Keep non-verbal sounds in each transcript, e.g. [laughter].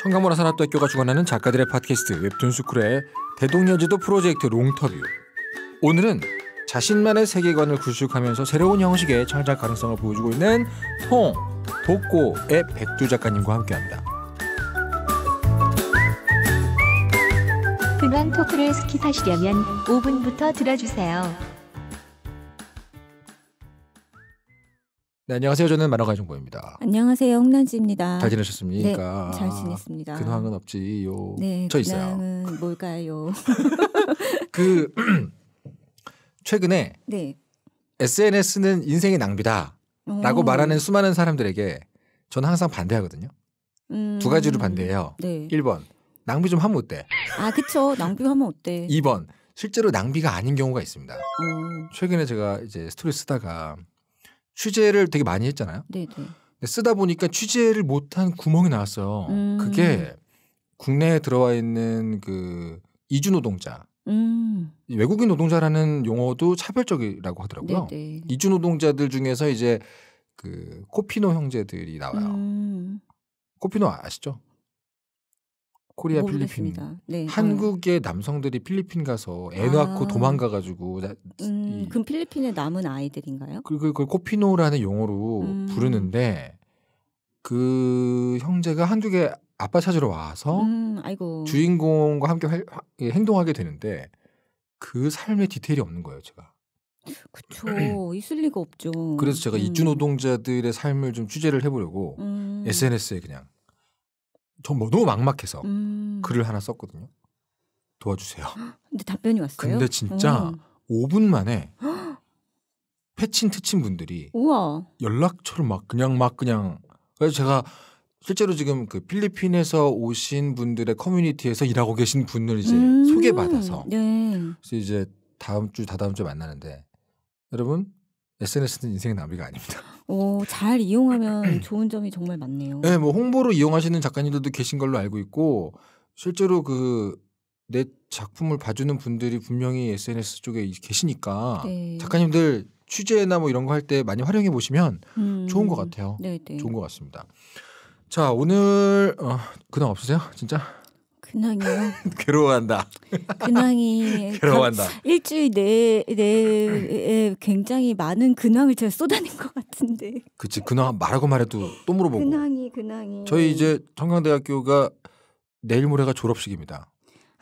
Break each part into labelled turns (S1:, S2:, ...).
S1: 청강문화 산업대학교가 주관하는 작가들의 팟캐스트 웹툰 스쿨의 대동여지도 프로젝트 롱터뷰. 오늘은 자신만의 세계관을 구축하면서 새로운 형식의 창작 가능성을 보여주고 있는 통, 독고의 백두 작가님과 함께합니다.
S2: 근황 토크를 스킵하시려면 5분부터 들어주세요.
S1: 네, 안녕하세요. 저는 만화가 정보입니다.
S2: 안녕하세요. 홍난지입니다. 잘
S1: 지내셨습니까? 네, 잘 지냈습니다. 근황은 없지요. 네, 저 있어요.
S2: 근황은 뭘까요? [laughs]
S1: [laughs] 그 [clears throat] 최근에 네. SNS는 인생의 낭비다라고 말하는 수많은 사람들에게 저는 항상 반대하거든요.
S2: 음... 두 가지로 반대해요. 네.
S1: 1번 낭비 좀 하면 어때?
S2: 아, 그쵸. 낭비하면 어때?
S1: 2번 실제로 낭비가 아닌 경우가 있습니다.
S2: 음...
S1: 최근에 제가 이제 스토리 쓰다가 취재를 되게 많이 했잖아요.
S2: 네네. 네.
S1: 쓰다 보니까 취재를 못한 구멍이 나왔어요. 음. 그게 국내에 들어와 있는 그 이주 노동자.
S3: 음.
S1: 외국인 노동자라는 용어도 차별적이라고 하더라고요. 네네. 네. 이주 노동자들 중에서 이제 그 코피노 형제들이 나와요.
S2: 음.
S1: 코피노 아, 아시죠? 코리아 모르겠습니다. 필리핀. 네, 네. 한국의 남성들이 필리핀 가서 애 아. 낳고 아. 도망가가지고.
S2: 음, 그럼 필리핀에 남은 아이들인가요? 그,
S1: 리고 그, 걸 그 코피노라는 용어로 음. 부르는데 그 형제가 한두 개 아빠 찾으러 와서 음, 주인공과 함께 활, 예, 행동하게 되는데 그 삶의 디테일이 없는 거예요, 제가.
S2: 그렇죠. [clears throat] 있을 리가 없죠. 그래서 제가 음. 이주
S1: 노동자들의 삶을 좀 취재를 해보려고 음. SNS에 그냥 전 뭐, 너무 막막해서 음. 글을 하나 썼거든요. 도와주세요.
S2: 근데 답변이 왔어요. 근데 진짜
S1: 오. 5분 만에 패친 트친 분들이 우와. 연락처를 막 그냥 막 그냥 그래서 제가 실제로 지금 그 필리핀에서 오신 분들의 커뮤니티에서 일하고 계신 분을 이제 음~ 소개받아서
S2: 네. 그래서
S1: 이제 다음 주 다다음 주에 만나는데 여러분 SNS는 인생의 낭비가 아닙니다.
S2: 오, 어, 잘 이용하면 [clears throat] 좋은 점이 정말 많네요.
S1: 네, 뭐 홍보로 이용하시는 작가님들도 계신 걸로 알고 있고 실제로 그 내 작품을 봐주는 분들이 분명히 SNS 쪽에 계시니까 네. 작가님들 취재나 뭐 이런 거 할 때 많이 활용해 보시면 음. 좋은 것 같아요.
S2: 네, 네. 좋은 것
S1: 같습니다. 자, 오늘 어, 그냥 없으세요? 진짜? 근황이요. [laughs] 괴로워한다.
S2: 근황이 [laughs] 괴로워한다. 일주일 내에, 내 굉장히 많은 근황을 제가 쏟아낸 것 같은데.
S1: 그치 근황 말하고 말해도 또 물어보고.
S2: 근황이 근황이. 저희 이제
S1: 청강대학교가 내일 모레가 졸업식입니다.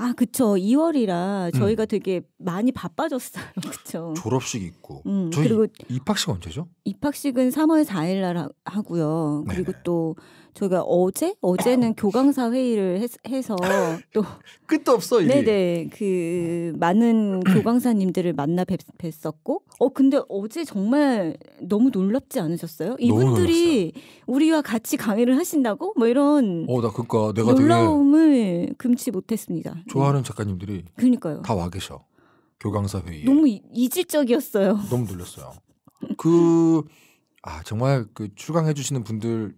S2: 아, 그쵸. 2월이라 음. 저희가 음. 되게 많이 바빠졌어요. [laughs] 그쵸.
S1: 졸업식 있고. 음, 저희 그리고 입학식 언제죠?
S2: 입학식은 3월 4일 날 하고요. 그리고 또 저희가 어제 어제는 교강사 회의를 해서 [laughs] 또 끝도 없어 일이. 네네 그 많은 음. 교강사님들을 만나 뵀, 뵀었고 어 근데 어제 정말 너무 놀랍지 않으셨어요? 이분들이 우리와 같이 강의를 하신다고 뭐 이런
S1: 어 나 그까 그러니까 내가
S2: 놀라움을 금치 못했습니다. 네. 좋아하는
S1: 작가님들이 그니까요다 와 계셔 교강사 회의
S2: 너무 이질적이었어요. 너무
S1: 놀랐어요. 그 아 정말 그 출강해 주시는 분들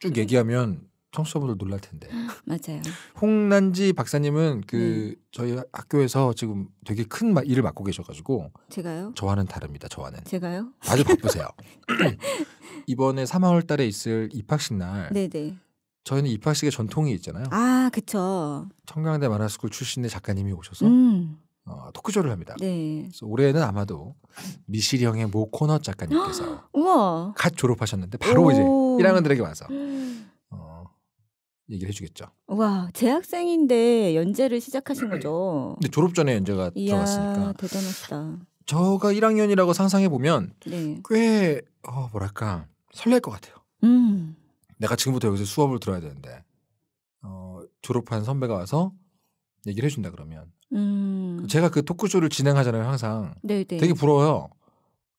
S1: 쭉 얘기하면 청소자분들 놀랄 텐데.
S2: [laughs] 맞아요.
S1: 홍난지 박사님은 그 음. 저희 학교에서 지금 되게 큰 일을 맡고 계셔가지고 제가요? 저와는 다릅니다. 저와는 제가요? 아주 바쁘세요. [laughs] [clears throat] 이번에 3월달에 있을 입학식 날. 네네. 저희는 입학식의 전통이 있잖아요.
S2: 아, 그쵸.
S1: 청강대 만화스쿨 출신의 작가님이 오셔서 음. 어, 토크쇼를 합니다.
S2: 네. 그래서
S1: 올해는 아마도 미시형의모 코너 작가님께서 [gasps] 갓 졸업하셨는데 바로 오. 이제 1학년들에게 와서 [gasps] 어, 얘기를 해주겠죠.
S2: 와 재학생인데 연재를 시작하신 네. 거죠.
S1: 근데 졸업 전에 연재가 이야,
S2: 들어갔으니까 대단하시다.
S1: 저가 1학년이라고 상상해 보면
S2: 네. 꽤
S1: 어, 뭐랄까 설렐 것 같아요. 음. 내가 지금부터 여기서 수업을 들어야 되는데 어, 졸업한 선배가 와서 얘기를 해준다 그러면
S2: 음.
S1: 제가 그 토크쇼를 진행하잖아요 항상 네네. 되게 부러워요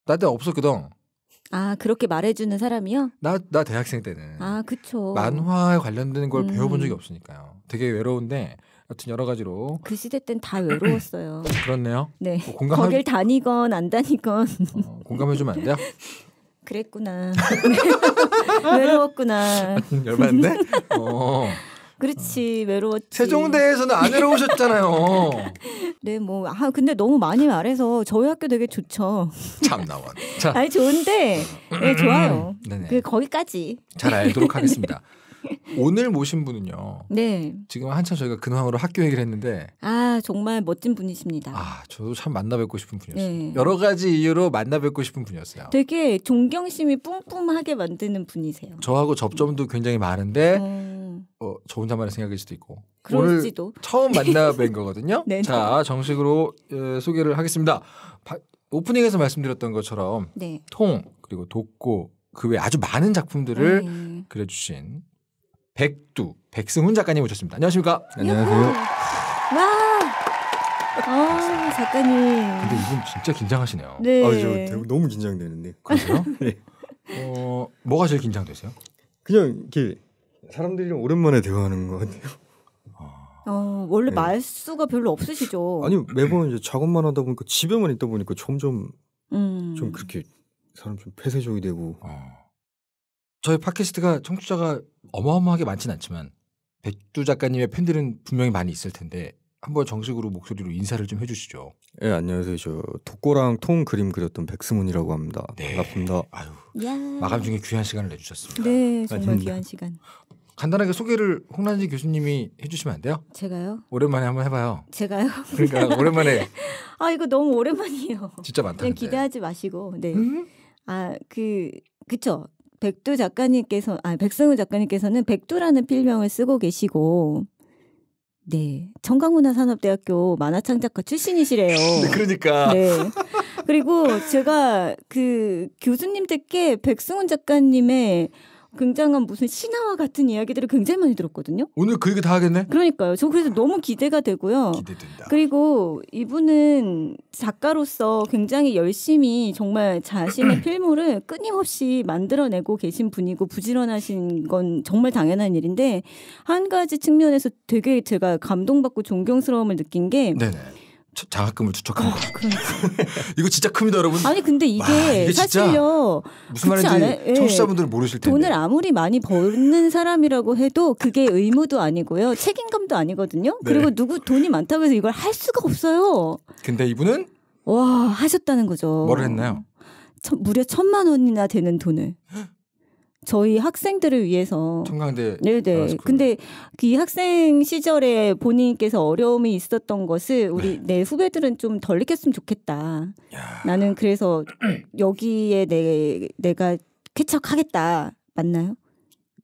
S1: 나때 없었거든
S2: 아 그렇게 말해주는 사람이요?
S1: 나 나 대학생 때는
S2: 아 그쵸
S1: 만화에 관련된 걸 음. 배워본 적이 음. 없으니까요 되게 외로운데 여튼 여러 가지로
S2: 그 시대 땐 다 외로웠어요 [clears throat]
S1: 그렇네요 네뭐 공감하... 거길
S2: 다니건 안 다니건 어,
S1: 공감해주면 안 돼요?
S2: 그랬구나 [laughs] 외로웠구나
S3: 열받는데? [laughs] 어.
S2: 그렇지 음. 외로웠지. 세종대에서는 안 외로우셨잖아요. [laughs] 네, 뭐 아 근데 너무 많이 말해서 저희 학교 되게 좋죠. 참 나와. 자. [laughs] 아니 좋은데
S3: 네, 좋아요.
S2: 네네. 음. 그 거기까지.
S3: 잘 알도록 하겠습니다.
S1: 오늘 모신 분은요. 네. 지금 한참 저희가 근황으로 학교 얘기를 했는데
S2: 아 정말 멋진 분이십니다. 아
S1: 저도 참 만나뵙고 싶은 분이었어요. 네. 여러 가지 이유로 만나뵙고 싶은 분이었어요.
S2: 되게 존경심이 뿜뿜하게 만드는 분이세요.
S1: 저하고 접점도 굉장히 많은데 어... 어, 저 혼자만의 생각일 수도 있고 그럴지도.
S2: 오늘 처음 만나뵌
S1: 거거든요. [laughs] 네. 자 정식으로 에, 예, 소개를 하겠습니다. 바, 오프닝에서 말씀드렸던 것처럼 네. 통 그리고 독고 그 외 아주 많은 작품들을 아, 네. 그려주신 백두 백승훈 작가님 오셨습니다. 안녕하십니까? 안녕하세요.
S2: 와, 어, 작가님. 근데
S1: 이분 진짜 긴장하시네요. 네. 아, 저 너무 긴장되는데. 그래요? [laughs] 네. 어, 뭐가 제일 긴장되세요? 그냥 이렇게 사람들이랑 오랜만에 대화하는 것 같아요.
S2: 아. 어, 원래 네. 말수가 별로 없으시죠. 아니
S1: 매번 이제 작업만 하다 보니까 집에만 있다 보니까 점점 음. 좀 그렇게 사람 좀 폐쇄적이 되고. 어. 저희 팟캐스트가 청취자가 어마어마하게 많지는 않지만 백두 작가님의 팬들은 분명히 많이 있을 텐데 한번 정식으로 목소리로 인사를 좀 해주시죠. 예 네, 안녕하세요. 저 독고랑 통 그림 그렸던 백승훈이라고 합니다. 네. 반갑습니다. 아유 야. 마감 중에 귀한 시간을 내주셨습니다.
S2: 네 정말 아니 귀한 시간.
S1: 간단하게 소개를 홍란지 교수님이 해주시면 안 돼요? 제가요? 오랜만에 한번 해봐요.
S2: 제가요? 그러니까 [laughs] 오랜만에. 아 이거 너무 오랜만이에요. 진짜 많다. 그냥 기대하지 마시고 네. 음? 아그 그쵸 백두 작가님께서 아 백승우 작가님께서는 백두라는 필명을 쓰고 계시고 네 청강문화산업대학교 만화창작과 출신이시래요. [laughs] 네, 그러니까. 네. 그리고 제가 그 교수님 댁에 백승훈 작가님의 굉장한 무슨 신화와 같은 이야기들을 굉장히 많이 들었거든요.
S1: 오늘 그 얘기 다 하겠네.
S2: 그러니까요. 저 그래서 너무 기대가 되고요. 기대된다. 그리고 이분은 작가로서 굉장히 열심히 정말 자신의 [clears throat] 필모를 끊임없이 만들어내고 계신 분이고 부지런하신 건 정말 당연한 일인데 한 가지 측면에서 되게 제가 감동받고 존경스러움을 느낀 게 네네.
S1: 장학금을 추적한 아, 거. [laughs] 이거 진짜 큽니다, 여러분. 아니
S2: 근데 이게, 와, 이게 사실요 무슨 말인지 예. 청취자분들은 모르실 텐데 돈을 아무리 많이 버는 사람이라고 해도 그게 의무도 아니고요, 책임감도 아니거든요. 네. 그리고 누구 돈이 많다고 해서 이걸 할 수가 없어요.
S1: 근데 이분은
S2: 와 하셨다는 거죠. 뭐를 했나요? 천, 무려 천만 원이나 되는 돈을. [gasps] 저희 학생들을 위해서 청강대 네네 아, 네. 근데 그 이 학생 시절에 본인께서 어려움이 있었던 것을 우리 네. 내 후배들은 좀덜 느꼈으면 좋겠다 야. 나는 그래서 여기에 내 내가 쾌척하겠다 맞나요?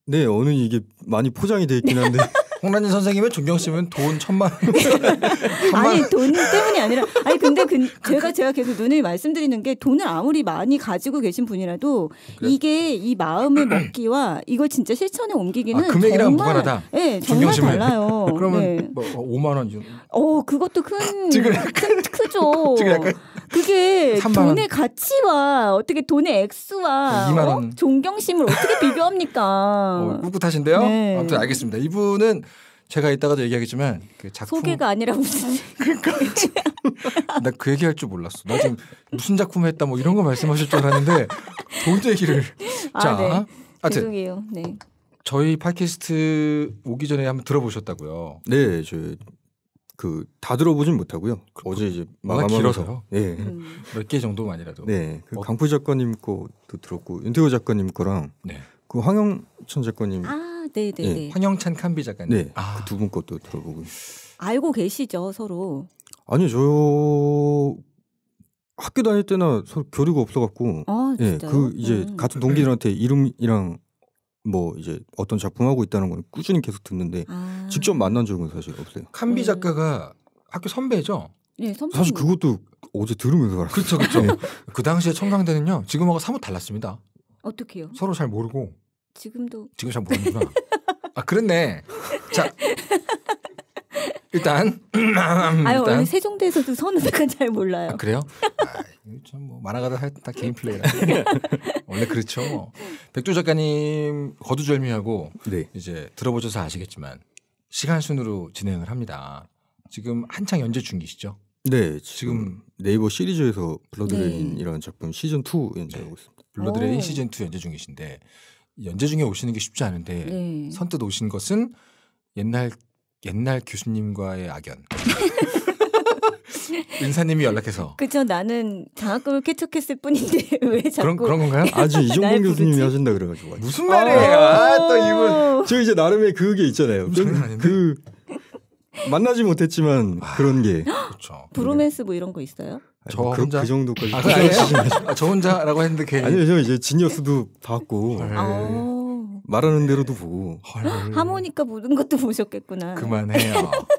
S1: 네 어느 이게 많이 포장이 돼 있긴 한데 [laughs] 홍란진 선생님의 존경심은 돈 천만 원.
S2: [laughs] 아니 돈 때문이 아니라 아니 근데 그, 제가 제가 계속 눈을 말씀드리는 게 돈을 아무리 많이 가지고 계신 분이라도 그래. 그렇죠. 이게 이 마음을 먹기와 이걸 진짜 실천에 옮기기는 아, 금액이랑 정말, 무관하다. 네, 정말 달라요. [laughs] 그러면 네.
S1: 뭐 5만 원 정도.
S2: 어 그것도 큰 지금 크죠. 지금 약간 그게 돈의 가치와 어떻게 돈의 액수와 네, 어? 존경심을 어떻게 [laughs] 비교합니까? 어,
S1: 꿋꿋하신데요. 네. 아무튼 알겠습니다. 이분은 제가 이따가도 얘기하겠지만 그 작품 소개가
S2: 아니라 무슨 [laughs] 그러니까
S1: [laughs] 나그 얘기할 줄 몰랐어. 나 지금 무슨 작품 했다 뭐 이런 거 말씀하실 줄 알았는데 돈 얘기를
S2: 아, 자 네. 하여튼 죄송해요. 네.
S1: 저희 팟캐스트 오기 전에 한번 들어보셨다고요. 네, 저 그다 들어보진 못하고요. 그, 어제 이제 마감하면서 예. 음. 몇개 정도만이라도. 네. 그 어. 강풀 작가님 거도 들었고 윤태호 작가님 거랑 네. 그 황영천 작가님.
S2: 아, 네, 네, 예. 네.
S1: 황영찬 캄비 작가님. 네. 아. 그두 분 것도 들어보고.
S2: 알고 계시죠 서로?
S1: 아니저 학교 다닐 때나 서로 교류가 없어갖고. 아, 예. 그 이제 음. 같은 동기들한테 이름이랑 뭐 이제 어떤 작품 하고 있다는 건 꾸준히 계속 듣는데 아. 직접 만난 적은 사실 없어요. 캄비 네. 작가가 학교 선배죠. 네, 선배. 사실 그것도 어제 들으면서 알았어요. 그렇죠, 그렇죠. 네. 그 당시에 청강대는요 지금하고 사뭇 달랐습니다. 어떻게요? 서로 잘 모르고 지금도 지금 잘 모르는구나. 아 그랬네. 자 일단 [clears throat] 아유 일단. 원래
S2: 세종대에서도 선우백은 잘 몰라요. 아, 그래요?
S1: 아, 참뭐 만화가다 다 개인 플레이라 [laughs] 원래 그렇죠. 백조 작가님 거두절미하고 네. 이제 들어보셔서 아시겠지만 시간 순으로 진행을 합니다. 지금 한창 연재 중이시죠? 네, 지금, 지금 네이버 시리즈에서 블러드레인이라 네. 작품 시즌 2 연재하고 네. 있습니다. 블러드레인 시즌 2 연재 중이신데 연재 중에 오시는 게 쉽지 않은데 네. 선뜻 오신 것은 옛날 옛날 교수님과의 악연. [laughs] 은사님이 연락해서.
S2: 그죠 나는 장학금을 쾌척했을 뿐인데 [laughs] 왜 자꾸 그런 그런 건가요?
S1: 아주 이종범 [laughs] 교수님이 하신다 그래가지고 무슨 말이에요? 아, 아 또 이분 저 이제 나름의 그게 있잖아요. 그, 그 만나지 못했지만 아, 그런 게
S2: 그렇죠. 브로맨스 뭐 이런 거 있어요?
S1: 저 뭐 그, 혼자 그 정도까지 아, 아, 저 혼자라고 했는데 괜히 아니요 저 이제 지니어스도 봤고 네. 아, 말하는 대로도 보고. 아,
S2: 하모니카 모든 것도 보셨겠구나.
S3: 그만해요. [laughs]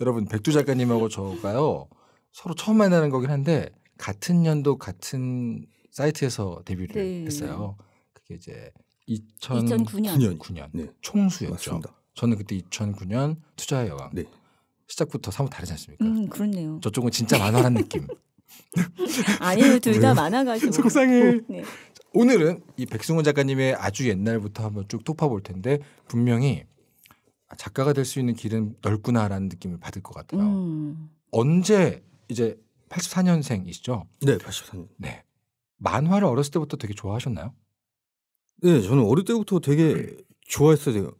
S1: 여러분 백두 작가님하고 저가요 서로 처음 만나는 거긴 한데 같은 년도 같은 사이트에서 데뷔를 네. 했어요. 그게 이제 2009년 9년 네. 총수였죠. 맞습니다. 저는 그때 2009년 투자의 여왕 네. 시작부터 사뭇 다르지 않습니까?
S2: 음, 그렇네요.
S1: 저쪽은 진짜 만화란 느낌. [laughs]
S2: 아니 둘다 많아가지고 속상해. 어, 네.
S1: 오늘은 이 백승원 작가님의 아주 옛날부터 한번 쭉 톱파볼 텐데 분명히 아, 작가가 될 수 있는 길은 넓구나라는 느낌을 받을 것 같아요.
S3: 음.
S1: 언제 이제 84년생이시죠? 네, 84년. 네. 만화를 어렸을 때부터 되게 좋아하셨나요? 네, 저는 어릴 때부터 되게 좋아했어요.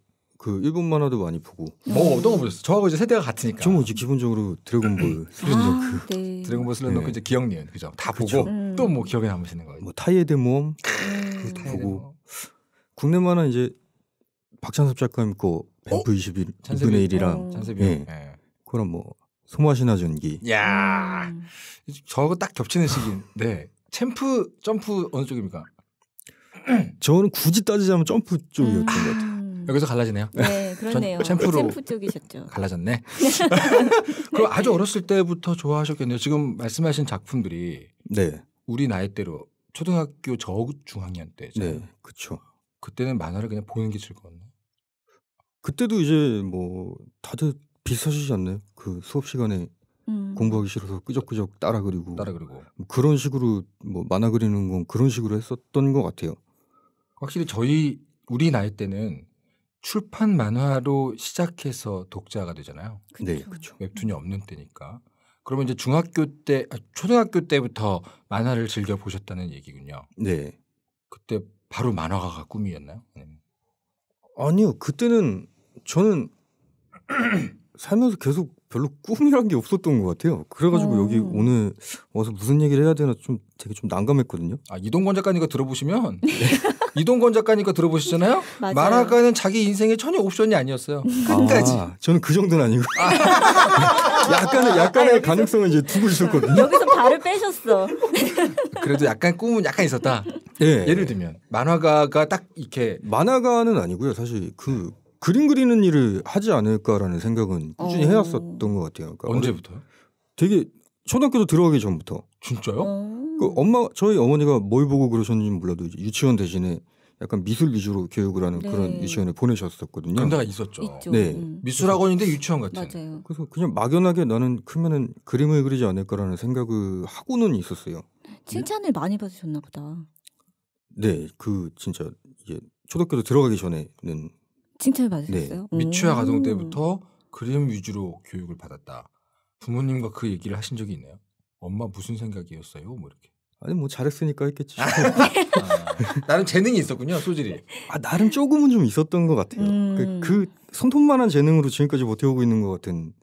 S1: 그 일본 만화도 많이 보고. 뭐 어떤 거 보셨어요? 저하고 이제 세대가 같으니까. 저는 이제 기본적으로 드래곤볼 슬램덩크. [clears throat]
S3: 아, 그 네. 드래곤볼
S1: 슬램덩크 그 네. 이제 기억니은 그죠? 다그 보고 음. 또뭐 기억에 남으시는 거예요. 뭐 타이에드 모험
S3: 음.
S1: 보고 국내 만화 이제 박찬섭 작가님 거 뱀프 어? 21 2분의 1이랑 잔세비. 예. 예. 그럼 뭐 소마시나 전기. 야 음. 저하고 딱 겹치는 시기 [laughs] 네. 챔프 점프 어느 쪽입니까? 저는 굳이 따지자면 점프 쪽이었던 음. 것 같아요. 음. 여기서 갈라지네요. 네, [laughs] 그렇네요. 챔프로 챔프
S2: 쪽이셨죠. [laughs] 갈라졌네. [laughs]
S1: 그럼 아주 네. 어렸을 때부터 좋아하셨겠네요. 지금 말씀하신 작품들이 네. 우리 나이대로 초등학교 저 중학년 때 네, 그렇죠. 그때는 만화를 그냥 보는 게 즐거웠나? 그때도 이제 뭐 다들 비슷하시지 않나요? 그 수업 시간에 음. 공부하기 싫어서 끄적끄적 따라 그리고 따라 그리고 뭐 그런 식으로 뭐 만화 그리는 건 그런 식으로 했었던 것 같아요. 확실히 저희 우리 나이 때는 출판 만화로 시작해서 독자가 되잖아요. 그쵸. 네, 그렇죠. 웹툰이 없는 때니까. 그러면 이제 중학교 때, 아, 초등학교 때부터 만화를 즐겨 보셨다는 얘기군요. 네. 그때 바로 만화가가 꿈이었나요? 네. 아니요, 그때는 저는 [clears throat] 살면서 계속 별로 꿈이란 게 없었던 것 같아요. 그래가지고 어. 여기 음. 오늘 와서 무슨 얘기를 해야 되나 좀 되게 좀 난감했거든요. 아 이동건 작가니까 들어보시면 네. [laughs] 이동건 작가니까 들어보시잖아요. 만화가는 자기 인생의 전혀 옵션이 아니었어요. 음. 끝까지. 아, 저는 그 정도는 아니고 약간의 아. [laughs] 약간의 아, 가능성을 이제 두고 있었거든요. 여기서
S2: 발을 빼셨어.
S1: [laughs] 그래도 약간 꿈은 약간 있었다. 예. 예를 들면 만화가가 딱 이렇게 만화가는 아니고요. 사실 그 그림 그리는 일을 하지 않을까라는 생각은 꾸준히 어. 해왔었던 것 같아요. 그러니까 언제부터요? 되게 초등학교도 들어가기 전부터. 진짜요? 어. 그 엄마 저희 어머니가 뭘 보고 그러셨는지 몰라도 유치원 대신에 약간 미술 위주로 교육을 하는 네. 그런 유치원에 보내셨었거든요. 근데가 있었죠. 있죠. 네, 음. 미술학원인데 유치원 같은. 맞아요. 그래서 그냥 막연하게 나는 크면은 그림을 그리지 않을까라는 생각을 하고는 있었어요.
S2: 칭찬을 네? 많이 받으셨나 보다.
S1: 네, 그 진짜 이제 초등학교도 들어가기 전에는
S2: 칭찬을 네, 받으셨어요? 네. 미취야 가정 때부터
S1: 그림 위주로 교육을 받았다. 부모님과 그 얘기를 하신 적이 있나요? 엄마 무슨 생각이었어요? 뭐 이렇게. 아니 뭐 잘했으니까 했겠지. 아, 네. 아 나름 재능이 있었군요 소질이. 아 나름 조금은 좀 있었던 것
S3: 같아요. 그, 음.
S1: 그, 그 손톱만한 재능으로 지금까지 못 해오고 있는 것 같은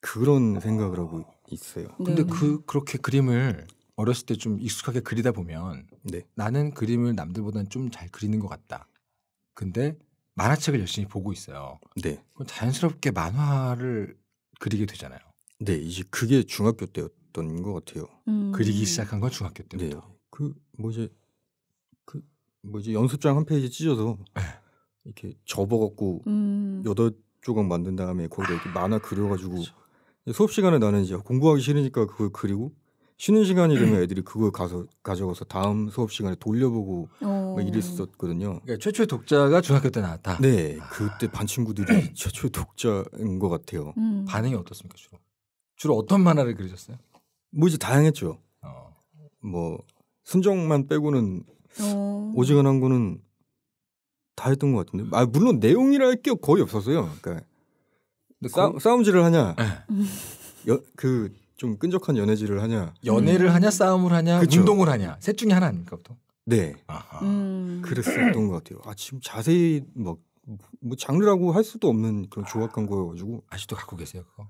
S1: 그런 아. 생각을 하고 있어요. 근데 네. 그 그렇게 그림을 어렸을 때 좀 익숙하게 그리다 보면 네. 나는 그림을 남들보다는 좀 잘 그리는 것 같다. 근데 만화책을 열심히 보고 있어요. 네. 그럼 자연스럽게 만화를 그리게 되잖아요. 네, 이제 그게 중학교 때였던 것 같아요. 음. 그리기 시작한 건 중학교 네. 때부터. 네. 그, 그뭐 이그뭐이 연습장 한 페이지 찢어서 네. 이렇게 접어갖고 음. 여덟 음. 조각 만든 다음에 거기다 이렇게 만화 그려가지고 그렇죠. 수업 시간에 나는 이제 공부하기 싫으니까 그걸 그리고 쉬는 시간이 되면 음. 애들이 그걸 가서 가져가서 다음 수업 시간에 돌려보고 어. 막 이랬었거든요. 그러니까 최초의 독자가 중학교 때 나왔다. 네, 아. 그때 반 친구들이 음. 최초의 독자인 것 같아요. 음. 반응이 어떻습니까 주로? 주로 어떤 만화를 그리셨어요? 뭐 이제 다양했죠. 어. 뭐 순정만 빼고는 오. 지간한 거는 다 했던 것 같은데, 아 물론 내용이랄게 거의 없었어요. 그러니까 싸, 싸움질을 하냐, 예. 여, 그좀 끈적한 연애질을 하냐? 연애를 음. 하냐, 싸움을 하냐, 그쵸. 운동을 하냐 셋 중에 하나 아닙니까 보통? 네,
S3: 음. 그랬었던 것
S1: 같아요. 아 지금 자세히 막뭐 장르라고 할 수도 없는 그런 조악한 아, 거여가지고 아직도 갖고 계세요 그거?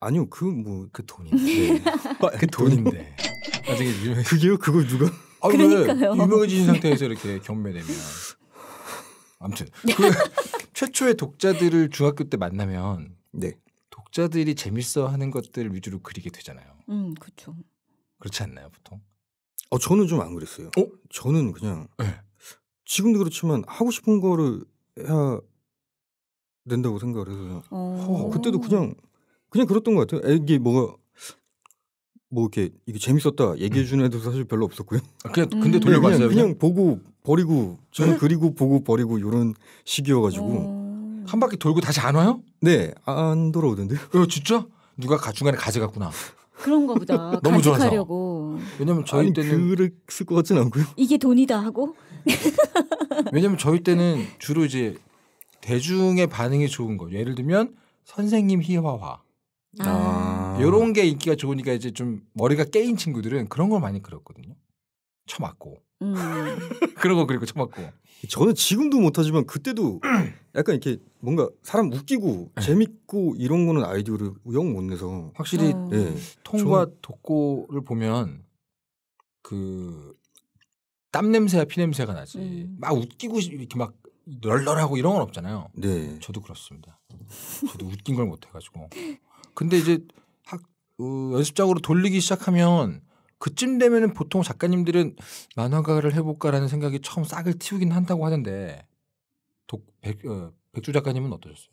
S1: 아니요 그 뭐 그 돈인데 네. 아, 그 돈인데 나중에 유명 그게요 그걸 누가 아, 그러니까요 유명해진 상태에서 이렇게 경매되면 아무튼
S3: 그 [laughs]
S1: 최초의 독자들을 중학교 때 만나면 네. 독자들이 재밌어 하는 것들 위주로 그리게 되잖아요.
S2: 음, 그렇죠.
S1: 그렇지 않나요, 보통? 어, 저는 좀 안 그랬어요. 어? 저는 그냥 네. 지금도 그렇지만 하고 싶은 거를 해야 된다고 생각을 해서 어. 그때도 그냥 그냥 그랬던 것 같아요. 이게 뭐가 뭐 이렇게 이게 재밌었다 얘기해 주는 애도 음. 사실 별로 없었고요. 아, 그냥 음. 근데 돌려봤어요. 그냥, 그냥, 그냥 보고 버리고 저는 음. 그리고 보고 버리고 이런 식이어가지고. 어. 음. 한 바퀴 돌고 다시 안 와요? 네, 안 돌아오던데요. 어, 진짜? 누가 가, 중간에 가져갔구나.
S2: 그런거 보다. [laughs] 너무 좋아서.
S1: 왜냐면 저희 아니, 때는 그를 쓸것 같진 않고요.
S2: 이게 돈이다 하고.
S1: [laughs] 왜냐면 저희 때는 주로 이제 대중의 반응이 좋은 거. 예를 들면 선생님 희화화. 아. 아. 요런 게 인기가 좋으니까 이제 좀 머리가 깨인 친구들은 그런 걸 많이 그렸거든요. 쳐맞고.
S3: 음. [laughs]
S1: 그런 거 그리고 쳐맞고. 저는 지금도 못하지만 그때도 [clears throat] 약간 이렇게 뭔가 사람 웃기고 네. 재밌고 이런 거는 아이디어를 영못 내서 확실히 네. 통과 독고를 보면 그 땀 냄새와 피 냄새가 나지 음. 막 웃기고 이렇게 막 널널하고 이런 건 없잖아요. 네. 저도 그렇습니다. 저도 웃긴 걸못 해가지고 근데 이제 학 어, 연습장으로 돌리기 시작하면 그쯤 되면은 보통 작가님들은 만화가를 해볼까라는 생각이 처음 싹을 틔우긴 한다고 하는데 독, 백, 어, 백주 작가님은 어떠셨어요?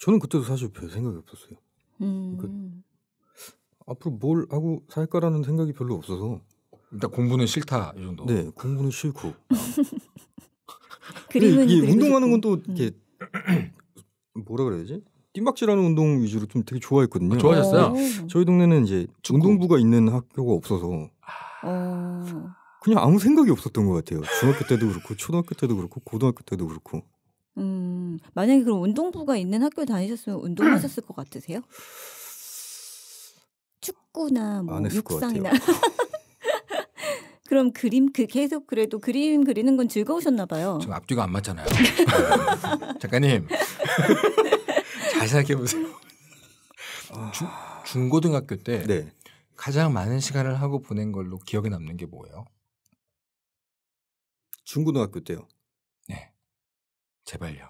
S1: 저는 그때도 사실 별 생각이 없었어요.
S3: 음. 그
S1: 앞으로 뭘 하고 살까라는 생각이 별로 없어서 일단 공부는 싫다 이 정도. 네, 공부는 싫고. [laughs] 그림은 운동하는 건 또 이렇게 음. [clears throat] 뭐라 그래야지 뜀박질하는 운동 위주로 좀 되게 좋아했거든요. 아, 좋아하셨어요? 어. 네. 저희 동네는 이제 축구. 운동부가 있는 학교가 없어서
S3: 아. 그냥
S1: 아무 생각이 없었던 것 같아요. 중학교 때도 그렇고 초등학교 때도 그렇고 고등학교 때도 그렇고.
S2: 음 만약에 그럼 운동부가 있는 학교 다니셨으면 운동하셨을 것 같으세요? 축구나 뭐 육상이나. [laughs] 그럼 그림 그 계속 그래도 그림 그리는 건 즐거우셨나 봐요. 지금
S1: 앞뒤가 안 맞잖아요. 작가님. [laughs] 네. 잘 생각해 보세요. 아. 중고등학교 때 네. 가장 많은 시간을 하고 보낸 걸로 기억에 남는 게 뭐예요? 중고등학교 때요. 네. 제발요.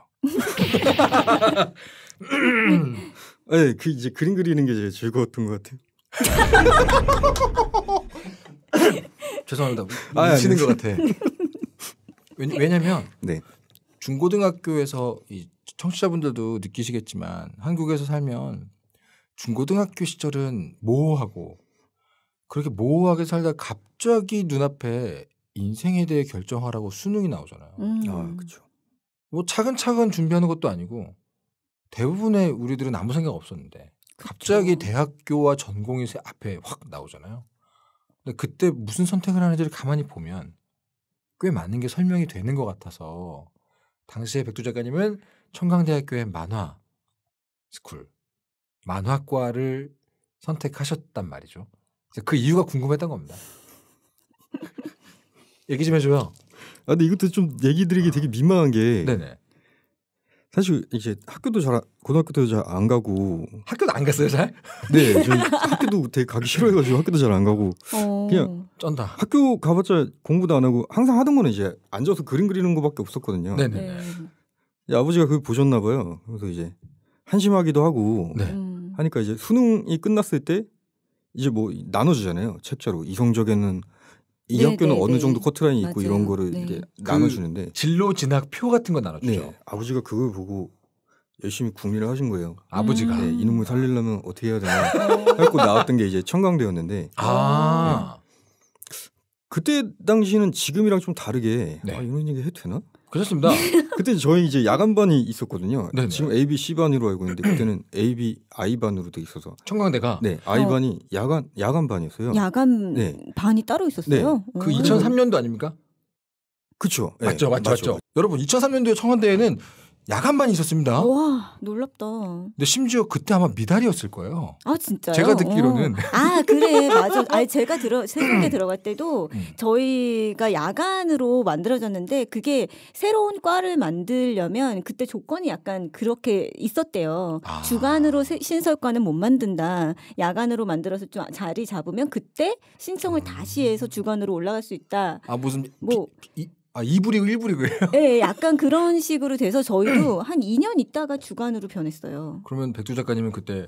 S1: 네, [laughs] 그 이제 그림 그리는 게 제일 즐거웠던 것 같아요. [laughs] 죄송합니다. 아, 묻히는 것 같아. 왜냐면 네. 중고등학교에서 이 청취자분들도 느끼시겠지만 한국에서 살면 중고등학교 시절은 모호하고 그렇게 모호하게 살다 갑자기 눈앞에 인생에 대해 결정하라고 수능이 나오잖아요. 음. 아, 그렇뭐 차근차근 준비하는 것도 아니고 대부분의 우리들은 아무 생각 없었는데 갑자기 그쵸. 대학교와 전공이 앞에 확 나오잖아요. 근데 그때 무슨 선택을 하는지를 가만히 보면 꽤 많은 게 설명이 되는 것 같아서 당시에 백두 작가님은 청강대학교의 만화 스쿨 만화과를 선택하셨단 말이죠. 그 이유가 궁금했던 겁니다. 얘기 좀 해줘요. 아 근데 이것도 좀 얘기 드리기 어. 되게 민망한 게 네네. 사실 이제 학교도 잘 고등학교도 잘 안 가고 학교도 안 갔어요 잘? 네, 학교도 되게 가기 싫어해가지고 학교도 잘 안 가고 어... 그냥 쩐다. 학교 가봤자 공부도 안 하고 항상 하던 거는 이제 앉아서 그림 그리는 거밖에 없었거든요. 네네. 네. 아버지가 그걸 보셨나 봐요. 그래서 이제 한심하기도 하고 네. 음. 하니까 이제 수능이 끝났을 때 이제 뭐 나눠주잖아요 책자로 이성적에는 이 네, 학교는 네, 어느 네. 정도 커트라인이 있고 맞아요. 이런 거를 이렇게 그 나눠주는데 그 진로 진학표 같은 거 나눠주죠. 아버지가 그걸 보고 열심히 궁리를 하신 거예요. 아버지가 네, 음. 이놈을 살리려면 어떻게 해야 되나 하고 나왔던 게 이제 청강대였는데 아~ 네. 그때 당시는 지금이랑 좀 다르게 네. 아, 이런 얘기 해도 되나? 그렇습니다. [laughs] 그때 저희 이제 야간반이 있었거든요. 네네. 지금 A, B, C 반으로 알고 있는데 그때는 A, B, I 반으로 돼 있어서 청강대가 네 I 어. 반이 야간 야간 반이었어요. 야간 네.
S2: 반이 따로 있었어요. 네. 그 2003년도
S1: 아닙니까? 그렇죠. 맞죠, 맞죠, 맞죠, 맞죠. 여러분 2003년도에 청와대에는 야간만 있었습니다.
S2: 와 놀랍다. 근데
S1: 심지어 그때 아마 미달이었을 거예요.
S2: 아 진짜요? 제가 듣기로는. 어. 아 그래 [laughs] 맞아. 아 제가 들어 새벽에 음. 들어갈 때도 음. 저희가 야간으로 만들어졌는데 그게 새로운 과를 만들려면 그때 조건이 약간 그렇게 있었대요. 아. 주간으로 신설과는 못 만든다. 야간으로 만들어서 좀 자리 잡으면 그때 신청을 음. 다시 해서 주간으로 올라갈 수 있다.
S1: 아 무슨 뭐 비, 비, 아, 2부 리그 1부 리그예요?
S2: 네, 약간 그런 식으로 돼서 저희도 [clears throat] 한 2년 있다가 주간으로 변했어요.
S1: 그러면 백두 작가님은 그때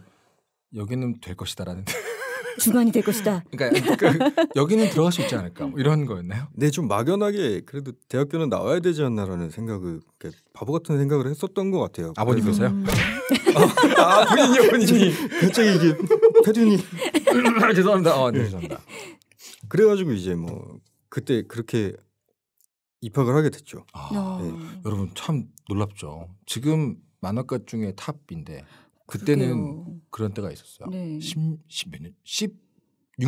S1: 여기는 될 것이다라는
S2: [laughs] 주간이 될 것이다. 그러니까, 그러니까
S1: 여기는 들어갈 수 있지 않을까 뭐 이런 거였나요? 네, 좀 막연하게 그래도 대학교는 나와야 되지 않나라는 생각을 그러니까 바보 같은 생각을 했었던 것 같아요. 아버님께서요? 음.
S3: 아, 아, 본인이 본인이.
S1: [laughs] 갑자기 이게 태준이
S3: [clears throat]
S1: 죄송합니다. 어, 네, 죄송합니다. 그래가지고 이제 뭐 그때 그렇게 입학을 하게 됐죠.
S3: 아, 네. 네.
S1: 여러분 참 놀랍죠. 지금 만화가 중에 탑인데 그때는 그게요. 그런 때가 있었어요.
S2: 네. 10몇
S1: 년,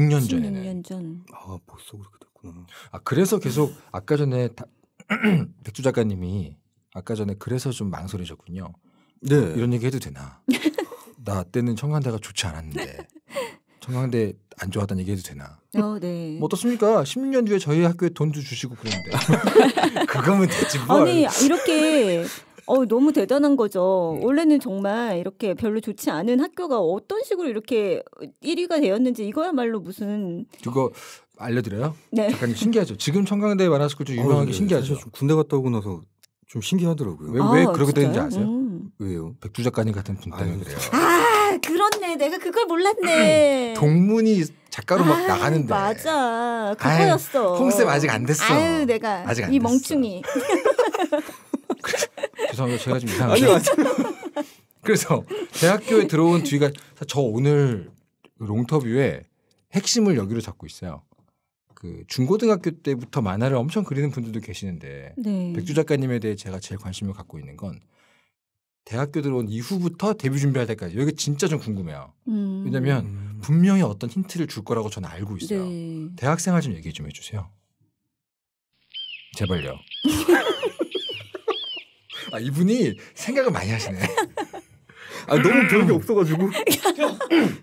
S1: 16년 전에는.
S2: 16년 전.
S1: 아 벌써 그렇게 됐구나. 아 그래서 계속 아까 전에 다, [clears throat] 백주 작가님이 아까 전에 그래서 좀 망설이셨군요. 네. 어, 이런 얘기 해도 되나? [laughs] 나 때는 청강대가 좋지 않았는데 [laughs] 청강대 안 좋아하다는 얘기해도 되나?
S2: 어, 뭐 네. 뭐
S1: 어떻습니까? 16년 뒤에 저희 학교에 돈도 주시고 그러는데 [laughs] 그거면 됐지 뭐. 아니
S2: 이렇게 어 너무 대단한 거죠. 네. 원래는 정말 이렇게 별로 좋지 않은 학교가 어떤 식으로 이렇게 1위가 되었는지 이거야말로 무슨
S1: 그거 알려드려요? 네. 약간 신기하죠. 지금 청강대 만화스쿨 좀 유명한 어, 게 네. 신기하죠. 군대 갔다 오고 나서 좀 신기하더라고요. 왜, 아, 왜 그렇게 진짜요? 되는지 아세요? 음. 왜요? 백두 작가님 같은 분때문에 그래요.
S2: 아그런 내가 그걸 몰랐네. [clears throat]
S1: 동문이 작가로 막 아유, 나가는데.
S2: 맞아. 그거였어. 홍쌤 아직 안 됐어. 아유, 내가 아직 이 멍충이. [laughs]
S1: [laughs] 죄송합니다. 제가 좀 이상하죠. [laughs] 그래서 대학교에 들어온 뒤가 저 오늘 롱터뷰에 핵심을 여기로 잡고 있어요. 그 중고등학교 때부터 만화를 엄청 그리는 분들도 계시는데 네. 백주 작가님에 대해 제가 제일 관심을 갖고 있는 건 대학교 들어온 이후부터 데뷔 준비할 때까지 여기 진짜 좀 궁금해요.
S3: 음. 왜냐면
S1: 음. 분명히 어떤 힌트를 줄 거라고 저는 알고 있어요. 네. 대학생활 좀 얘기 좀 해주세요. 제발요. [laughs] 아 이분이 생각을 많이 하시네. 아 너무 별게 없어가지고 [laughs]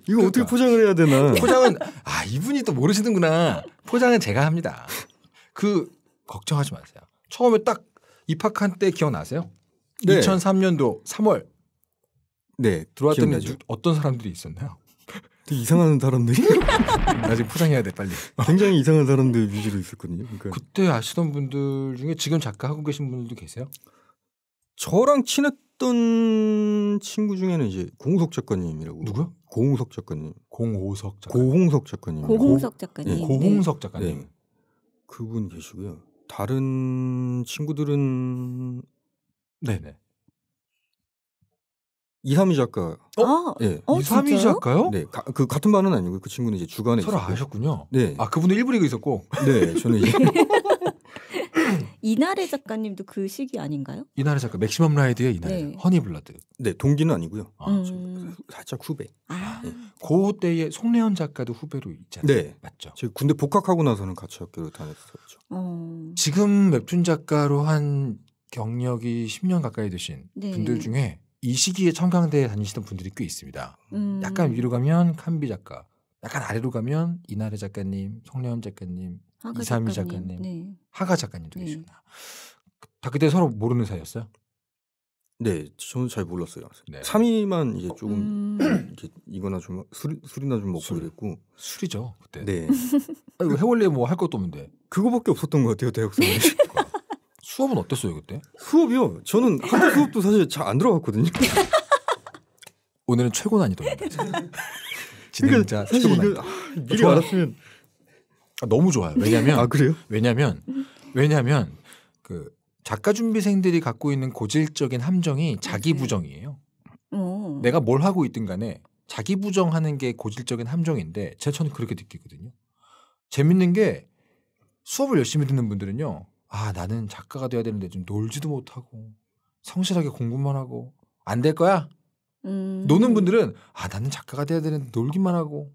S1: 이거 어떻게 그러니까. 포장을 해야 되나? 포장은 아 이분이 또 모르시는구나. 포장은 제가 합니다. 그 걱정하지 마세요. 처음에 딱 입학한 때 기억나세요? 네. 2003년도 3월 네들어왔던니기억 어떤 사람들이 있었나요? 되게 이상한 사람들이 [laughs] 나중에 포장해야 돼 빨리. [laughs] 굉장히 이상한 사람들 위주로 있었거든요. 그러니까. 그때 아시던 분들 중에 지금 작가 하고 계신 분들도 계세요? 저랑 친했던 친구 중에는 이제 공석 작가님이라고. 누구요? 고홍석 작가님. 공호석 작가. 고홍석 작가님. 고홍석 작가님. 고, 네, 네. 고홍석 작가님. 네. 네. 그분 계시고요. 다른 친구들은 네. 네네. 이삼희 작가. 어? 네. 어, 이삼희 작가요? 네. 가, 그 같은 반은 아니고 그 친구는 이제 주간에 서로 있었고. 아셨군요. 네. 아그분도 일부리그 있었고. 네. 저는 이제
S3: [laughs]
S2: 이나래 작가님도 그 시기 아닌가요?
S1: 이나래 작가 맥시멈 라이드의 이나래 네. 허니블라드. 네. 동기는 아니고요.
S2: 아, 음...
S1: 그 살짝 후배. 아. 네. 그 때에 송래현 작가도 후배로 있잖아요. 네. 맞죠. 제가 군대 복학하고 나서는 같이 학교를 다녔었죠. 어... 지금 웹툰 작가로 한 경력이 10년 가까이 되신 네. 분들 중에 이 시기에 청강대에 다니시던 분들이 꽤 있습니다. 음. 약간 위로 가면 캄비 작가, 약간 아래로 가면 이나래 작가님, 송래엄 작가님,
S3: 이삼미 작가님, 작가님 네.
S1: 하가 작가님도 네. 계시구나. 다 그때 서로 모르는 사이였어요? 네, 저는 잘 몰랐어요. 네. 3위만 이제 어, 조금 음. [clears throat] 이제 이거나 좀 술, 술이나 좀 먹고 술. 그랬고 술이죠
S3: 그때. 네. 아 이거
S1: 해월래 뭐할 것도 없는데. 그거밖에 없었던 것 같아요 대학생활. [laughs] 수업은 어땠어요 그때? 수업이요? 저는 한국 [laughs] 수업도 사실 잘 안 들어갔거든요. 오늘은 최고 난이도입니다.
S3: [laughs]
S1: 그러니까 진짜 최고 난이도. 아, 미리 좋아. 알았으면 아, 너무 좋아요. 왜냐면 아 그래요? 왜냐면 왜냐면 그 작가 준비생들이 갖고 있는 고질적인 함정이 자기 부정이에요. 어. 내가 뭘 하고 있든 간에 자기 부정하는 게 고질적인 함정인데 제가 저는 그렇게 느끼거든요. 재밌는 게 수업을 열심히 듣는 분들은요. 아 나는 작가가 돼야 되는데 좀 놀지도 못하고 성실하게 공부만 하고 안 될 거야.
S3: 음. 노는
S1: 분들은 아 나는 작가가 돼야 되는데 놀기만 하고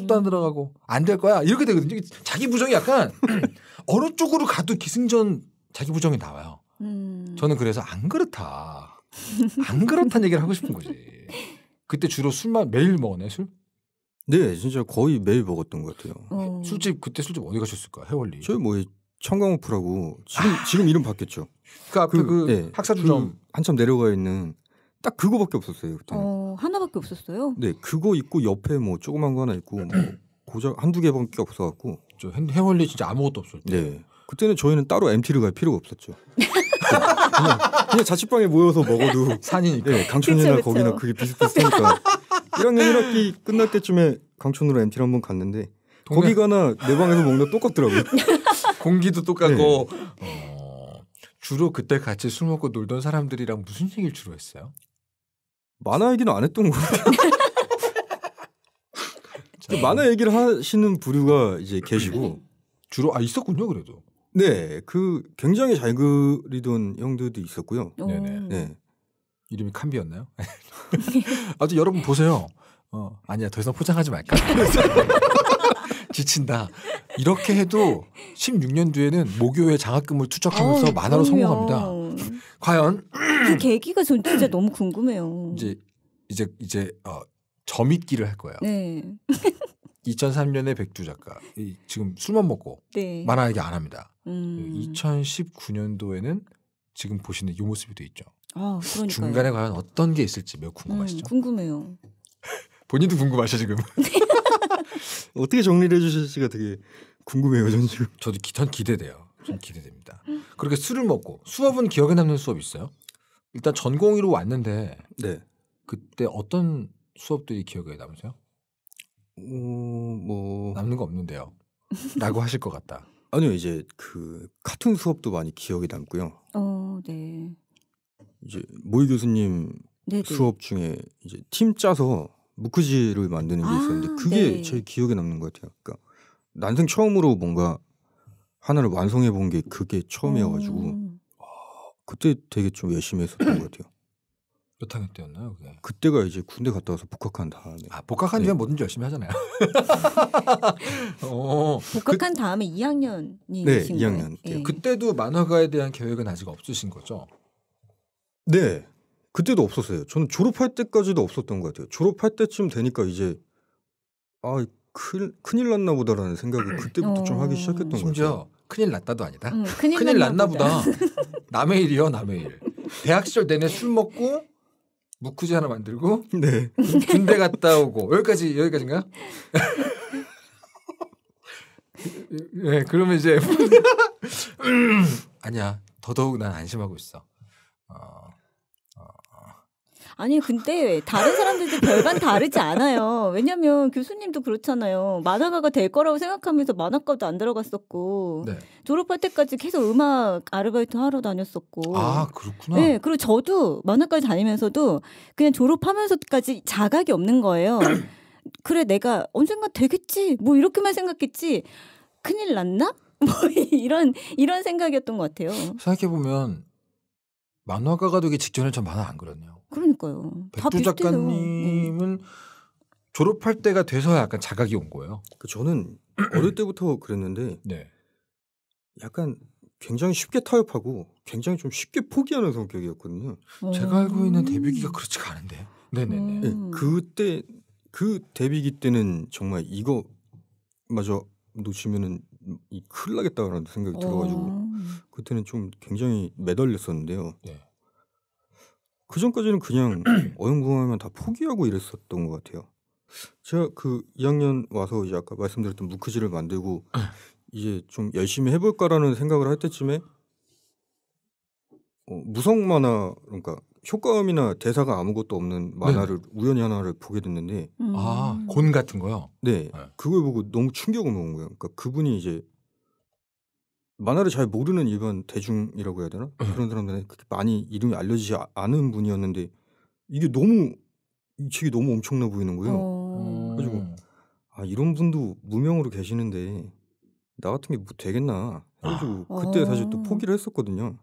S1: 수업도 안 음. 들어가고 안 될 거야 이렇게 되거든요. 자기 부정이 약간 [coughs] 어느 쪽으로 가도 기승전 자기 부정이 나와요. 음. 저는 그래서 안 그렇다. 안 그렇다는 얘기를 하고 싶은 거지. 그때 주로 술만 매일 먹었네 술? 네, 진짜 거의 매일 먹었던 것 같아요. 어. 술집 그때 술집 어디 가셨을까? 해월리. 저희 뭐 청강호 프라고 지금 아. 지금 이름 바뀌었죠. 그 앞에 그, 그 네, 예, 학사주점 한참 내려가 있는 딱 그거밖에 없었어요. 그때
S2: 어, 하나밖에 없었어요.
S1: 네, 그거 있고 옆에 뭐 조그만 거 하나 있고 뭐 고작 한두 개밖에 없어갖고 저 해월리 진짜 아무것도 없었죠. 네, 그때는 저희는 따로 MT를 갈 필요가 없었죠. 네. 그냥, 그냥 자취방에 모여서 먹어도 산이니까 네, 강촌이나 거기나 그게 비슷비슷하니까 1학년 1학기 끝날 때쯤에 강촌으로 MT를 한번 갔는데 동네... 거기 가나 내 방에서 먹는 똑같더라고요. 공기도 똑같고 네. 어, 주로 그때 같이 술 먹고 놀던 사람들이랑 무슨 얘기를 주로 했어요? 만화 얘기는 안 했던 것 같아요. [laughs] 만화 얘기를 하시는 부류가 이제 계시고 주로 아 있었군요 그래도. 네, 그 굉장히 잘 그리던 형들도 있었고요. 네네. 네. 이름이 캄비였나요? [laughs] 아주 여러분 보세요. 어, 아니야, 더 이상 포장하지 말까. [laughs] 지친다. 이렇게 해도 16년 뒤에는 모교회 장학금을 투척하면서 어, 만화로 성공합니다. 과연
S2: 그 계기가 전 진짜 너무 궁금해요. 이제
S1: 이제 이제 어, 점잇기를 할 거예요. 네. 2003년에 [laughs] 백두 작가 이, 지금 술만 먹고 네. 만화 얘기 안 합니다. 음. 2019년도에는 그 지금 보시는 이 모습이 돼 있죠.
S2: 아, 중간에
S1: 과연 어떤 게 있을지 매우 궁금하시죠? 음,
S2: 궁금해요.
S1: [laughs] 본인도 궁금하셔 지금. [laughs] 네. [laughs] 어떻게 정리를 해주실지가 되게 궁금해요, 전 지금. 저도 기, 전 기대돼요. 좀 기대됩니다. 그렇게 술을 먹고 수업은 기억에 남는 수업 있어요? 일단 전공의로 왔는데 네. 그때 어떤 수업들이 기억에 남으세요? 어, 뭐 남는 거 없는데요. [laughs] 라고 하실 것 같다. 아니요 이제 그 카툰 수업도 많이 기억에 남고요.
S2: 어, 네.
S1: 이제 모의 교수님 네네. 수업 중에 이제 팀 짜서 무크지를 만드는 게 아, 있었는데 아, 그게 네. 제일 기억에 남는 것 같아요. 그러니까 난생 처음으로 뭔가 하나를 완성해 본 게 그게 처음이어가지고 음. 아, 그때 되게 좀 열심히 했었던 것 같아요. 몇 학년 때였나요? 그게? 그때가 이제 군대 갔다 와서 복학한 다음에. 아 복학한 뒤에 네. 뭐든지 열심히 하잖아요. [laughs] 어, 복학한
S2: 그, 다음에 2학년이신 네, 2학년. 거
S1: 네. 예. 그때도 만화가에 대한 계획은 아직 없으신 거죠? 네, 그때도 없었어요. 저는 졸업할 때까지도 없었던 것 같아요. 졸업할 때쯤 되니까 이제 아 큰, 큰일 났나 보다라는 생각을 [clears throat] 그때부터 어... 좀 하기 어. 시작했던 거죠. 심지어 것 같아요. 큰일 났다도 아니다. 응, 큰일, 큰일, 났나, 났나 보다. [laughs] 남의 일이요, 남의 일. 대학 시절 내내 술 먹고 무크지 하나 만들고 [laughs] 네. 군대 갔다 오고 여기까지 여기까지인가?
S3: [laughs]
S1: 예, 네, 그러면 이제 음, 아니야 더더욱 난 안심하고 있어. 어,
S2: 아니 근데 다른 사람들도 별반 다르지 않아요. 왜냐면 교수님도 그렇잖아요. 만화가가 될 거라고 생각하면서 만화과도 안 들어갔었고 네. 졸업할 때까지 계속 음악 아르바이트 하러 다녔었고 아 그렇구나. 네 그리고 저도 만화과를 다니면서도 그냥 졸업하면서까지 자각이 없는 거예요. [clears throat] 그래 내가 언젠가 되겠지 뭐 이렇게만 생각했지 큰일 났나? [laughs] 뭐 이런 이런 생각이었던 것 같아요.
S1: 생각해 보면 만화가가 되기 직전에 전 만화 안 그렸네요.
S2: 그러니까요. 백두 작가님은
S1: 졸업할 때가 돼서 약간 자각이 온 거예요. 그 저는 어릴 때부터 그랬는데 네. 약간 굉장히 쉽게 타협하고 굉장히 좀 쉽게 포기하는 성격이었거든요.
S3: 오. 어. 제가 알고 있는 데뷔기가
S1: 그렇지가 않은데. 네네네. 네, 그때 그 데뷔기 때는 정말 이거 마저 놓치면은 이 큰일 나겠다라는 생각이 오. 들어가지고 어. 그때는 좀 굉장히 매달렸었는데요. 네. 그 전까지는 그냥 [clears throat] 어영부영하면 다 포기하고 이랬었던 것 같아요. 제가 그 2학년 와서 이제 아까 말씀드렸던 무크지를 만들고 네. 이제 좀 열심히 해볼까라는 생각을 할 때쯤에 어, 무성 만화 그러니까 효과음이나 대사가 아무것도 없는 만화를 네 우연히 하나를 보게 됐는데 아, 음. 아곤 같은 거요. 네, 네, 그걸 보고 너무 충격을 먹은 거예요. 그러니까 그분이 이제 만화를 잘 모르는 일반 대중이라고 해야 되나 네. 그런 사람들은 그렇게 많이 이름이 알려지지 않은 분이었는데 이게 너무 이 책이 너무 엄청나 보이는 거예요. 어... 그래가지고 음. 아 이런 분도 무명으로 계시는데 나 같은 게뭐 되겠나 해가지고 아. 그때 사실 또 어. 포기를 했었거든요.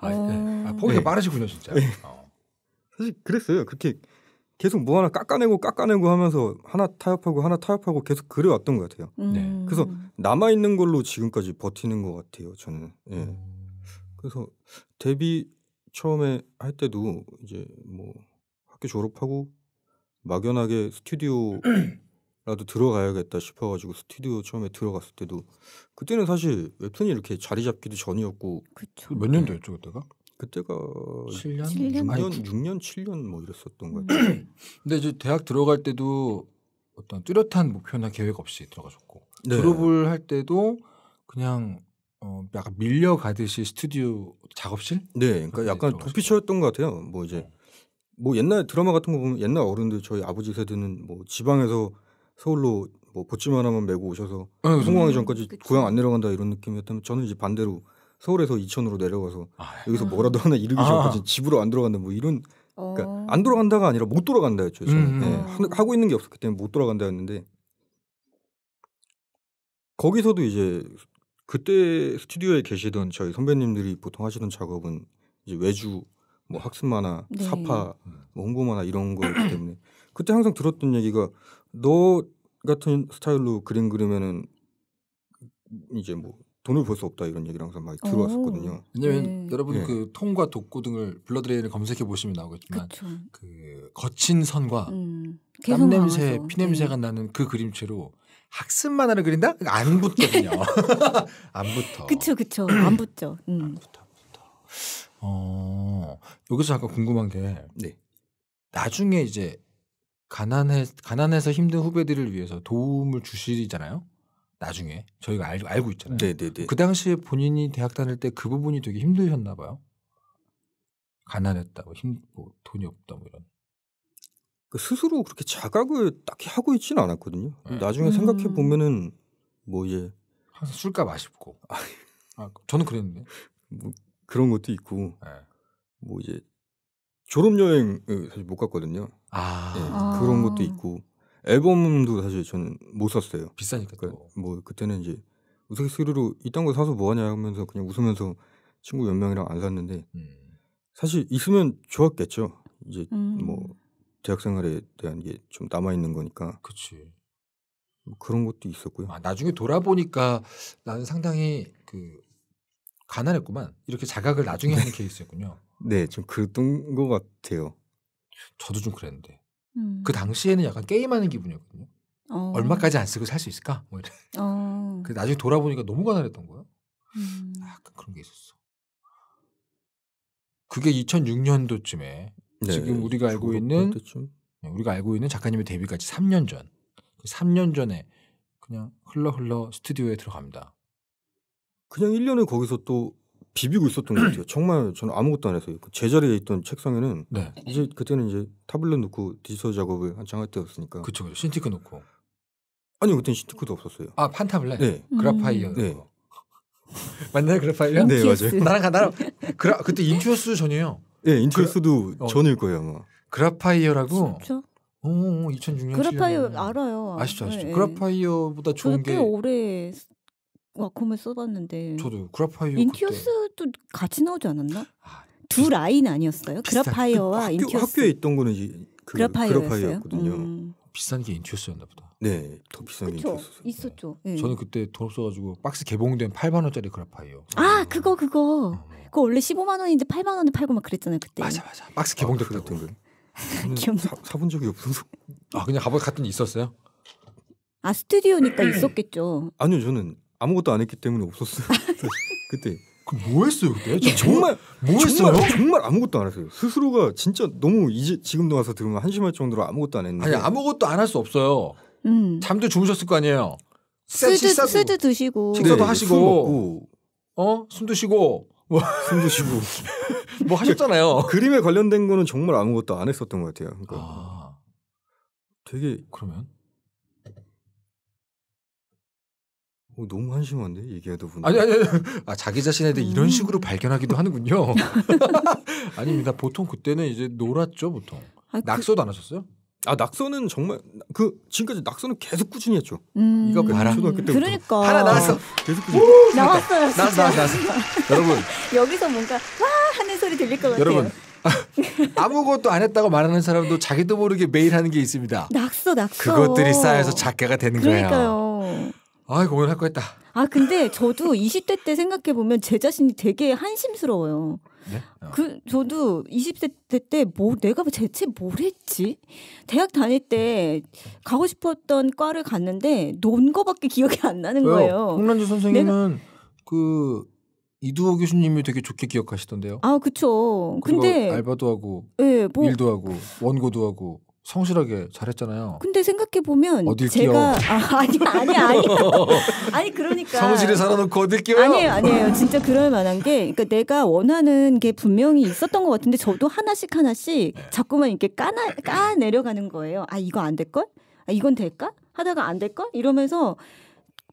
S3: 아, 예. 아 포기가 네. 빠르시군요 진짜. 네.
S1: 어. 사실 그랬어요. 그렇게 계속 뭐 하나 깎아내고 깎아내고 하면서 하나 타협하고 하나 타협하고 계속 그래왔던 것 같아요. 음. 네. 그래서 음. 남아 있는 걸로 지금까지 버티는 것 같아요. 저는. 예. 음. 그래서 데뷔 처음에 할 때도 이제 뭐 학교 졸업하고 막연하게 스튜디오라도 [clears throat] 들어가야겠다 싶어가지고 스튜디오 처음에 들어갔을 때도 그때는 사실 웹툰이 이렇게 자리 잡기도 전이었고 그쵸. 그 몇 년도였죠 네. 그때가? 그때가 7년, 7년? 6년, 6년, 7년 뭐 이랬었던 거 같아요. 음. 근데 이제 대학 들어갈 때도 어떤 뚜렷한 목표나 계획 없이 들어가셨고 네. 졸업을 할 때도 그냥 어 약간 밀려가듯이 스튜디오 작업실? 네, 그러니까 약간 도피처였던 것 같아요. 뭐 이제 어. 뭐 옛날 드라마 같은 거 보면 옛날 어른들 저희 아버지 세대는 뭐 지방에서 서울로 뭐 보침 하나만 메고 오셔서 아, 성공하기 전까지 그치. 고향 안 내려간다 이런 느낌이었다면 저는 이제 반대로 서울에서 이천으로 내려가서 아, 여기서 아. 뭐라도 하나 이루기 전까지 아. 집으로 안 들어간다 뭐 이런 그러니까 어. 안 돌아간다가 아니라 못 돌아간다였죠. 저는 음, 네, 음. 하고 있는 게 없었기 때문에 못 돌아간다였는데 거기서도 이제 그때 스튜디오에 계시던 저희 선배님들이 보통 하시던 작업은 이제 외주 뭐학습 만화 네. 사파 뭐 홍보마나 이런 거였기 [clears throat] 때문에 그때 항상 들었던 얘기가 너 같은 스타일로 그림 그리면은 이제 뭐 돈을 벌 수 없다 이런 얘기를 항상 많이 들어왔었거든요. 어. 왜냐면 네. 여러분 네. 그 통과 독고 등을 블러드레인을 검색해 보시면 나오겠지만
S3: 그쵸. 그
S1: 거친 선과
S3: 음, 땀 냄새,
S1: 피 냄새가 네. 나는 그 그림체로 학습 만화를 그린다? 안 붙거든요.
S2: [laughs]
S1: 안 붙어. 그쵸
S2: 그쵸 음. 안 붙죠. 음. 안 붙어 안 붙어.
S1: 어 여기서 잠깐 궁금한 게 네. 나중에 이제 가난해 가난해서 힘든 후배들을 위해서 도움을 주시잖아요. 나중에 저희가 알, 알고 있잖아요. 네네네. 그 당시에 본인이 대학 다닐 때 그 부분이 되게 힘드셨나 봐요. 가난했다, 고 힘, 뭐 돈이 없다, 뭐 이런. 그 스스로 그렇게 자각을 딱히 하고 있지는 않았거든요. 네. 나중에 음... 생각해 보면은 뭐 이제 항상 술값 아쉽고. [laughs] 아, 저는 그랬는데. 뭐 그런 것도 있고. 네. 뭐 이제 졸업 여행 사실 못 갔거든요. 아. 네, 아~ 그런 것도 있고. 앨범도 사실 저는 못 샀어요. 비싸니까. 그뭐 그러니까 그때는 이제 우스갯소리로 이딴 거 사서 뭐 하냐 하면서 그냥 웃으면서 친구 몇 명이랑 안 샀는데 음. 사실 있으면 좋았겠죠. 이제 음. 뭐 대학생활에 대한 게 좀 남아 있는 거니까. 그렇지. 뭐 그런 것도 있었고요. 아, 나중에 돌아보니까 나는 상당히 그 가난했구만. 이렇게 자각을 나중에 [laughs] 네. 하는 케이스였군요. 네, 좀 그랬던 것 같아요. 저도 좀 그랬는데. 음. 그 당시에는 약간 게임하는 기분이었거든요.
S3: 어. 얼마까지
S1: 안 쓰고 살 수 있을까? 뭐 이래.
S3: 어. [laughs] 그
S1: 나중에 돌아보니까 너무 가난했던 거야. 음. 아, 약간 그런 게 있었어. 그게 2006년도쯤에 네, 지금 우리가 알고 있는 때쯤? 네, 우리가 알고 있는 작가님의 데뷔까지 3년 전. 3년 그 전에 그냥 흘러 흘러 스튜디오에 들어갑니다. 그냥 1년을 거기서 또 비비고 있었던 것 같아요. [clears throat] 정말 저는 아무것도 안 해서 제자리에 있던 책상에는 네. 이제 그때는 이제 타블렛 놓고 디지털 작업을 한창 할 때였으니까. 그쵸, 그 신티크 놓고. 아니 그때 신티크도 없었어요. 아 판타블렛. 네. 음. 그라파이어. 네. [laughs] 맞나요 그라파이어? 네 맞아요. 나랑 나랑 그라 그때 인튜어스 전이에요. 네 인튜어스도 그라... 어. 전일 거예요 아마. 그라파이어라고. 진짜? 오, 2006년 그라파이어 7년. 알아요. 아시죠, 아시죠. 네. 네. 그라파이어보다 좋은 게
S2: 오래 와콤을 써봤는데 저도 그래파이어 인티어스도 그때... 같이 나오지 않았나? 아, 두 라인 아니었어요? 그 그라파이어와학 인티어스 학교에
S1: 있던 거는 이, 그, 그래파이어였거든요. 음. 비싼 게 인티어스였나 보다. 네, 더 비싼 그쵸? 게 인티어스
S2: 네. 있었죠. 네. 저는
S1: 그때 돈 없어가지고 박스 개봉된 8만 원짜리 그라파이어
S2: 아, 그거 그거. 어. 그거 원래 15만 원인데 8만 원에 팔고 막 그랬잖아요 그때. 맞아 맞아.
S1: 박스 개봉됐던 아, 거. [laughs] 기억나. 사본 적이 없어서. 아 그냥 가방 갔더니 있었어요?
S2: 아 스튜디오니까 있었겠죠.
S1: 아니요 저는 아무것도 안 했기 때문에 없었어요. [laughs] 그때. 그 뭐 했어요 그때? 네, 정말 뭐 했어요? 정말, 정말, 아무것도 안 했어요. 스스로가 진짜 너무 이제 지금도 와서 들으면 한심할 정도로 아무것도 안 했는데. 아니 아무것도 안 할 수 없어요. 음. 잠도 주무셨을 거 아니에요.
S2: 술도 술도 드시고 식사도 네, 하시고 어 숨도 쉬고
S1: 뭐 [laughs] 숨도 쉬고
S2: [laughs] 뭐 하셨잖아요.
S1: 그 그림에 관련된 거는 정말 아무것도 안 했었던 것 같아요. 그러니까. 아. 되게 그러면 어, 너무 한심한데 얘기하다 보니 아니 아니, 아니. 아 자기 자신에 대해 음. 이런 식으로 발견하기도 하는군요. [laughs] 아닙니다. 보통 그때는 이제 놀았죠 보통. 아, 그 낙서도 그... 안 하셨어요? 아 낙서는 정말 그 지금까지 낙서는 계속 꾸준히 했죠.
S2: 음... 이거 봐라. 그 초등학교 때부터 그러니까 하나 나왔어.
S1: 계속 꾸준히 오, 나왔어요. 진짜. 나왔어 나왔어. 나왔어. 여러분
S2: [laughs] 여기서 뭔가 와 하는 소리 들릴 것 같아요. 여러분
S1: [laughs] 아무것도 안 했다고 말하는 사람도 자기도 모르게 매일 하는 게 있습니다.
S2: 낙서 낙서. 그것들이 쌓여서
S1: 작가가 되는 그러니까요. 거예요. 아이 공연할 거 했다.
S2: 아 근데 저도 20대 때 생각해 보면 제 자신이 되게 한심스러워요. 네? 어. 그 저도 20대 때 뭐 내가 뭐 대체 뭘 했지? 대학 다닐 때 가고 싶었던 과를 갔는데 논 거밖에 기억이 안 나는 왜요? 거예요. 홍란주 선생님은
S1: 내가... 그 이두호 교수님이 되게 좋게 기억하시던데요.
S2: 아, 그쵸. 근데
S1: 알바도 하고,
S2: 네, 뭐, 일도
S1: 하고, 원고도 하고. 성실하게 잘했잖아요.
S2: 근데 생각해 보면 제가 [laughs] 아, 아니 아니 아니 [laughs] 아니 그러니까 성실히 살아놓고 어딜 끼요 아니에요 아니에요 진짜 그럴 만한 게 그러니까 내가 원하는 게 분명히 있었던 것 같은데 저도 하나씩 하나씩 네. 자꾸만 이렇게 까나 까 내려가는 거예요. 아 이거 안 될 걸? 아 이건 될까? 하다가 안될 걸? 이러면서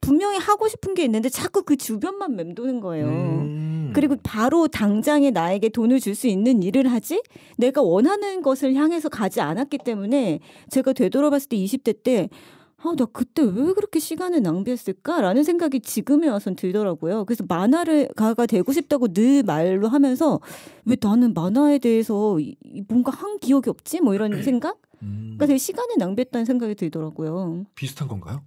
S2: 분명히 하고 싶은 게 있는데 자꾸 그 주변만 맴도는 거예요. 음. 그리고 바로 당장에 나에게 돈을 줄 수 있는 일을 하지 내가 원하는 것을 향해서 가지 않았기 때문에 제가 되돌아봤을 때 20대 때 아, 나 그때 왜 그렇게 시간을 낭비했을까라는 생각이 지금에 와선 들더라고요. 그래서 만화가가 되고 싶다고 늘 말로 하면서 왜 나는 만화에 대해서 뭔가 한 기억이 없지? 뭐 이런 음. 생각? 음. 그러니까 되게 시간을 낭비했다는 생각이 들더라고요.
S1: 비슷한 건가요?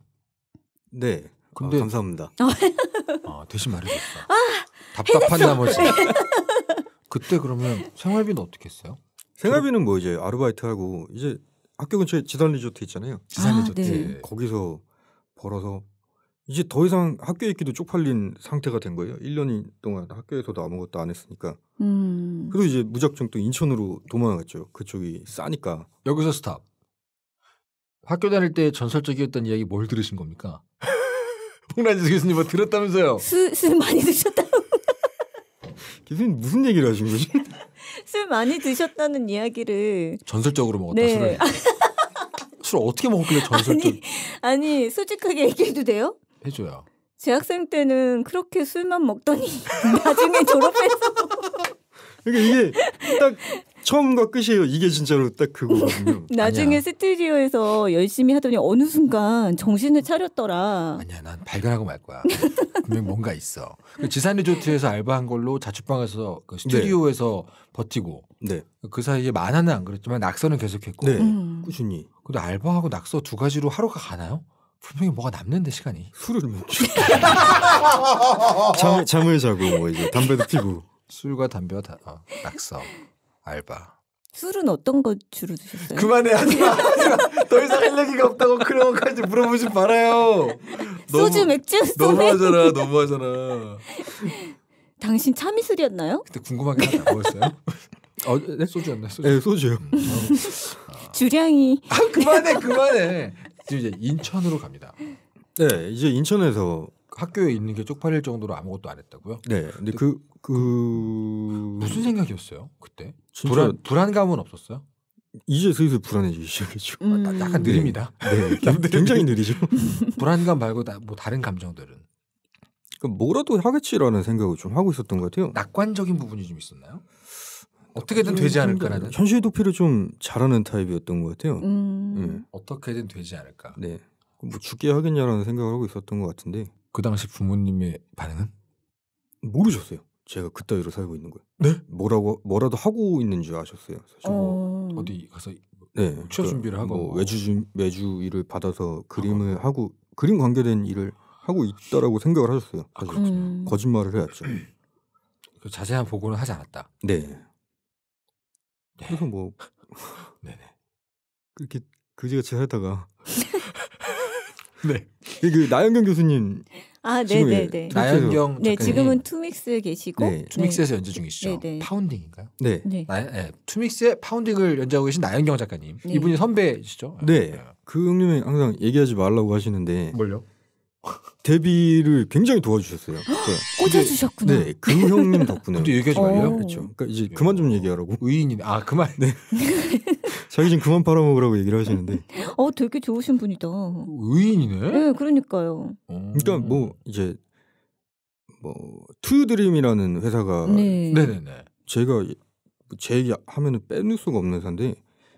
S1: 네. 어, 근데 [laughs] 어, 감사합니다. 아, 어, 대신 말해줬어. 아, 답답한 해냈어. 나머지. 네. [laughs] 그때 그러면 생활비는 어떻게 했어요? 생활비는 뭐 이제 아르바이트하고 이제 학교 근처에 지산 리조트 있잖아요. 지산 아, 리조트 네. 예, 거기서 벌어서 이제 더 이상 학교에 있기도 쪽팔린 상태가 된 거예요. 1년 동안 학교에서도 아무것도 안 했으니까.
S3: 음.
S1: 그리고 이제 무작정 또 인천으로 도망갔죠. 그쪽이 싸니까. 여기서 스탑. 학교 다닐 때 전설적이었던 이야기 뭘 들으신 겁니까? [laughs] 홍란지 교수님 뭐 들었다면서요? 술,
S2: 술 많이 드셨다고.
S1: [laughs] 교수님 무슨 얘기를 하신 거지? [laughs]
S2: 술 많이 드셨다는 이야기를
S1: 전설적으로 먹었다 네. 술을. [laughs] 술 어떻게 먹었길래 전설적? 아니,
S2: 아니 솔직하게 얘기해도 돼요? 해줘요. 재학생 때는 그렇게 술만 먹더니 나중에 졸업해서
S1: 그러니까 이게 딱 처음과 끝이에요. 이게 진짜로 딱 그거거든요.
S2: [laughs] 나중에 아니야. 스튜디오에서 열심히 하더니 어느 순간 정신을 차렸더라. 아니야, 난
S1: 발견하고 말 거야. 분명 뭔가 있어. 그 지산 리조트에서 알바한 걸로 자취방에서 그 네. 스튜디오에서 네. 버티고. 네. 그 사이에 만화는 안 그랬지만 낙서는 계속했고. 네. 음. 꾸준히. 근데 알바하고 낙서 두 가지로 하루가 가나요? 분명히 뭐가 남는데 시간이. 술을 먹죠. [laughs] 잠, 잠을 자고 뭐 이제 담배도 피고. 술과 담배와 다, 어, 낙서. 알바.
S2: 술은 어떤 거 주로 드셨어요?
S1: 그만해 하지 마. 더 이상 할 얘기가 없다고 그런 것까지 물어보지 말아요.
S2: 너무, 소주 맥주 너무하잖아
S1: 너무하잖아.
S2: 당신 참이슬이었나요?
S1: 그때 궁금한 게 뭐였어요? 어, 네, 소주였나? 소주. 네, 소주요.
S2: 어. 주량이. 아, 그만해, 그만해.
S1: 이제 인천으로 갑니다. 네, 이제 인천에서 학교에 있는 게 쪽팔릴 정도로 아무것도 안 했다고요? 네. 근데, 근 그, 그, 그 무슨 생각이었어요 그때? 불안 불안감은 없었어요? 이제 슬슬 불안해지기 시작했죠. 음. 아, 약간 느립니다. 네, 네. [laughs] 굉장히 느리죠. [laughs] 불안감 말고 다, 뭐 다른 감정들은 그 뭐라도 하겠지라는 생각을 좀 하고 있었던 것 같아요. 낙관적인 부분이 좀 있었나요? 어, 어떻게든 되지 않을까라는 현실 도피를 좀 잘하는 타입이었던 것 같아요. 음. 네. 어떻게든 되지 않을까. 네, 뭐 죽게 하겠냐라는 생각을 하고 있었던 것 같은데 그 당시 부모님의 반응은? 모르셨어요. 제가 그따위로 살고 있는 거예요. 네? 뭐라고 뭐라도 하고 있는 줄 아셨어요. 사실 어, 어. 뭐 어... 디 가서 네, 취업 그러니까 준비를 하고 뭐, 뭐 외주 준 외주 일을 받아서 그림을 아, 하고 그림 관계된 일을 하고 있다라고 생각을 하셨어요. 아, 음. 거짓말을 해야죠. [clears throat] 그 자세한 보고는 하지 않았다. 네. 네. 그래서 뭐 [laughs] 네네. 그렇게 그지같이 하다가 [laughs] 네. 그 나영경 교수님. 아, 네, 네, 네. 나영경 네, 지금은
S2: 투믹스 계시고 네. 네. 투믹스에서 연주 중이시죠. 네, 네. 파운딩인가요?
S1: 네. 네. 나, 네. 예, 투믹스의 파운딩을 연주하고 계신 나영경 작가님. 네. 이분이 선배시죠? 네. 예. 그 형님이 항상 얘기하지 말라고 하시는데 뭘요? 데뷔를 굉장히 도와주셨어요. 네. 꽂아주셨구나. 네, 그 형님 덕분에. 근데 얘기하지 어. 말래요? 그렇죠. 그러니까 이제 예. 그만 좀 얘기하라고. 의인이 아 그만. 네. [laughs] 자기 지금 그만 팔아먹으라고 얘기를 하시는데.
S2: 어, 되게 좋으신 분이다.
S1: 의인이네. 네,
S2: 그러니까요. 오. 어.
S1: 그러니까 뭐 이제 뭐 투유드림이라는 회사가 네. 네네 제가 제 얘기 하면은 빼놓을 수가 없는 회사인데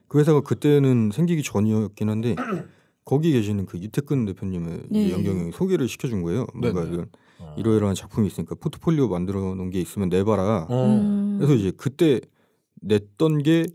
S1: 그 회사가 그때는 생기기 전이었긴 한데 [clears throat] 거기 계시는 그 유태근 대표님의 네. 연경영 소개를 시켜준 거예요. 뭔가 네네. 이런 어. 이러이러한 작품이 있으니까 포트폴리오 만들어 놓은 게 있으면 내봐라. 어. 음. 그래서 이제 그때 냈던 게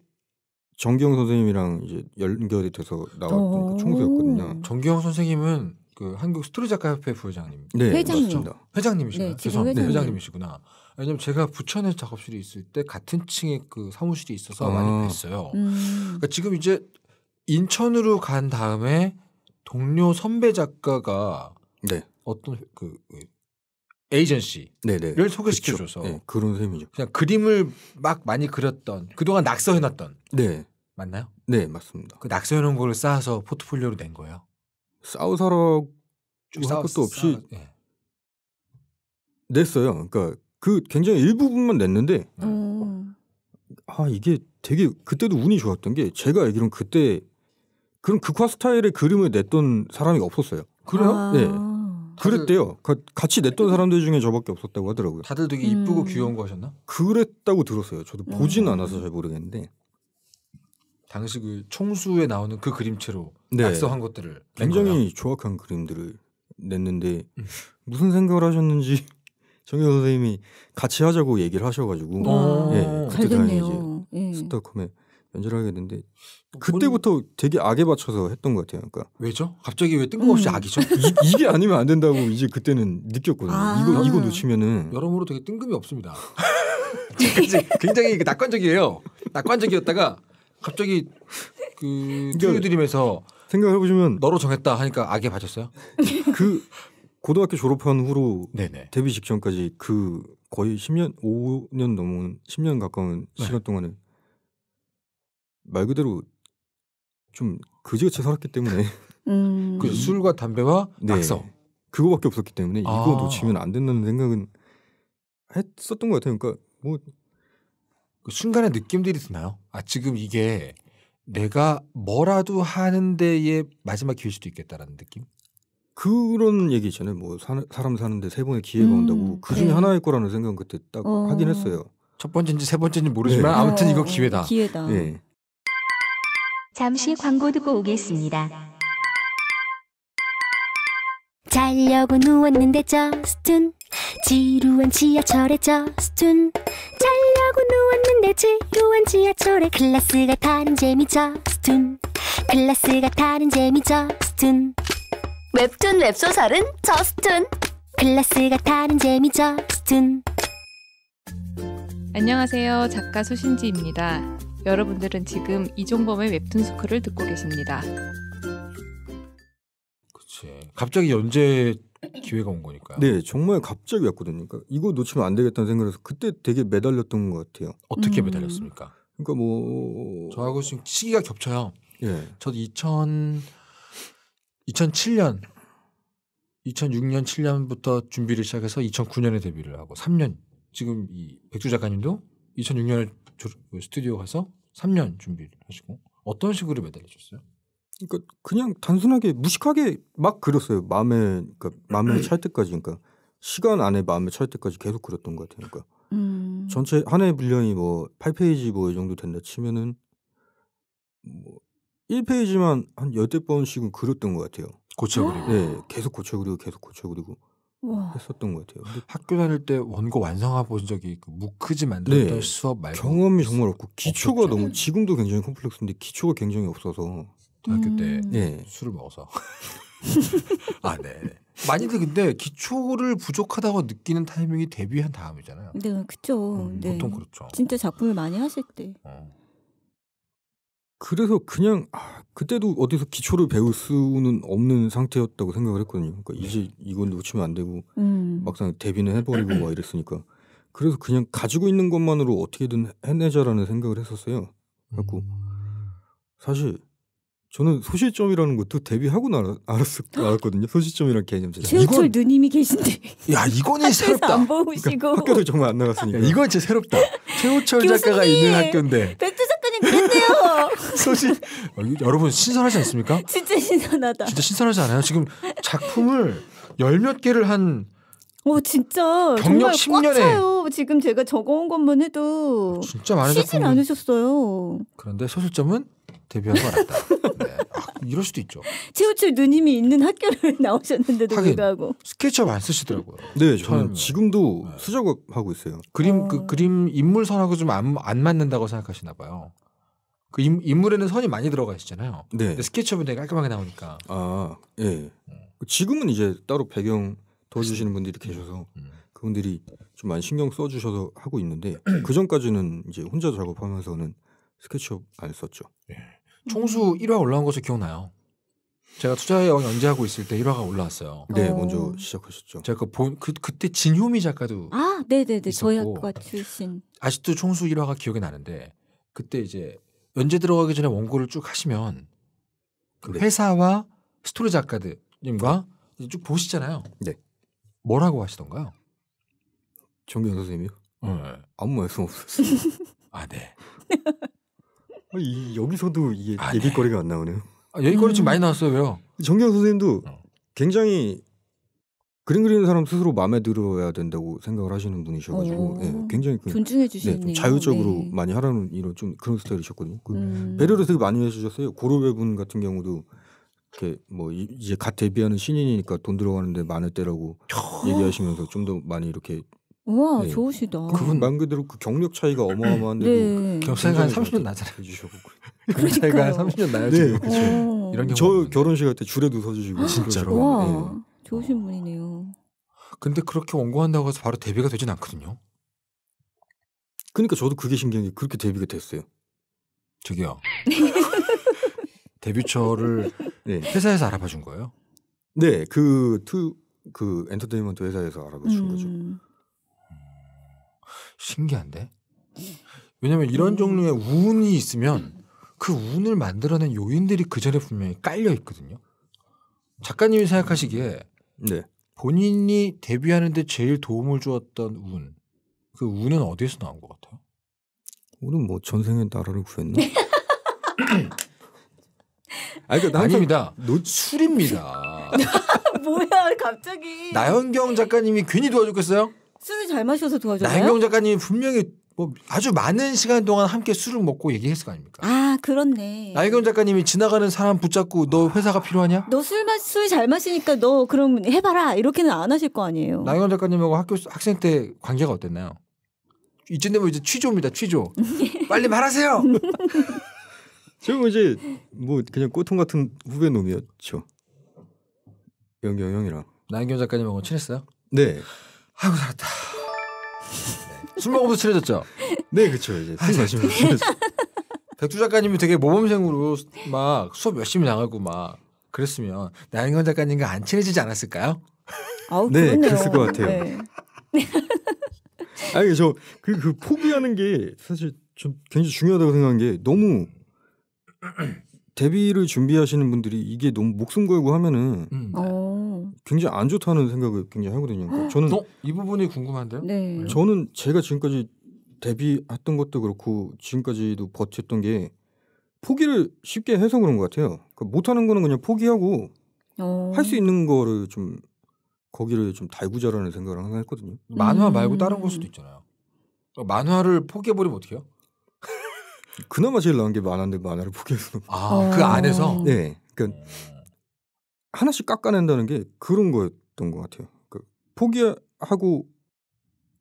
S1: 정기영 선생님이랑 이제 연결이 돼서 나왔던
S3: 그 총수였거든요.
S1: 정기영 선생님은 그 한국 스토리 작가협회 부회장님. 네, 회장님. 회장님이시구나. 네, 죄송합니다. 네, 회장님. 회장님이시구나. 왜냐면 제가 부천에 작업실이 있을 때 같은 층에 그 사무실이 있어서 아. 많이 뵀어요. 음. 그러니까 지금 이제 인천으로 간 다음에 동료 선배 작가가 네. 어떤 그, 그 에이전시를 소개시켜줘서 그 네, 그런 셈이죠. 그냥 그림을 막 많이 그렸던 그동안 낙서해놨던 네 맞나요? 네 맞습니다. 그 낙서해놓은 거를 쌓아서 포트폴리오로 낸 거예요. 싸우사라고 할 것도 없이 싸우, 네. 예. 냈어요. 그러니까 그 굉장히 일부분만 냈는데
S3: 음.
S1: 아 이게 되게 그때도 운이 좋았던 게 제가 알기로는 그때 그런 극화 스타일의 그림을 냈던 사람이 없었어요.
S3: 그래요? 아. 네. 그랬대요.
S1: 그 같이 냈던 사람들 중에 저밖에 없었다고 하더라고요. 다들 되게 이쁘고 음. 귀여운 거 하셨나? 그랬다고 들었어요. 저도 음. 보진 않아서 잘 모르겠는데 당시 그 총수에 나오는 그 그림체로 네. 낙서한 것들을 굉장히 조악한 그림들을 냈는데 음. 무슨 생각을 하셨는지 [laughs] 정현 선생님이 같이 하자고 얘기를 하셔가지고 네, 그때 당연 이제 예. 스톡홈에 연주를 하게 됐는데 어, 그때부터 되게 악에 받쳐서 했던 것 같아요. 그러니까 왜죠? 갑자기 왜 뜬금없이 음. 악이죠? 이, 게 아니면 안 된다고 이제 그때는 느꼈거든요. 아~ 이거 이거 놓치면은 여러모로 되게 뜬금이 없습니다. [laughs] 네. [laughs] 굉장히 낙관적이에요. 낙관적이었다가 갑자기 그투유들이면서 그러니까 생각해 보시면 너로 정했다 하니까 악에 받쳤어요. [laughs] 그 고등학교 졸업한 후로 네네. 데뷔 직전까지 그 거의 10년 5년 넘은 10년 가까운 네. 시간 동안에 말 그대로 좀 그지같이 살았기 때문에 [laughs]
S3: 그 음. 그
S1: 술과 담배와 네. 낙서 그거밖에 없었기 때문에 아. 이거 놓치면 안 된다는 생각은 했었던 것 같아요. 그러니까 뭐그 순간의 느낌들이 드나요? 아 지금 이게 내가 뭐라도 하는 데의 마지막 기회일 수도 있겠다라는 느낌? 그런 얘기 있잖아요. 뭐 사, 람 사는데 세 번의 기회가 음, 온다고 그 중에 네. 하나일 거라는 생각은 그때 딱 어. 하긴 했어요. 첫 번째인지 세 번째인지 모르지만 네. 아무튼 이거 어, 기회다. 기회다. 네.
S2: 잠시 광고 듣고 오겠습니다. 자려고 누웠는데 저스툰 지루한 지하철에
S3: 저스툰 자려고 누웠는데 지루한 지하철에 클래스가 타는 재미
S2: 저스툰 클래스가 타는 재미 저스툰 웹툰 웹소설은 저스툰 클래스가 타는 재미 저스툰 안녕하세요 작가 소신지입니다 여러분들은 지금 이종범의 웹툰 스쿨을 듣고 계십니다.
S1: 그치. 갑자기 연재 기회가 온 거니까요. 네, 정말 갑자기 왔거든요. 그러니까 이거 놓치면 안 되겠다는 생각에서 그때 되게 매달렸던 것 같아요. 어떻게 음. 매달렸습니까? 그러니까 뭐 저하고 지금 시기가 겹쳐요. 예. 저도 2000 2007년 2006년 7년부터 준비를 시작해서 2009년에 데뷔를 하고 3년 지금 이 백주 작가님도 2006년에 그 스튜디오 가서 3년 준비를 하시고 어떤 식으로 매달려셨어요 그러니까 그냥 단순하게 무식하게 막 그렸어요. 마음에 그러니까 마음에 찰 때까지 그러니까 시간 안에 마음에 찰 때까지 계속 그렸던 것 같아요. 그러니까 음. 전체 한 해의 분량이 뭐 8페이지 뭐 이 정도 된다 치면은 뭐 1페이지만 한 10대 번씩은 그렸던 것 같아요. 고쳐 그리고 네, 계속 고쳐 그리고 계속 고쳐 그리고 했었던 것 같아요. 학교 다닐 때 원고 완성화고본 적이 그 무크지 만들었던 네. 수업 말고 경험이 정말 없고 기초가 없었죠. 너무 음. 지금도 굉장히 콤플렉스인데 기초가 굉장히 없어서
S3: 대학교 음. 때 예. 네.
S1: 술을 먹어서 [laughs] 아 네. 많이들 근데 기초를 부족하다고 느끼는 타이밍이 데뷔한 다음이잖아요.
S2: 네, 그렇죠. 음, 네. 보통 그렇죠. 진짜 작품을 많이 하실 때. 어.
S1: 그래서 그냥 아, 그때도 어디서 기초를 배울 수는 없는 상태였다고 생각을 했거든요. 그러니까 이제 네. 이건 놓치면 안 되고 음. 막상 데뷔는 해버리고 막 이랬으니까 그래서 그냥 가지고 있는 것만으로 어떻게든 해내자라는 생각을 했었어요. 그래갖고 음. 사실 저는 소실점이라는 것도 데뷔하고 나알았 알았거든요. 소실점이라는 개념 자체. 최철
S2: 누님이 계신데.
S1: 야 이거는 새롭다. 안 보시고. 그러니까 학교를 정말 안 나갔으니까. 야, 이건 진짜 새롭다. 최우철 작가가 있는 학교인데. 백두
S2: 작가님 그랬대요. [laughs] 소실.
S1: 어, 여러분 신선하지 않습니까?
S2: 진짜 신선하다. 진짜
S1: 신선하지 않아요? 지금 작품을 열 몇 개를 한.
S2: 오 진짜 경력 정말 10년에 꽉 차요. 지금 제가 적어온 것만 해도 진짜 많은 쉬질 작품은... 않으셨어요.
S1: 그런데 소실점은 데뷔하고 알다 [laughs] 네. 아, 이럴 수도 있죠.
S2: 최우철 누님이 있는 학교를 [laughs] 나오셨는데도 불구하고
S1: 스케치업 안 쓰시더라고요. 네, 저는 지금도 네. 수작업하고 있어요. 그림 어... 그 그림 인물 선하고 좀안 안 맞는다고 생각하시나 봐요. 그 인, 인물에는 선이 많이 들어가 있잖아요. 네. 근데 스케치업은 되게 깔끔하게 나오니까. 아, 예. 음. 지금은 이제 따로 배경 도와주시는 분들이 계셔서 음. 음. 그분들이 좀 많이 신경 써주셔서 하고 있는데 그 전까지는 이제 혼자 작업하면서는 스케치업 안 썼죠. 총수 1화 음. 올라온 것을 기억나요. 제가 투자의 여 어, 연재하고 있을 때 1화가 올라왔어요. 네, 어. 먼저 시작하셨죠. 제가 그 본, 그, 그때 진효미 작가도
S2: 아, 네네네. 저희 과 출신.
S1: 아직도 총수 1화가 기억이 나는데 그때 이제 연재 들어가기 전에 원고를 쭉 하시면 그 네. 회사와 스토리 작가들님과 쭉 보시잖아요. 네. 뭐라고 하시던가요? 정경 선생님이요? 네. 아무 말씀 없었어요. [laughs] 아, 네. [laughs] 아 이, 여기서도 이게 아, 얘기거리가 네. 안 나오네요. 아, 얘기거리 음. 지금 많이 나왔어요. 왜요? 정경 선생님도 어. 굉장히 그림 그리는 사람 스스로 마음에 들어야 된다고 생각을 하시는 분이셔가지고 어. 예, 굉장히 그, 존중해 주시는 네, 자율적으로 네. 많이 하라는 이런 좀 그런 스타일이셨거든요. 그 음. 배려를 되게 많이 해주셨어요. 고로배분 같은 경우도 이렇게 뭐 이제 갓 데뷔하는 신인이니까 돈 들어가는데 많을 때라고 얘기하시면서 좀 더 많이 이렇게
S2: 와 네. 좋으시다. 그분 음.
S1: 말 그대로 그 경력 차이가 어마어마한데 네. 격차가 그 30년 나잖아요. 해주셨고 그 차이가 30년 나요 지금. 네. 그렇죠. 어. 이런 경저 결혼식 할때 줄에도 서주시고 아, 진짜로. 와
S2: 네. 좋으신 분이네요.
S1: 근데 그렇게 원고한다고 해서 바로 데뷔가 되진 않거든요. 그러니까 저도 그게 신기한 게 그렇게 데뷔가 됐어요. 저기요. 데뷔처를 [laughs] 네. 회사에서 알아봐 준 거예요? 네, 그 투그 그 엔터테인먼트 회사에서 알아봐 준 음. 거죠. 신기한데? 왜냐면 이런 종류의 운이 있으면 그 운을 만들어낸 요인들이 그 전에 분명히 깔려 있거든요. 작가님이 생각하시기에 네. 본인이 데뷔하는데 제일 도움을 주었던 운, 그 운은 어디에서 나온 것 같아요? 운은 뭐 전생의 나라를 구했나? [laughs] 아니, 그러니까 아닙니다. 노출입니다.
S2: [laughs] 뭐야 갑자기? 나현경
S1: 작가님이 괜히 도와줬겠어요?
S2: 술을 잘 마셔서 도와줘요. 나경
S1: 작가님 분명히 뭐 아주 많은 시간 동안 함께 술을 먹고 얘기했을 거 아닙니까?
S2: 아 그렇네.
S1: 나경 작가님이 지나가는 사람 붙잡고 너 회사가 필요하냐?
S2: 너 술마술잘 마시니까 너 그럼 해봐라 이렇게는 안 하실 거 아니에요.
S1: 나이경 작가님하고 학교 학생 때 관계가 어땠나요? 이쯤 되면 이제 취조입니다 취조.
S2: [laughs] 빨리 말하세요.
S1: 지금 [laughs] 이제 뭐 그냥 꼬통 같은 후배 놈이었죠. 영경 형이랑. 나이경 작가님하고 친했어요? 네. 아이고 살았다. 네. 술먹어도서 친해졌죠? 네, 그렇죠. 이제 술마 네. 백주 작가님이 되게 모범생으로 막 수업 열심히 나가고 막 그랬으면 나영현 작가님과 안 친해지지 않았을까요?
S3: 아우, 네, 그 그랬을 것 같아요. 네.
S1: 아니 저그 그 포기하는 게 사실 좀 굉장히 중요하다고 생각한 게 너무 데뷔를 준비하시는 분들이 이게 너무 목숨 걸고 하면은
S3: 음. 네.
S1: 굉장히 안 좋다는 생각을 굉장히 하거든요. 그러니까 저는 어? 이 부분이 궁금한데요. 네. 네. 저는 제가 지금까지 데뷔했던 것도 그렇고 지금까지도 버텼던 게 포기를 쉽게 해서 그런 것 같아요. 그러니까 못하는 거는 그냥 포기하고 어. 할수 있는 거를 좀 거기를 좀 달구자라는 생각을 항상 했거든요. 만화 음. 말고 다른 걸 수도 있잖아요. 만화를 포기해버리면 어떡해요? 그나마 제일 나은 게 만화인데 만화를 보기해서 [laughs] 아, 어. 그 안에서? 네. 그러니까 음. 하나씩 깎아낸다는 게 그런 거였던 것 같아요. 그 포기하고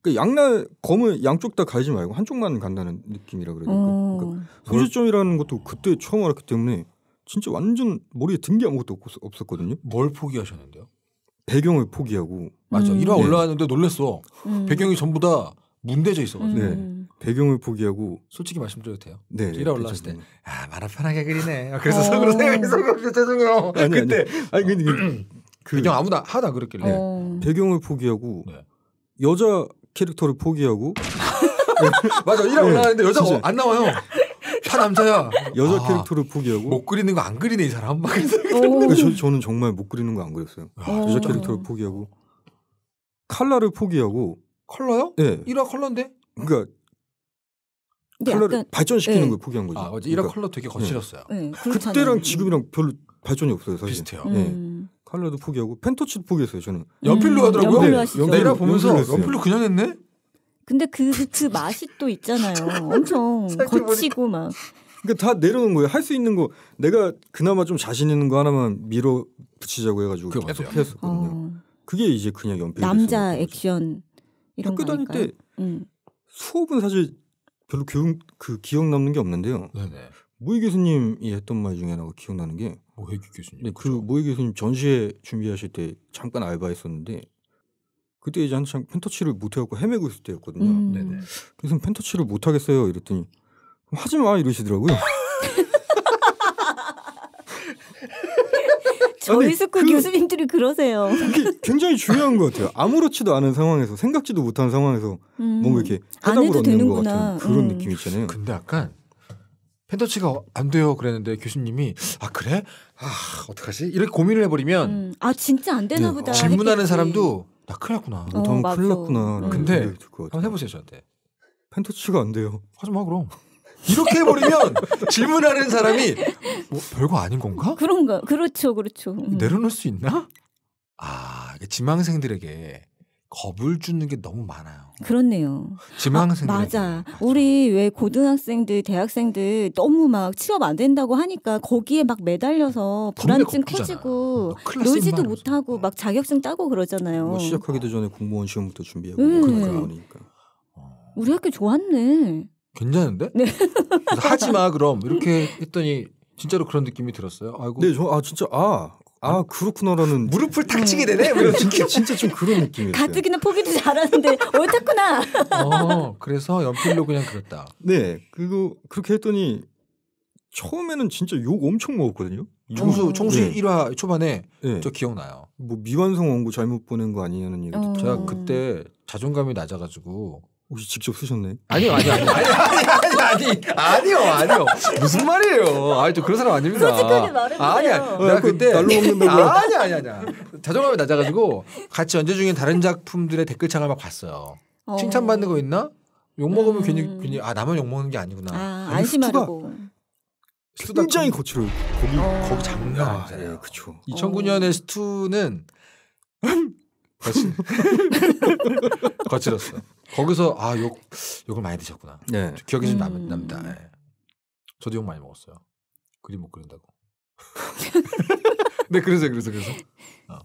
S1: 그 양날 검을 양쪽 다 갈지 말고 한쪽만 간다는 느낌이라 그래요. 그 소지점이라는 것도 그때 처음 알았기 때문에 진짜 완전 머리에 든 게 아무것도 없었거든요. 뭘 포기하셨는데요? 배경을 포기하고 맞아 음. 일화 예. 올라왔는데 놀랬어. 음. 배경이 전부 다 문대져 있어가지고 네. 음. 네. 배경을 포기하고 솔직히 말씀드려도 돼요. 네, 일화 올라왔을 때 아, 말화 편하게 그리네. 아, 그래서 어. 속으로 생각해서 죄송해요. 아니, 그때 아니, 근데 음. 그 배경 [clears throat] 그 아무나 하다 그랬길래 네. 배경을 포기하고 네. 여자 캐릭터를 포기하고 [laughs] 맞아 일화 네. 올라왔는데 여자가 안 나와요. 다 남자야. 여자 아, 캐릭터를 포기하고 못 그리는 거 안 그리네 이 사람. 막 그러니까 저, 어. 저는 정말 못 그리는 거 안 그렸어요. 아, 여자 캐릭터를 포기하고 칼라를 포기하고 컬러요? 예. 네. 1화 컬러인데? 그러니까 컬러를 약간, 발전시키는 네. 걸 포기한 거죠. 아, 그러니까, 컬러 되게 예. 거칠었어요.
S2: 네. 그때랑 음.
S1: 지금이랑 별로 발전이 없어요, 사실. 비슷해요. 음. 컬러도 포기하고 펜터치도 포기했어요, 저는. 음. 연필로 하더라고요. 연필로 네, 내가 보면서 연필로, 연필로 그냥
S2: 했네. 근데 그그 그 맛이 또 있잖아요. [laughs] 엄청 거치고 막.
S1: 그러니까 다 내려놓은 거예요. 할 수 있는 거 내가 그나마 좀 자신 있는 거 하나만 밀어 붙이자고 해가지고 계속 했었거든요. 어. 그게 이제 그냥 연필 남자
S2: 액션 이런 학교 다닐 때 음.
S1: 수업은 사실 별로 교육 그 기억 남는 게 없는데요. 네네. 모의 교수님이 했던 말 중에 하나가 기억나는 게 모의 교수님. 네, 그 그렇죠. 모의 교수님 전시회 준비하실 때 잠깐 알바했었는데 그때 이제 한참 펜터치를 못 해갖고 헤매고 있을 때였거든요. 음. 그래서 펜터치를 못 하겠어요 이랬더니 하지 마 이러시더라고요. [laughs]
S2: 저희 스쿨 그, 교수님들이 그러세요.
S1: 굉장히 중요한 것 같아요. 아무렇지도 않은 상황에서 생각지도 못한 상황에서 음. 뭔가 이렇게 해답을 얻는 되는것 같은 그런 음. 느낌 있잖아요. 근데 약간 펜터치가 안 돼요 그랬는데 교수님이 아 그래? 아 어떡하지? 이렇게 고민을 해버리면 음.
S2: 아 진짜 안 되나 네. 보다. 질문하는 사람도
S1: 나 큰일 났구나. 어, 너 큰일 났구나. 근데 한번 해보세요 저한테. 펜터치가 안 돼요. 하지 마 그럼. 이렇게 해버리면 질문하는 사람이 뭐 별거 아닌 건가?
S2: 그런가? 그렇죠, 그렇죠. 음. 내려놓을
S1: 수 있나? 아, 지망생들에게 겁을 주는 게 너무 많아요.
S2: 그렇네요. 지망생 아, 맞아. 우리 왜 고등학생들, 대학생들 너무 막 취업 안 된다고 하니까 거기에 막 매달려서 불안증 커지고 놀지도 못하고 막 자격증 따고 그러잖아요. 뭐
S1: 시작하기도 전에 공무원 시험부터 준비하고 음. 뭐
S2: 그러니까. 우리 학교 좋았네.
S1: 괜찮은데? 네. 하지 마 그럼 이렇게 했더니 진짜로 그런 느낌이 들었어요. 아이고. 네, 저아 진짜 아, 아. 아 그렇구나라는 무릎을 탁 치게 되네. 뭐 네, 진짜 진짜 좀 그런 느낌이었어요.
S2: 가뜩이나 포기도 잘하는데 옳았구나.
S1: 어, 그래서 연필로 그냥 그렸다. 네, 그리고 그렇게 했더니 처음에는 진짜 욕 엄청 먹었거든요. 총수 어. 총수 네. 1화 초반에 네. 저 기억나요. 뭐 미완성 원고 잘못 보낸 거 아니냐는 얘기도 어. 제가 그때 자존감이 낮아가지고 혹시 직접 쓰셨네? 아니요, 아니요, 아니요, 아니,
S3: 아니, 아니, 아니, 요 아니요. 무슨
S1: 말이에요? 아니, 저 그런 사람 아닙니다. 솔직하게 말해보세요. 아, 아니야, 어, 내가 그 그때 날로 먹는다고. 아니야, 아니야, 아니야. 자존감이 낮아가지고 같이 연재 중인 다른 작품들의 댓글창을 막 봤어요. 어. 칭찬받는 거 있나? 욕 먹으면 음. 괜히 괜히 아 나만 욕 먹는 게 아니구나.
S2: 아, 안심하고.
S1: 굉장히 거칠어. 거기 어. 거기 장난 아, 아니잖아요. 아, 그렇 2009년에 어. 스투는 [laughs] 거칠 거칠었어. 거기서 아 욕 욕을 많이 드셨구나. 네. 기억이 좀 남, 음. 납니다. 네. 저도 욕 많이 먹었어요. 그림 못 그린다고. [laughs] 네 그래서 그래서 그래서. 어.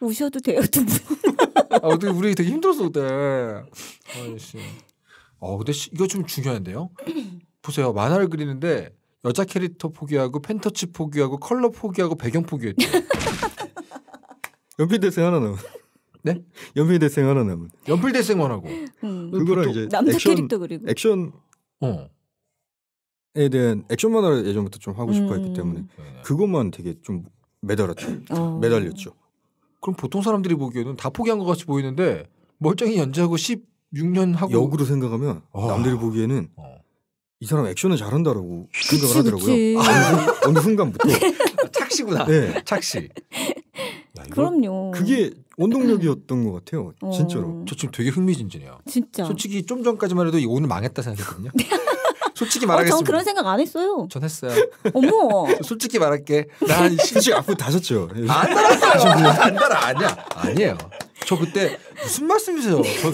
S2: 우셔도 돼요 두 분.
S1: 아, 어떻게 우리 되게 힘들었어 그때. 아씨. 어 근데 시, 이거 좀 중요한데요. 보세요 만화를 그리는데 여자 캐릭터 포기하고 펜터치 포기하고 컬러 포기하고 배경 포기했대요. 연필 대생 하나 는 네? 연필 대생 하나 남은. 연필 대생 하고
S3: 음. 그거랑 이제 남자 액션, 캐릭터 그리고
S1: 액션 어. 에 대한 액션 만화를 예전부터 좀 하고 싶어 했기 음. 때문에 음. 그것만 되게 좀 매달았죠. 어. 매달렸죠. 그럼 보통 사람들이 보기에는 다 포기한 것 같이 보이는데 멀쩡히 연재하고 16년 하고 역으로 생각하면 어. 남들이 보기에는 어. 이 사람 액션을 잘한다라고 그치, 생각을 하더라고요. 아, 어느, 어느, 순간부터
S2: [laughs] 착시구나.
S1: 네. 착시.
S2: 이거 그럼요. 그게
S1: 원동력이었던 것 같아요. 어. 진짜로. 저 지금 되게 흥미진진해요.
S2: 진짜. 솔직히 좀 전까지만
S1: 해도 오늘 망했다 생각했거든요. [laughs] 솔직히 말하겠습니다. 어, 전 그런
S2: 생각 안 했어요. 전 했어요. 어머.
S1: [laughs] 솔직히 말할게. 난 심식 [laughs] 앞으로 다셨죠. 안 달았어요. 안 달아 아니야. 아니에요. 저 그때 무슨 말씀이세요? 저,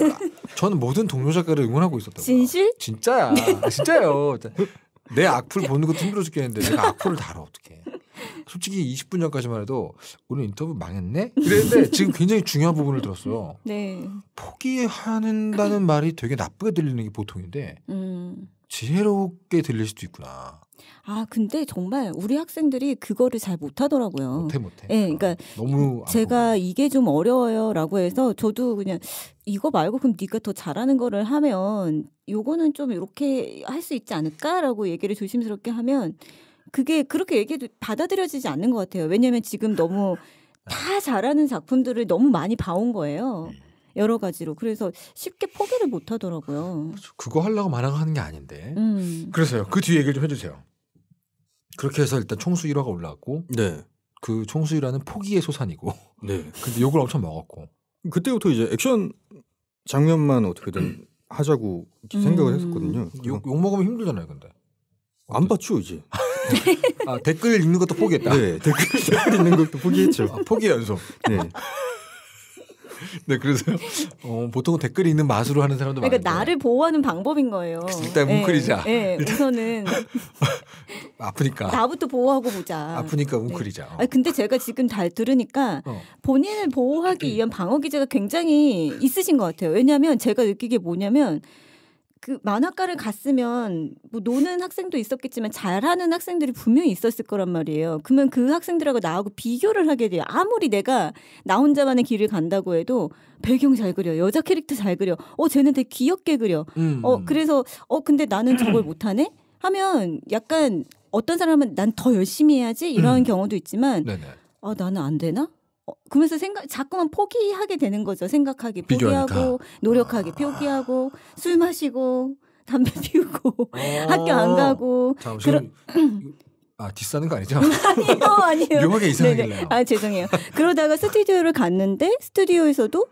S1: 저는 모든 동료 작가를 응원하고 있었다고.
S2: 진실? 진짜야.
S1: 진짜요. 내 악플 보는 것도 힘들어 죽겠는데 내가 악플을 달아 어떻게? 솔직히 20분 전까지만 해도 오늘 인터뷰 망했네? 이랬데 지금 굉장히 중요한 부분을 들었어요.
S2: 네. 포기하는다는
S1: 말이 되게 나쁘게 들리는 게 보통인데 음. 지혜롭게 들릴 수도 있구나.
S2: 아 근데 정말 우리 학생들이 그거를 잘 못하더라고요. 못해 못해. 예, 네, 그러니까 아, 너무 제가 이게 좀 어려워요라고 해서 저도 그냥 이거 말고 그럼 네가 더 잘하는 거를 하면 요거는 좀 이렇게 할 수 있지 않을까라고 얘기를 조심스럽게 하면 그게 그렇게 얘기해도 받아들여지지 않는 것 같아요. 왜냐하면 지금 너무 다 잘하는 작품들을 너무 많이 봐온 거예요. 음. 여러 가지로 그래서 쉽게 포기를 못 하더라고요. 그렇죠.
S1: 그거 하려고 마냥 하는 게 아닌데. 음. 그래서요. 그뒤에 얘기를 좀 해주세요. 그렇게 해서 일단 총수 1화가 올라왔고, 네. 그 총수 1화는 포기의 소산이고, 네. [laughs] 근데 욕을 엄청 먹었고. 그때부터 이제 액션 장면만 어떻게든 음. 하자고 생각을 했었거든요. 욕, 욕 먹으면 힘들잖아요, 근데. 안 봤죠 이제. [laughs] 아, 댓글 읽는 것도 포기했다. 네, 댓글, 읽는 [laughs] 것도 포기했죠. 아, 포기 연속. 네. [laughs] 네, 그래서 어, 보통은 댓글 읽는 맛으로 하는 사람도 그러니까 많아요.
S2: 그러니까 나를 보호하는 방법인 거예요. 일단 네, 뭉클이자. 네, 네, 우선은
S1: 아프니까. 나부터
S2: 보호하고 보자. 아프니까 네. 뭉클이자. 네. 어. 아니, 근데 제가 지금 잘 들으니까 어. 본인을 보호하기 음. 위한 방어 기제가 굉장히 있으신 것 같아요. 왜냐하면 제가 느끼기에 뭐냐면 그 만화과를 갔으면 뭐 노는 학생도 있었겠지만 잘하는 학생들이 분명히 있었을 거란 말이에요. 그러면 그 학생들하고 나하고 비교를 하게 돼요. 아무리 내가 나 혼자만의 길을 간다고 해도 배경 잘 그려, 여자 캐릭터 잘 그려, 어 쟤는 되게 귀엽게 그려. 음. 어 그래서 어 근데 나는 저걸 못하네 하면 약간 어떤 사람은 난 더 열심히 해야지 이런 음. 경우도 있지만 네네. 아 나는 안 되나? 어, 그러면서 생각 자꾸만 포기하게 되는 거죠. 생각하기 포기하고 노력하기 아. 포기하고 술 마시고 담배
S3: 피우고 어. 학교 안
S2: 가고 자, 그런
S3: 아뒷스는거
S1: 아니죠? [laughs]
S2: 아니요 아니요 묘하게 이상하길래 네, 네. 아 죄송해요 그러다가 스튜디오를 갔는데 스튜디오에서도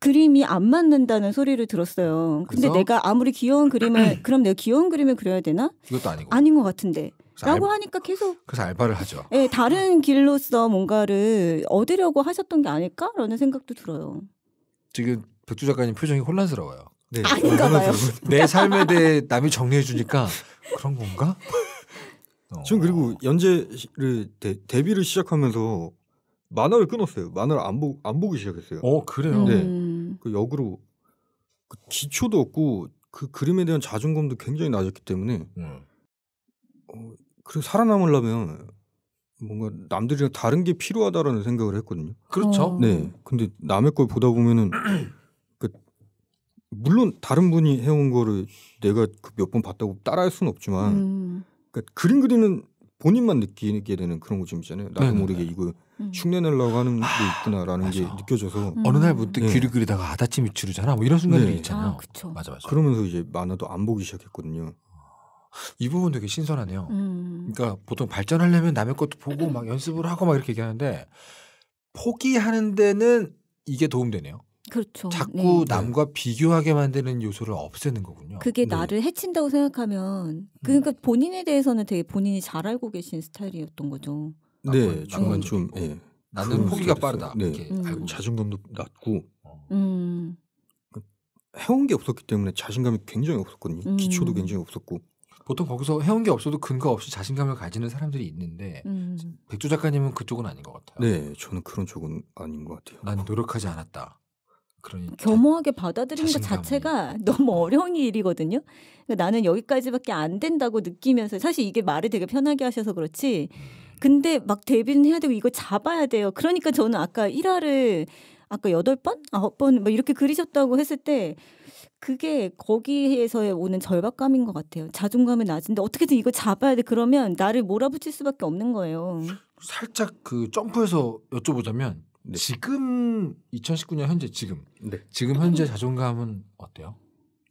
S2: 그림이 안 맞는다는 소리를 들었어요 근데 그래서? 내가 아무리 귀여운 그림을 [clears throat] 그럼 내가 귀여운 그림을 그려야 되나? 이것도 아니고 아닌 것 같은데 라고 알... 하니까 계속
S1: 그래서 알바를 하죠.
S2: 네, 다른 길로서 뭔가를 얻으려고 하셨던 게 아닐까라는 생각도 들어요.
S1: 지금 백주 작가님 표정이 혼란스러워요. 네. 아닌가봐요. 내 삶에 대해 남이 정리해 주니까 그런 건가? [laughs] 어. 지금 그리고 연재를 데,뷔를 시작하면서 만화를 끊었어요. 만화를 안, 보, 안 보기 시작했어요. 어 그래요. 네. 음. 그 역으로 그 기초도 없고 그 그림에 대한 자존감도 굉장히 낮았기 때문에 음. 어, 그리고 살아남으려면 뭔가 남들이랑 다른 게 필요하다라는 생각을 했거든요. 그렇죠. 어. 네. 근데 남의 걸 보다 보면은 그 물론 다른 분이 해온 거를 내가 그몇번 봤다고 따라할 수는 없지만 음. 그니까 그림 그리는 본인만 느끼게 되는 그런 거좀있잖아요 나도 네네네. 네, 모르게 네. 이거 음. 흉내 내려고 하는 게 아, 있구나라는 아, 게 느껴져서 음. 어느 날 문득 네. 귀를 그리다가 아다치이 줄이잖아. 뭐 이런 순간들이 네. 있잖아요.
S3: 아, 맞아 맞아.
S1: 그러면서 이제 만화도 안 보기 시작했거든요. 이 부분 되게 신선하네요.
S3: 음.
S1: 그러니까 보통 발전하려면 남의 것도 보고 막 연습을 하고 막 이렇게 얘기하는데 포기하는 데는 이게 도움되네요.
S2: 그렇죠. 자꾸 네.
S1: 남과 비교하게 만드는 요소를 없애는 거군요.
S3: 그게
S2: 네. 나를 해친다고 생각하면 음. 그러니까 음. 본인에 대해서는 되게 본인이 잘 알고 계신 스타일이었던 거죠.
S1: 아, 네, 그렇죠. 중간 좀 네.
S2: 나는 포기가 빠르다. 네. 음.
S1: 자존감도 낮고
S2: 어. 음.
S1: 해온 게 없었기 때문에 자신감이 굉장히 없었거든요. 기초도 음. 굉장히 없었고 보통 거기서 해온 게 없어도 근거 없이 자신감을 가지는 사람들이 있는데 음. 백조 작가님은 그쪽은 아닌 것 같아요. 네, 저는 그런 쪽은 아닌 것 같아요. 난 노력하지 않았다. 그러니
S2: 겸허하게 받아들이는 것 자체가 너무 어려운 일이거든요. 그러니까 나는 여기까지밖에 안 된다고 느끼면서 사실 이게 말을 되게 편하게 하셔서 그렇지. 음. 근데 막 데뷔는 해야 되고 이거 잡아야 돼요. 그러니까 저는 아까 1화를 아까 여덟 번, 아홉 번뭐 이렇게 그리셨다고 했을 때 그게 거기에서의 오는 절박감인 것 같아요. 자존감이 낮은데 어떻게든 이거 잡아야 돼. 그러면 나를 몰아붙일 수밖에 없는 거예요.
S1: 살짝 그 점프해서 여쭤보자면 네. 지금 2019년 현재 지금 네. 지금 현재 자존감은 어때요?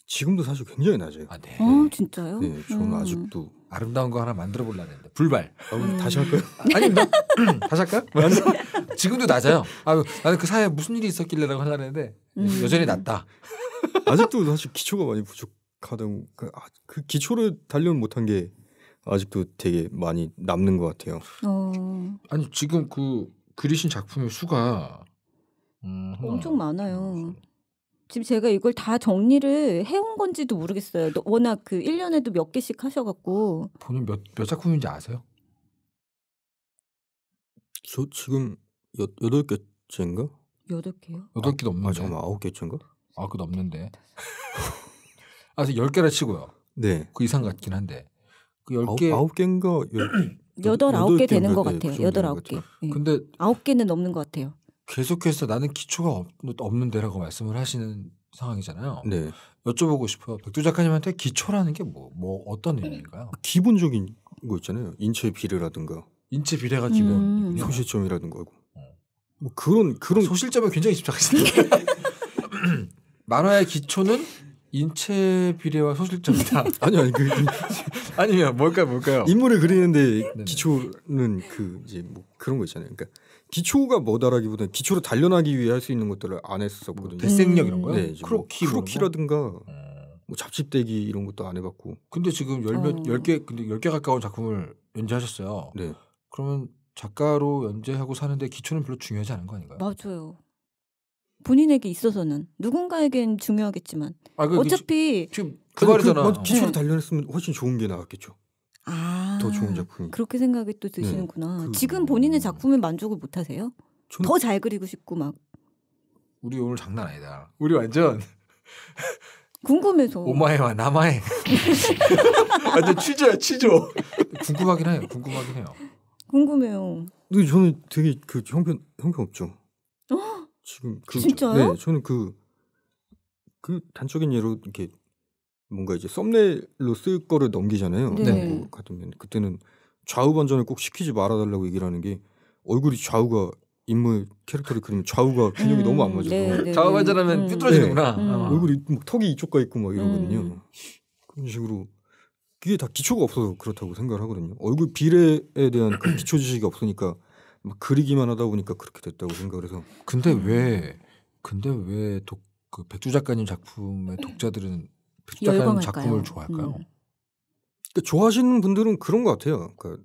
S1: 지금도 사실 굉장히 낮아요. 아, 네.
S2: 아 진짜요? 네, 저는 음. 아직도
S1: 아름다운 거 하나 만들어 보려고 했는데 불발. 어, [laughs] 음. 다시 할까요? 아니다 다시 할까요? 지금도 낮아요. 아, 나는 그 사이에 무슨 일이 있었길래라고 하려고 했는데 음. 여전히 낮다. [laughs] 아직도 사실 기초가 많이 부족하던 그, 아, 그 기초를 단련 못한 게 아직도 되게 많이 남는 것 같아요. 어... 아니 지금 그 그리신 작품의 수가 음, 엄청
S2: 많아요. 지금 제가 이걸 다 정리를 해온 건지도 모르겠어요. 워낙 그 1년에도 몇 개씩 하셔갖고.
S1: 본인 몇, 몇 작품인지 아세요? 저 지금 여, 8개째인가?
S2: 8개요? 8개도 는데 아, 잠깐만
S1: 9개째인가? 아, 그도 는데 아, 10개라 치고요. 네. 그 이상 같긴 한데. 그 10개. 9, 9개인가? 10,
S2: 8, 9개 되는 것 네, 같아요. 8, 9개. 예. 근데 9개는 넘는 것 같아요.
S1: 계속해서 나는 기초가 없, 는데라고 말씀을 하시는 상황이잖아요. 네. 여쭤보고 싶어요. 백두 작가님한테 기초라는 게 뭐뭐 뭐 어떤 음. 의미인가요? 기본적인 거 있잖아요. 인체 비례라든가. 인체 비례가 기본. 음. 소실점이라든가. 어. 뭐 그런 그런 아, 소실점에 굉장히 집착하시는데. 네. [laughs] 만화의 기초는 인체 비례와 소실점이다. [laughs] 아니요, 아니, 그, 아니면 뭘까요, 뭘까요? 인물을 그리는데 기초는 그 이제 뭐 그런 거 있잖아요. 그러니까 기초가 뭐다라기보다는 기초로 단련하기 위해 할 수 있는 것들을 안 했었거든요. 발생력 음. 네, 뭐 이런 거요? 네, 크로키 뭐 크로키라든가 뭐 잡집대기 이런 것도 안 해봤고. 근데 지금 열몇열개 어. 근데 열 개 가까운 작품을 연재하셨어요. 네. 그러면 작가로 연재하고 사는데 기초는 별로 중요하지 않은 거 아닌가요?
S2: 맞아요. 본인에게 있어서는 누군가에겐 중요하겠지만 아, 그, 그 어차피 지, 지금 그, 그 말이잖아. 그, 기초를 네.
S1: 단련했으면 훨씬 좋은 게 나왔겠죠. 아, 더 좋은 작품.
S2: 그렇게 생각이 또 네. 드시는구나. 네, 그, 지금 본인의 작품에 만족을 못 하세요? 더 잘 그리고 싶고 막.
S1: 우리 오늘 장난 아니다. 우리 완전 [laughs]
S2: 궁금해서. 오마에와
S1: 남아에 [laughs] 완전 취조야 취조. 궁금하긴 해요. 궁금하긴 해요.
S2: 궁금해요.
S1: 근데 저는 되게 그 형편 형편 없죠. 지금 그 진짜요? 네, 저는 그그 그 단적인 예로 이렇게 뭔가 이제 썸네일로 쓸 거를 넘기잖아요. 네. 뭐 같은 그때는 좌우 반전을 꼭 시키지 말아달라고 얘기를 하는 게 얼굴이 좌우가 인물 캐릭터를 그리면 좌우가 균형이 음, 너무 안 맞아서 네, 네, 네, 좌우 반전하면 음, 삐뚤어지는구나. 네. 아. 음. 얼굴이 막 턱이 이쪽가 있고 막 이러거든요. 음. 그런 식으로 이게 다 기초가 없어서 그렇다고 생각을 하거든요. 얼굴 비례에 대한 그 기초 지식이 없으니까 막 그리기만 하다 보니까 그렇게 됐다고 생각을 해서. 근데 음. 왜 근데 왜독그 백주 작가님 작품의 독자들은 작가는 작품을 좋아할까요? 음.
S3: 그러니까
S1: 좋아하시는 분들은 그런 것 같아요. 그러니까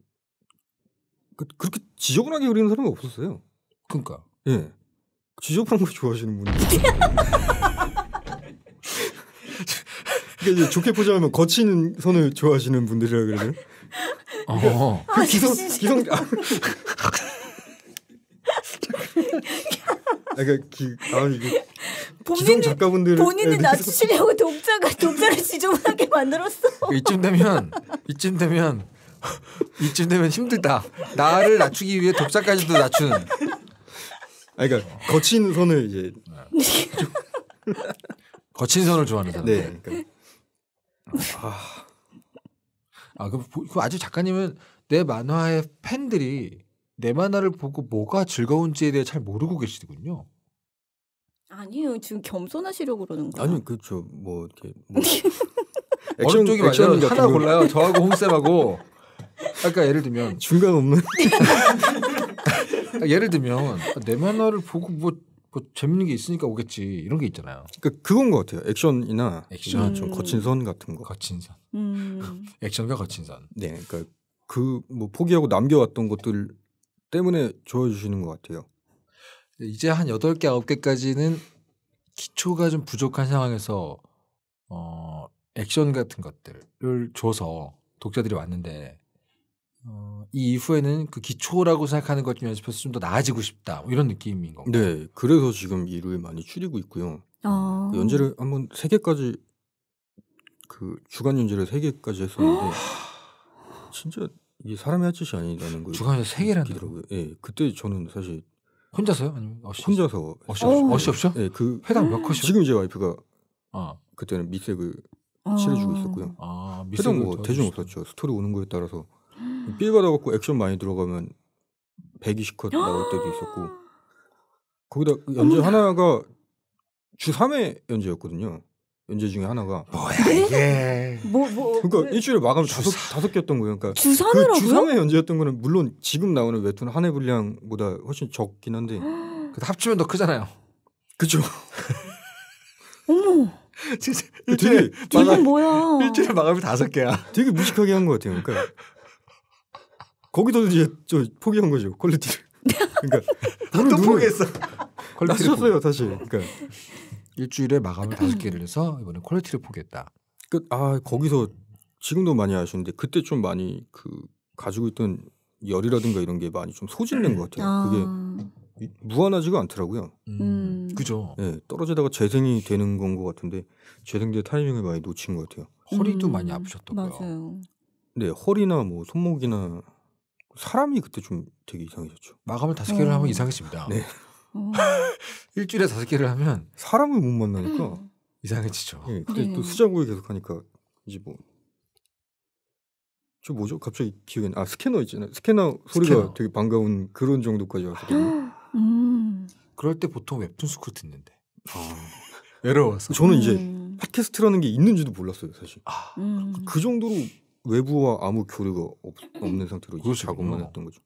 S1: 그, 그렇게 지저분하게 그리는 사람은 없었어요. 그러니까 예 지저분한 걸 좋아하시는 분들. [laughs] 그러니까 이제 좋게 포장하면 거친 선을 좋아하시는 분들이라 그러요 어. 그러니까 아, 그
S3: 기성 기성 아, [laughs]
S1: 그러아 그러니까 이게 본인 작가분들 본인은 낮추시려고
S2: 독자가 독자를 지저분하게 만들었어.
S1: 이쯤 되면 이쯤 되면 이쯤 되면 힘들다. 나를 낮추기 위해 독자까지도 낮춘는 아, 그러니까 거친 선을
S3: 이제
S1: [laughs] 거친 선을 좋아하는 사람. 네. 그러니까. 아, 아 그 그럼 아주 작가님은 내 만화의 팬들이 내 만화를 보고 뭐가 즐거운지에 대해 잘 모르고 계시군요.
S2: 아니요 지금 겸손하시려고 그러는 거예요. 아니
S1: 그렇죠 뭐 이렇게
S2: 뭐 [laughs] 액션 쪽이 액션 맞아요. 하나 골라요.
S1: 저하고 홍쌤하고 아까 그러니까 예를 들면 중간 없는 그러니까 예를 들면 내만화를 보고 뭐, 뭐 재밌는 게 있으니까 오겠지 이런 게 있잖아요. 그러니까 그건 것 같아요. 액션이나 액션 음. 좀 거친 선 같은 거. 거친 선.
S3: 음. [laughs]
S1: 액션과 거친 선. 네, 그러니까 그뭐 포기하고 남겨왔던 것들 때문에 좋아해 주시는 것 같아요. 네, 이제 한8개9 개까지는 기초가 좀 부족한 상황에서 어, 액션 같은 것들을 줘서 독자들이 왔는데 어, 이 이후에는 그 기초라고 생각하는 것좀 연습해서 좀 더 나아지고 싶다 뭐 이런 느낌인 건가요? 네, 그래서 지금 일을 많이 추리고 있고요. 어... 그 연재를 한번 3 개까지 그 주간 연재를 3 개까지 했었는데
S3: 아.
S1: 진짜 이게 사람의 할 짓이 아니라는 거예요. 주간에 세 개라는 거더요 예, 그때 저는 사실 혼자서요? 아니면 어시? 혼자서 어시 없이 어시 없이 네, 그 회당 몇 컷이요? 지금 이제 와이프가 어. 그 아 그때는
S3: 미에그칠해주고
S1: 있었고요. 아, 회당 뭐 대중 없었죠. 스토리 오는 거에 따라서 삘 받아갖고 액션 많이 들어가면 120컷 나올 때도 있었고 거기다 연재 하나가 주 3회 연재였거든요. 연재 중에 하나가 뭐야 네? 이게
S3: 뭐, 뭐 그러니까 왜?
S1: 일주일에 마감 다섯 다섯 개였던 거예요. 그러니까 주삼이라요그 주삼에 연재였던 거는 물론 지금 나오는 웹툰 한 해 분량보다 훨씬 적긴 한데 [gasps] 그 합치면 더 크잖아요. 그죠?
S3: 어머. [laughs] 진짜 일주일에 마감, 뭐야?
S1: 일주일 마감이 다섯 개야. 되게 무식하게 한 것 같아요. 그러니까 거기도 이제 저 포기한 거죠 퀄리티를. 그러니까 [laughs] 또 포기했어.
S3: 퀄리티를 낮췄어요
S1: 사실. 그러니까 일주일에 마감을 다섯 개를 해서 이번에 퀄리티를 보겠다. 그, 아 거기서 지금도 많이 아시는데 그때 좀 많이 그 가지고 있던 열이라든가 이런 게 많이 좀 소진된 것 같아요. 아. 그게 무한하지가 않더라고요.
S3: 음. 음.
S1: 그죠. 예, 네, 떨어지다가 재생이 되는 건 것 같은데 재생될 타이밍을 많이 놓친 것 같아요.
S2: 허리도 음. 많이 아프셨던고요요
S1: 네, 허리나 뭐 손목이나 사람이 그때 좀 되게 이상해졌죠. 마감을 다섯 개를 어. 하면 이상해집니다. 네. 어. 일주일에 다섯 개를 하면 사람을 못 만나니까 음. 이상해지죠. 예, 근데 네. 또 수작업을 계속하니까 이제 뭐. 저 뭐죠? 갑자기 기억이 나. 아 스캐너 있잖아요. 스캐너 소리가 스캐너. 되게 반가운 그런 정도까지
S3: 왔거든요. [gasps] 음.
S1: 그럴 때 보통 웹툰 스쿨 듣는데. 어. [laughs] 외로워서. 저는 이제 음. 팟캐스트라는 게 있는지도 몰랐어요, 사실. 아. 음. 그 정도로 외부와 아무 교류가 없, 없, 는 상태로 그렇죠. 작업만 어. 했던 거죠.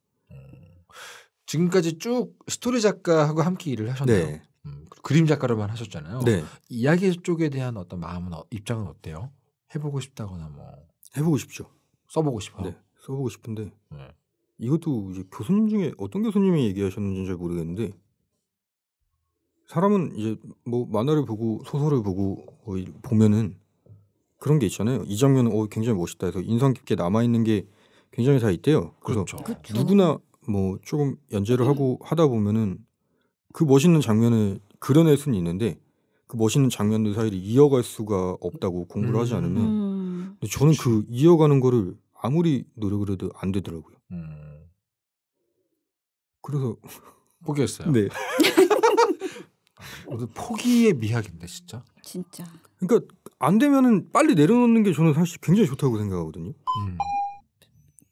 S1: 지금까지 쭉 스토리 작가하고 함께 일을 하셨네요. 네. 음, 그림 작가로만 하셨잖아요. 네. 이야기 쪽에 대한 어떤 마음은 어, 입장은 어때요? 해보고 싶다거나 뭐 해보고 싶죠. 써보고 싶어. 네, 써보고 싶은데 네. 이것도 이제 교수님 중에 어떤 교수님이 얘기하셨는지 잘 모르겠는데 사람은 이제 뭐 만화를 보고 소설을 보고 뭐 보면은 그런 게 있잖아요. 이 장면은 어, 굉장히 멋있다 해서 인상 깊게 남아 있는 게 굉장히 다 있대요. 그래서 그렇죠. 누구나 뭐 조금 연재를 네. 하고 하다 보면은 그 멋있는 장면을 그려낼 수는 있는데 그 멋있는 장면들 사이를 이어갈 수가 없다고 공부를 하지 않으면
S3: 음.
S1: 근데 저는 그 이어가는 거를 아무리 노력을 해도 안 되더라고요. 음. 그래서 포기했어요. 네. 아, 포기의 미학인데 진짜. 진짜. 그러니까 안 되면은 빨리 내려놓는 게 저는 사실 굉장히 좋다고 생각하거든요. 음.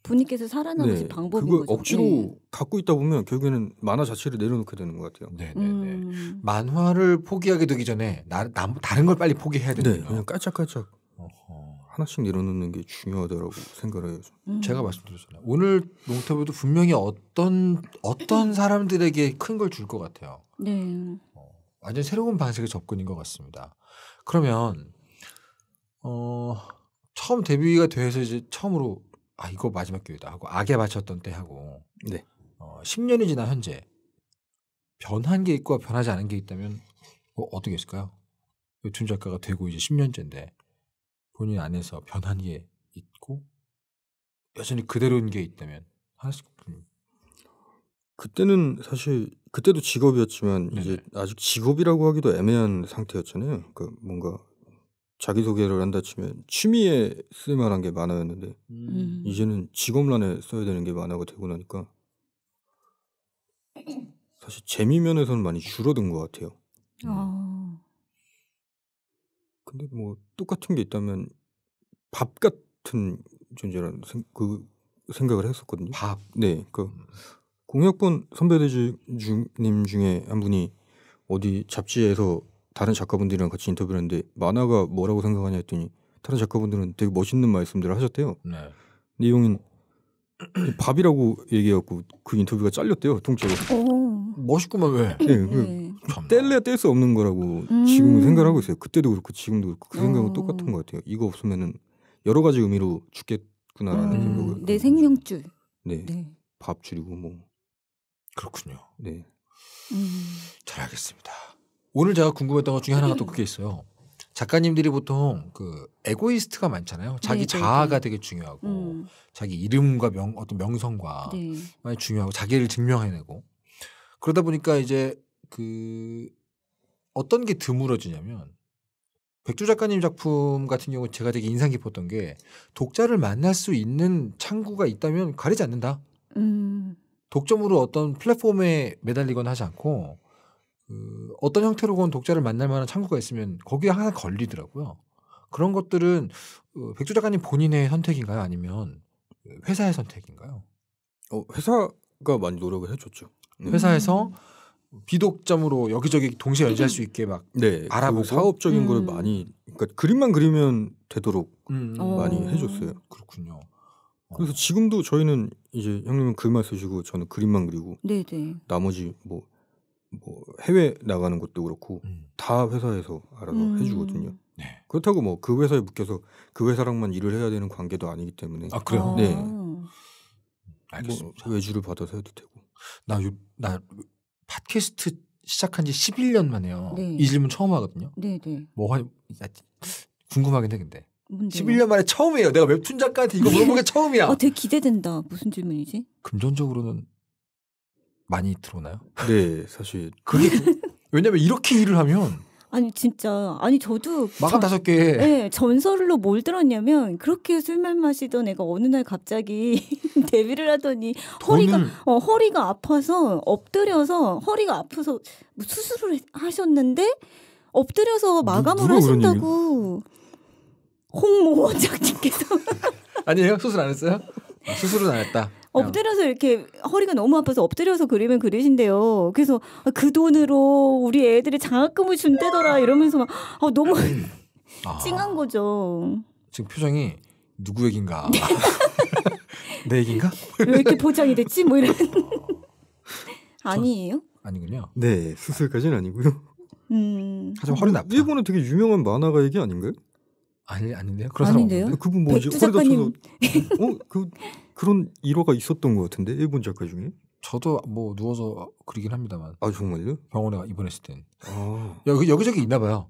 S2: 본인께서 살아남으 네. 방법인 그걸 거죠. 억지로 네.
S1: 갖고 있다 보면 결국에는 만화 자체를 내려놓게 되는 것 같아요. 네,
S2: 네, 네. 음.
S1: 만화를 포기하게 되기 전에 나, 나 다른 걸 빨리 포기해야 되는 네, 그냥 깔짝깔짝 어허. 하나씩 내려놓는 게 중요하다고 생각을 해요. 음. 제가 말씀드렸잖아요. 오늘 농태부도 분명히 어떤 어떤 사람들에게 큰 걸 줄 것 같아요.
S3: 네. 어,
S1: 완전 새로운 방식의 접근인 것 같습니다. 그러면 어, 처음 데뷔가 돼서 이제 처음으로 아 이거 마지막 기회다 하고 악에 바쳤던 때하고 네. 어, 10년이 지난 현재 변한 게 있고 변하지 않은 게 있다면 뭐 어떻게 있을까요? 요춘 작가가 되고 이제 10년째인데 본인 안에서 변한 게 있고 여전히 그대로인 게 있다면 하나씩 그때는 사실 그때도 직업이었지만 네네. 이제 아직 직업이라고 하기도 애매한 상태였잖아요. 그 뭔가 자기소개를 한다 치면 취미에 쓸만한 게 만화였는데 음. 이제는 직업란에 써야 되는 게 만화가 되고 나니까 사실 재미 면에서는 많이 줄어든 것 같아요.
S3: 아.
S1: 근데 뭐 똑같은 게 있다면 밥 같은 존재라는 생, 그 생각을 했었거든요. 밥. 네, 그 공약본 선배들 중, 님 중에 한 분이 어디 잡지에서 다른 작가분들이랑 같이 인터뷰를 했는데 만화가 뭐라고 생각하냐 했더니 다른 작가분들은 되게 멋있는 말씀들을 하셨대요. 네. 근데 용인 밥이라고 얘기하고그 인터뷰가 잘렸대요 통째로. 멋있구만 왜? 예, 그 네, 네. 뗄래야 뗄 수 없는 거라고 음. 지금은 생각을 하고 있어요. 그때도 그렇고 지금도 그렇고 그 생각은 어. 똑같은 것 같아요. 이거 없으면은 여러 가지 의미로 죽겠구나라는 음. 생각을.
S2: 내 생명줄.
S1: 네. 네. 밥 줄이고 뭐. 그렇군요. 네. 음. 잘 알겠습니다. 오늘 제가 궁금했던 것 중에 하나가 또 음. 그게 있어요. 작가님들이 보통 그 에고이스트가 많잖아요. 자기 네, 네, 자아가 네. 되게 중요하고 음. 자기 이름과 명 어떤 명성과 네. 많이 중요하고 자기를 증명해내고 그러다 보니까 이제 그 어떤 게 드물어지냐면 백주 작가님 작품 같은 경우 제가 되게 인상 깊었던 게 독자를 만날 수 있는 창구가 있다면 가리지 않는다. 음. 독점으로 어떤 플랫폼에 매달리거나 하지 않고 그 어떤 형태로건 독자를 만날 만한 창구가 있으면 거기에 항상 걸리더라고요. 그런 것들은 어, 백조 작가님 본인의 선택인가요? 아니면 회사의 선택인가요? 어, 회사가 많이 노력을 해줬죠. 네. 회사에서 비독점으로 여기저기 동시에 연재할 수 있게 막 네, 알아보고 그 사업적인 음. 걸 많이 그러니까 그림만 그리면 되도록 음. 많이 오. 어. 해줬어요. 그렇군요. 어. 그래서 지금도 저희는 이제 형님은 글만 그 쓰시고 저는 그림만 그리고 네네. 네. 나머지 뭐뭐 해외 나가는 것도 그렇고 음. 다 회사에서 알아서 음. 해주거든요. 네. 그렇다고 뭐 그 회사에 묶여서 그 회사랑만 일을 해야 되는 관계도 아니기 때문에 아 그래요? 네. 아. 알겠습니다. 뭐 외주를 받아서 해도 되고 나나
S2: 팟캐스트
S1: 시작한 지 11년
S2: 만에요. 네. 이
S1: 질문 처음 하거든요. 네네. 네. 뭐 하, 궁금하긴 해 근데. 뭔데요? 11년 만에 처음이에요. 내가 웹툰 작가한테 이거 물어본 게
S2: 처음이야. 어, 되게 기대된다. 무슨 질문이지?
S1: 금전적으로는 많이 들어오나요? 네, 사실 그게 [laughs] 왜냐면 이렇게 일을 하면
S2: 아니 진짜 아니 저도 마감 다섯 개. 네 전설로 뭘 들었냐면 그렇게 술만 마시던 애가 어느 날 갑자기 [laughs] 데뷔를 하더니 허리가 돈을... 어 허리가 아파서 엎드려서 허리가 아파서 뭐 수술을 하셨는데 엎드려서 마감을 누, 하신다고 홍모 원장님께서
S1: [laughs] 아니에요 수술 안 했어요? 아, 수술은 안 했다. 어,
S2: 엎드려서 이렇게 허리가 너무 아파서 엎드려서 그림을 그리신대요. 그래서 아, 그 돈으로 우리 애들이 장학금을 준대더라 이러면서 막 아, 너무 아, [laughs] 찡한 거죠.
S1: 지금 표정이 누구 얘긴가? [laughs] 내 얘긴가?
S2: 왜 이렇게 보장이 됐지? 뭐 이런 [laughs] 아니에요? 아니군요.
S1: 네 수술까지는 아니고요.
S2: 음. 하지만 허리
S1: 나. 일본은 되게 유명한 만화가 얘기 아닌가요? 아니 아닌데요? 그런 아닌데요? 사람 그분 뭐지? 작가님.
S3: [laughs]
S1: 어그 그런 일화가 있었던 것 같은데 일본 작가 중에? 저도 뭐 누워서 그리긴 합니다만. 아 정말요? 병원에 입원했을 땐. 아. 여기 여기저기 있나 봐요.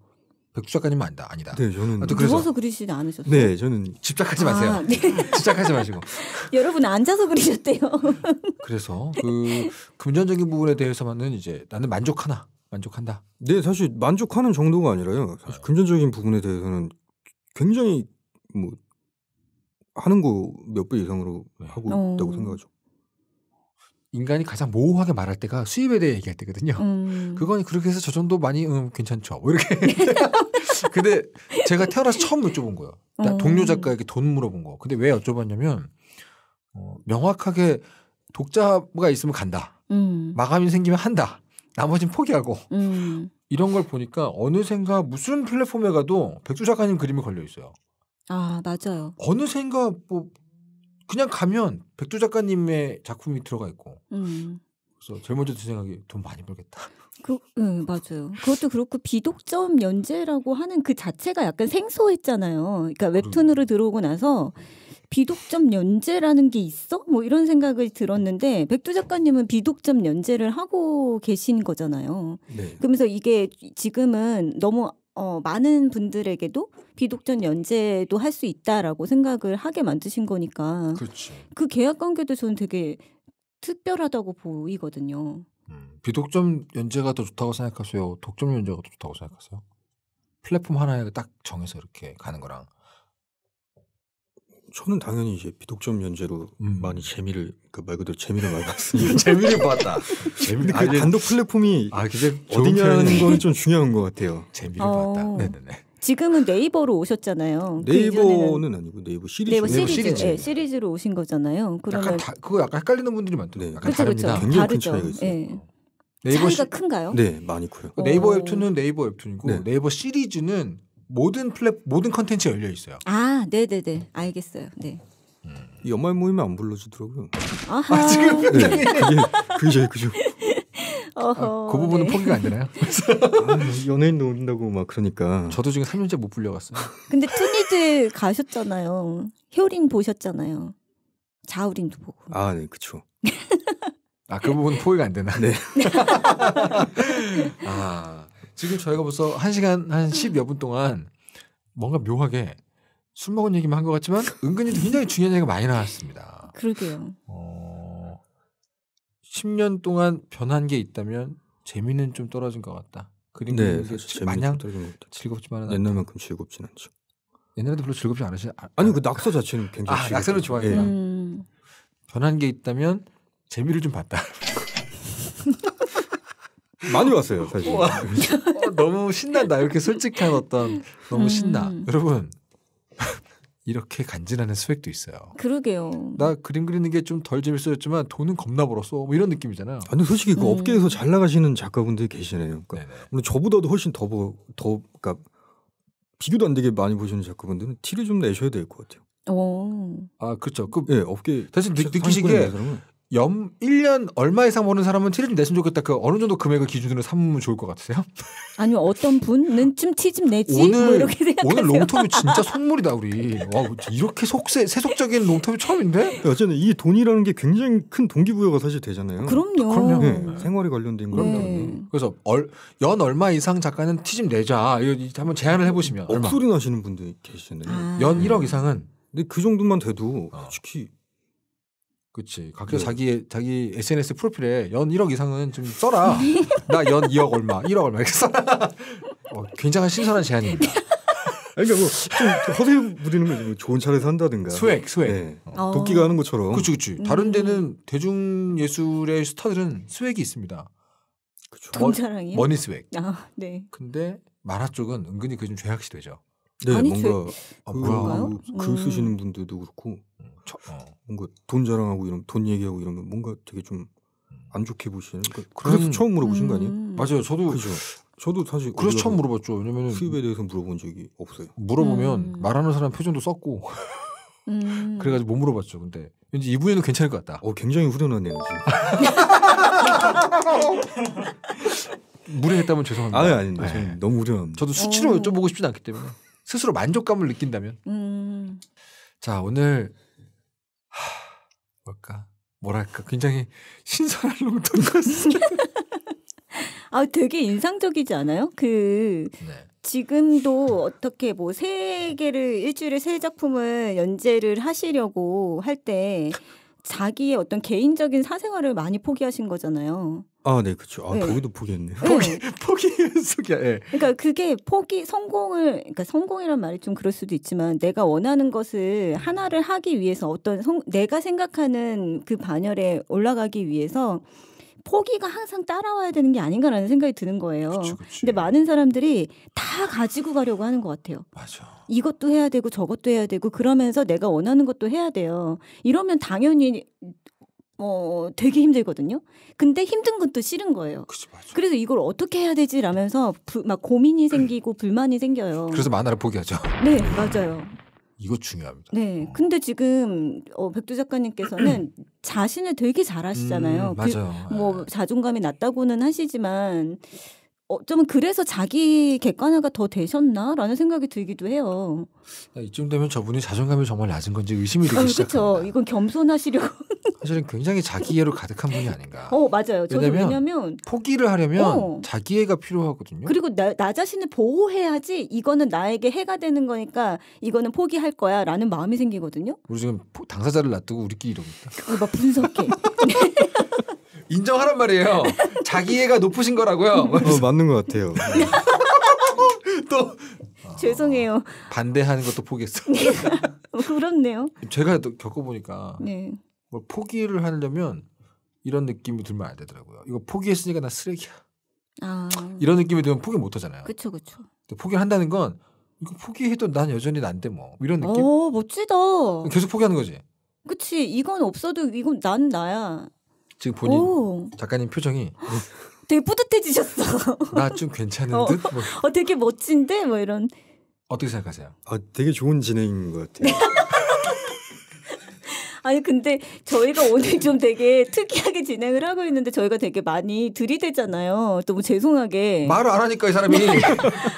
S1: 백주 작가님은 아니다. 아니다. 네, 저는 아, 그서 누워서
S2: 그리시진 않으셨어요.
S1: 네, 저는 집착하지 아, 마세요. 아, 네. [laughs] 집착하지 마시고.
S2: [laughs] 여러분 앉아서 그리셨대요.
S1: 그래서 그 금전적인 부분에 대해서만은 이제 나는 만족하나 만족한다. 네, 사실 만족하는 정도가 아니라요. 사실 네. 금전적인 부분에 대해서는 굉장히 뭐 하는 거 몇 배 이상으로 네. 하고 어. 있다고 생각하죠. 인간이 가장 모호하게 말할 때가 수입에 대해 얘기할 때거든요. 음. 그건 그렇게 해서 저 정도 많이 음, 괜찮죠. 뭐 이렇게. [laughs] 근데 제가 태어나서 처음 여쭤본 거예요. 음. 동료 작가에게 돈 물어본 거. 근데 왜 여쭤봤냐면 어, 명확하게 독자가 있으면 간다. 음. 마감이 생기면 한다. 나머지는 포기하고
S3: 음.
S1: 이런 걸 보니까 어느샌가 무슨 플랫폼에 가도 백주 작가님 그림이 걸려 있어요.
S2: 아 맞아요.
S1: 어느샌가 뭐 그냥 가면 백두 작가님의 작품이 들어가 있고. 음. 그래서 제일 먼저 든 생각이 돈 많이 벌겠다.
S2: 그, 응, 맞아요. 그것도 그렇고 비독점 연재라고 하는 그 자체가 약간 생소했잖아요. 그러니까 웹툰으로 들어오고 나서 비독점 연재라는 게 있어? 뭐 이런 생각을 들었는데 백두 작가님은 비독점 연재를 하고 계신 거잖아요. 네. 그러면서 이게 지금은 너무 어, 많은 분들에게도 비독점 연재도 할 수 있다라고 생각을 하게 만드신 거니까 그렇죠. 그 계약 관계도 저는 되게 특별하다고 보이거든요.
S1: 음, 비독점 연재가 더 좋다고 생각하세요? 독점 연재가 더 좋다고 생각하세요? 플랫폼 하나에 딱 정해서 이렇게 가는 거랑 저는 당연히 이제 비독점 연재로 음. 많이 재미를 그 말 그대로 재미를 많이 봤습니다. [laughs] 재미를 봤다. 재미. 아, 그 단독 플랫폼이 아, 근데 어디냐는 거좀 중요한 것 같아요. 재미를 어... 봤다. 네네네.
S2: 지금은 네이버로 오셨잖아요. 그 네이버는
S1: 그 아니고 네이버 시리즈. 네이버 시리즈. 네,
S2: 시리즈. 로 오신 거잖아요. 그러면 약간 다, 그거 약간 헷갈리는 분들이 많던데. 네. 그쵸, 다릅니다. 굉장히 다르죠. 큰 차이가 있어요. 네. 네이버 차이가 시... 큰가요? 네,
S1: 많이 커요. 네이버 어. 웹툰은 네이버 웹툰이고 네. 이버 시리즈는 모든 플랫 모든 컨텐츠에 열려 있어요.
S2: 아, 네, 네, 네, 알겠어요. 네.
S1: 이 연말 모임에 안 불러주더라고요.
S2: 아하. 아 지금 네, [laughs] 그게 그죠, 그죠. 어허, 아, 그 부분은 네. 포기가 안 되나요?
S1: [laughs] 아, 뭐 연예인도 온다고 막 그러니까. 저도 지금 3년째 못 불려갔어요.
S2: 근데 투니드 가셨잖아요. 효린 보셨잖아요. 자우린도 보고.
S1: 아, 네, 그쵸. [laughs] 아, 그 부분 포기가 안 되나? 네. 아, 지금 저희가 벌써 1 시간 한 10여 분 동안 뭔가 묘하게 술 먹은 얘기만 한 것 같지만 은근히 굉장히 중요한 얘기가 많이 나왔습니다.
S2: 그러게요. 어,
S1: 10년 동안 변한 게 있다면 재미는 좀 떨어진 것 같다. 그림 네, 마냥 즐겁지만은 옛날만큼 즐겁진 않죠. 옛날에도 별로 즐겁지 않으시 아, 니그 낙서 자체는 굉장히 아, 낙서를 좋아해요. 예.
S3: 음.
S1: 변한 게 있다면 재미를 좀 봤다. [laughs] 많이 왔어요 사실. 어, 너무 신난다 이렇게 솔직한 어떤 너무 신나. 음. 여러분 [laughs] 이렇게 간지나는 스웩도 있어요.
S2: 그러게요. 나
S1: 그림 그리는 게 좀 덜 재밌어졌지만 돈은 겁나 벌었어. 뭐 이런 느낌이잖아요. 아니 솔직히 그 음. 업계에서 잘 나가시는 작가분들이 계시네요. 그러니까 네네. 물론 저보다도 훨씬 더더 더, 더 그러니까 비교도 안 되게 많이 보시는 작가분들은 티를 좀 내셔야 될 것 같아요.
S3: 오. 어.
S1: 아 그렇죠. 그 예, 업계 사실 느, 느끼시게 염 1년 얼마 이상 버는 사람은 티를 좀 냈으면 좋겠다. 그 어느 정도 금액을 기준으로 삼으면 좋을 것 같으세요?
S2: 아니요 어떤 분은 좀티 좀 내지 뭐 오늘, 뭐 이렇게 생각하세요. 오늘 롱터뷰 진짜
S1: 속물이다 우리. 와 이렇게 속세 세속적인 롱터뷰 처음인데? 어쨌든 이 돈이라는 게 굉장히 큰 동기부여가 사실 되잖아요. 그럼요. 그럼요. 네, 네. 생활에 관련된 거라면. 네. 그래서 얼, 연 얼마 이상 작가는 티 좀 내자. 이거 한번 제안을 해보시면. 억소리 나시는 분들 계시잖아요. 아. 연 1억 이상은. 근데 그 정도만 돼도 어. 솔직히. 어. 그치. 각자 네. 자기 자기 SNS 프로필에 연 1억 이상은 좀 써라. [laughs] 나 연 2억 얼마, 1억 얼마 이렇게 써라. 어, 굉장한 신선한 제안입니다. [laughs] 그러니까 뭐좀 허세 부리는 거지. 뭐 좋은 차례 산다든가. 수액, 수액. 네. 어. 어. 도끼가 하는 것처럼. 그렇지, 그렇지. 다른 음. 데는 대중 예술의 스타들은 스웩이 있습니다.
S3: 그쵸.
S2: 돈자랑이 머니 스웩. 아, 네. 근데
S1: 만화 쪽은 은근히 그 좀 죄악시 되죠. 네, 아니, 뭔가 제... 아, 뭐야. 글 그, 그 쓰시는 음. 분들도 그렇고. 음. 저, 어. 뭔가 돈 자랑하고 이런 돈 얘기하고 이런 거 뭔가 되게 좀 안 좋게 보시는 그러니까 그래서 처음 물어보신 거 아니에요? 음. 맞아요. 저도 그죠. 저도 사실 그래서 처음 물어봤죠. 왜냐면 수입에 대해서 물어본 적이 없어요. 물어보면 음. 말하는 사람 표정도 썼고
S3: 음. [laughs] 그래가지고
S1: 못 물어봤죠. 근데 왠지 이 분야도 괜찮을 것 같다. 어, 굉장히 후련한 네너지 [laughs] 무례했다면 죄송합니다. 아니 아니 네. 너무 후련합니다. 저도 수치로 오. 여쭤보고 싶진 않기 때문에 스스로 만족감을 느낀다면.
S3: 음.
S1: 자 오늘 뭘까 뭐랄까 굉장히
S2: 신선한 롱돈가스. [laughs] 아 되게 인상적이지 않아요? 그 네. 지금도 어떻게 뭐 세 개를 일주일에 세 작품을 연재를 하시려고 할 때 자기의 어떤 개인적인 사생활을 많이 포기하신 거잖아요.
S1: 아, 네, 그렇죠. 아, 네. 거기도 포기했네. 네.
S2: 포기, [laughs] 포기 속이야. 네. 예. 그러니까 그게 포기 성공을 그러니까 성공이란 말이 좀 그럴 수도 있지만 내가 원하는 것을 하나를 하기 위해서 어떤 성, 내가 생각하는 그 반열에 올라가기 위해서 포기가 항상 따라와야 되는 게 아닌가라는 생각이 드는 거예요. 그치, 그치. 근데 많은 사람들이 다 가지고 가려고 하는 것 같아요. 맞아. 이것도 해야 되고 저것도 해야 되고 그러면서 내가 원하는 것도 해야 돼요. 이러면 당연히 어, 되게 힘들거든요. 근데 힘든 것도 싫은 거예요. 그치, 그래서 이걸 어떻게 해야 되지라면서 부, 막 고민이 생기고 음. 불만이 생겨요. 그래서
S1: 만화를 포기하죠.
S2: 네, 맞아요.
S1: 이거
S3: 중요합니다.
S2: 네. 어. 근데 지금 어, 백두 작가님께서는 [clears throat] 자신을 되게 잘하시잖아요. 음, 그 맞아요. 그, 뭐 네. 자존감이 낮다고는 하시지만 어쩌면 그래서 자기 객관화가 더 되셨나라는 생각이 들기도 해요.
S1: 그러니까 이쯤 되면 저분이 자존감이 정말 낮은 건지 의심이 들기 아, 시작합니다.
S2: 그렇죠. 이건 겸손하시려고. [laughs]
S1: 사실은 굉장히 자기애로 가득한 분이 아닌가.
S2: 어 맞아요. 왜냐면, 왜냐면 포기를 하려면 어.
S1: 자기애가 필요하거든요.
S2: 그리고 나, 나 자신을 보호해야지 이거는 나에게 해가 되는 거니까 이거는 포기할 거야라는 마음이 생기거든요.
S1: 우리 지금 당사자를 놔두고 우리끼리 이러고 있다. 어, 막 분석해. [laughs] [laughs] 네. 인정하란 말이에요. [laughs] 자기애가 높으신 거라고요. 어, 맞는 것 같아요.
S2: [laughs] 또 아, 죄송해요.
S1: 반대하는 것도 포기했어.
S2: 네. [laughs] 그렇네요.
S1: 제가 또 겪어보니까 네. 뭘 포기를 하려면 이런 느낌이 들면 안 되더라고요. 이거 포기했으니까 나 쓰레기야. 아. 이런 느낌이 들면 포기 못 하잖아요. 그렇죠, 그렇죠. 포기한다는 건 이거 포기해도 난 여전히 난데 뭐. 뭐 이런 느낌. 오 멋지다. 계속 포기하는 거지.
S2: 그치 이건 없어도 이건 난 나야.
S1: 지금 본인 오. 작가님 표정이
S2: [gasps] 되게 뿌듯해지셨어.
S1: 나 좀 괜찮은 어, 듯?
S2: 뭐. 어, 되게 멋진데? 뭐 이런.
S1: 어떻게 생각하세요? 아, 되게 좋은 진행인 것
S2: 같아요. [laughs] 아니 근데 저희가 오늘 좀 되게 특이하게 진행을 하고 있는데 저희가 되게 많이 들이대잖아요. 너무 죄송하게 말을 안 하니까 이 사람이 [laughs]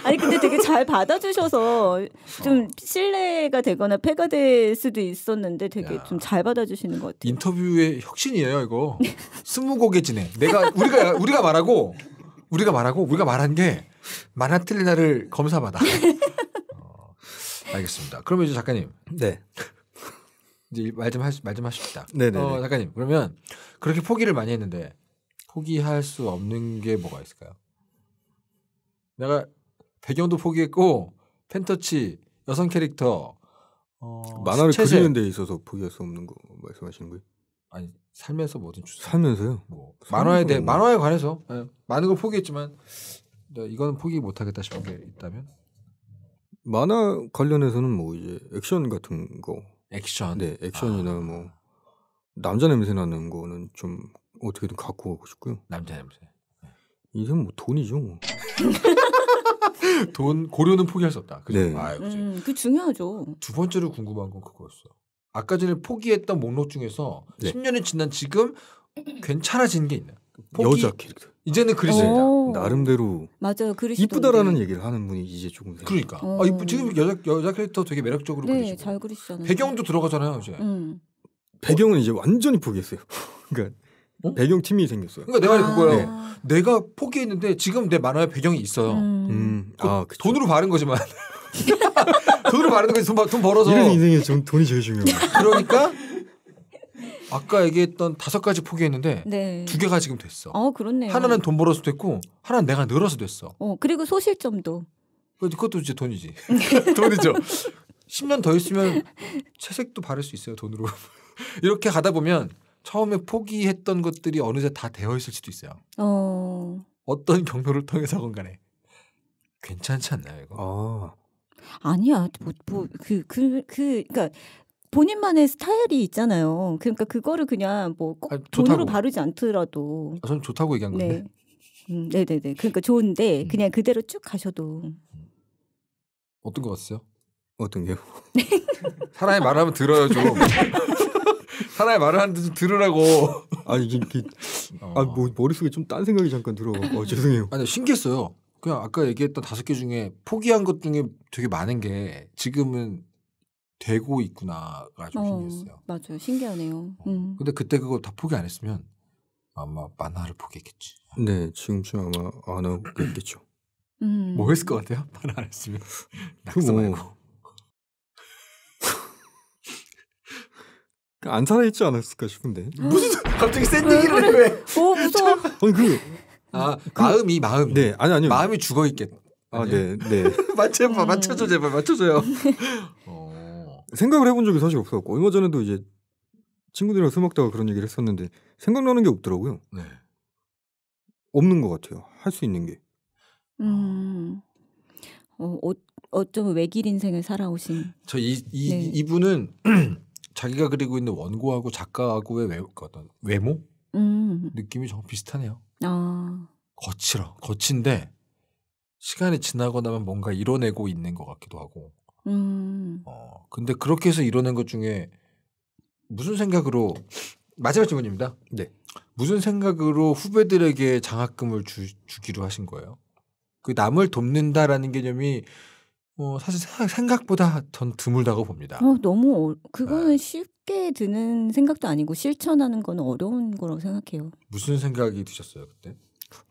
S2: 아니 근데 되게 잘 받아주셔서 좀 신뢰가 되거나 패가 될 수도 있었는데 되게 좀 잘 받아주시는 것 같아요.
S1: 인터뷰의 혁신이에요 이거. 스무 곡의 진행. 내가 우리가 우리가 말하고 우리가 말하고 우리가 말한 게 마나틀리나를 검사받아. [laughs] 어, 알겠습니다. 그러면 이제 작가님. 네. 이제 말좀 말좀 하십시다. 네네. 어, 작가님 그러면 그렇게 포기를 많이 했는데 포기할 수 없는 게 뭐가 있을까요? 내가 배경도 포기했고 펜터치 여성 캐릭터 어, 만화를 스체제. 그리는 데 있어서 포기할 수 없는 거 말씀하시는 거예요? 아니 살면서 뭐든 주 살면서요? 뭐 만화에 대해 뭐. 만화에 관해서 아 많은 걸 포기했지만 네, 이거는 포기 못하겠다 싶은 게 있다면 만화 관련해서는 뭐 이제 액션 같은 거 액션. 네, 액션이나 아. 뭐 남자 냄새 나는 거는 좀 어떻게든 갖고 가고 싶고요. 남자 냄새. 네. 이건 뭐 돈이죠 뭐. [laughs] 돈 고려는 포기할 수 없다. 그죠? 네. 아유,
S2: 그죠? 음, 그 중요하죠.
S1: 두 번째로 궁금한 건 그거였어. 아까 전에 포기했던 목록 중에서 네. 10년이 지난 지금 괜찮아진 게 있나? 포기... 여자 캐릭터. 이제는 그리스니다 나름대로
S2: 맞아요. 그리스 이쁘다라는
S1: 얘기를 하는 분이 이제 조금 그러니까. 오. 어. 아, 이쁘, 지금 여자 여자 캐릭터 되게 매력적으로 네, 그리시고
S2: 잘 그리시잖아요.
S1: 배경도 들어가잖아요, 이제. 음. 배경은 어? 이제 완전히 포기했어요. [laughs] 그러니까 어? 배경 팀이 생겼어요. 그러니까 내가이 아. 그거예요. 네. 내가 포기했는데 지금 내 만화에 배경이 있어요. 음. 음. 그 아, 그쵸. 돈으로 바른 거지만. [laughs] 돈으로 바르는 거지 돈, 돈 벌어서 이런 인생에 돈이 제일 중요해요. [laughs] 그러니까 아까 얘기했던 다섯 가지 포기했는데 네. 두 개가 지금 됐어. 어,
S2: 그렇네요. 하나는
S1: 돈 벌어서 됐고 하나는 내가 늘어서 됐어.
S2: 어, 그리고 소실점도.
S1: 그, 그것도 이제 돈이지. [laughs] 네. [laughs] 돈이죠.
S2: 10년 더 있으면
S1: 채색도 바를 수 있어요, 돈으로. [laughs] 이렇게 가다 보면 처음에 포기했던 것들이 어느새 다 되어 있을 수도 있어요.
S2: 어.
S1: 어떤 경로를 통해서건 간에. 괜찮지 않나요, 이거? 어.
S2: 아니야. 뭐, 뭐, 그, 그, 그, 그니까 본인만의 스타일이 있잖아요. 그러니까 그거를 그냥 뭐꼭 아, 돈으로 바르지 않더라도.
S1: 아, 저는 좋다고 얘기한 건데. 네.
S2: 음, 네네네. 그러니까 좋은데 음. 그냥 그대로 쭉 가셔도.
S1: 어떤 거 같으세요? 어떤 게요? 네. [laughs] 사람이 말하면 들어요 좀. [laughs] 사람이 말을 하는데 좀 들으라고. 아니 이게, 어. 아뭐 머릿속에 좀 딴 생각이 잠깐 들어. 어 죄송해요. 아니 신기했어요. 그냥 아까 얘기했던 다섯 개 중에 포기한 것 중에 되게 많은 게 지금은 되고 있구나가 좀 어,
S2: 신기했어요. 맞아요. 신기하네요. 어. 음.
S1: 근데 그때 그거 다 포기 안 했으면 아마 만화를 포기했겠지. 네, 지금쯤 아마 안 하고 있겠죠.
S3: 음. 뭐 했을 것
S1: 같아요? 만화 안 했으면 [laughs] 낙서 뭐. 말고. 그러니까 안 살아있지 않았을까 싶은데 아. 무슨
S3: 갑자기 센 얘기를 해 왜? 오 어, 무서워.
S1: 아니 그, 아, 그 마음이 마음. 네 아니 아니 마음이 죽어 있겠. 아네네 맞춰봐 음. 맞춰줘 제발 맞춰줘요. [laughs] 어. 생각을 해본 적이 사실 없었고 얼마 전에도 이제 친구들이랑 술 먹다가 그런 얘기를 했었는데 생각나는 게 없더라고요. 네. 없는 것 같아요. 할 수 있는 게.
S2: 음. 어, 어, 어쩜 외길 인생을 살아오신.
S1: 저이 이, 네. 이분은 [clears throat] 자기가 그리고 있는 원고하고 작가하고의 외, 그 어떤 외모 음. 느낌이 좀 비슷하네요.
S2: 아.
S1: 거칠어 거친데 시간이 지나고 나면 뭔가 이뤄내고 있는 것 같기도 하고
S2: 음. 어,
S1: 근데 그렇게 해서 이뤄낸 것 중에 무슨 생각으로 마지막 질문입니다. 네. 무슨 생각으로 후배들에게 장학금을 주, 주기로 하신 거예요? 그 남을 돕는다라는 개념이 어, 사실 생각보다 전 드물다고 봅니다. 어,
S2: 너무 어, 그거는 네. 쉽게 드는 생각도 아니고 실천하는 건 어려운 거라고 생각해요.
S1: 무슨 생각이 드셨어요 그때?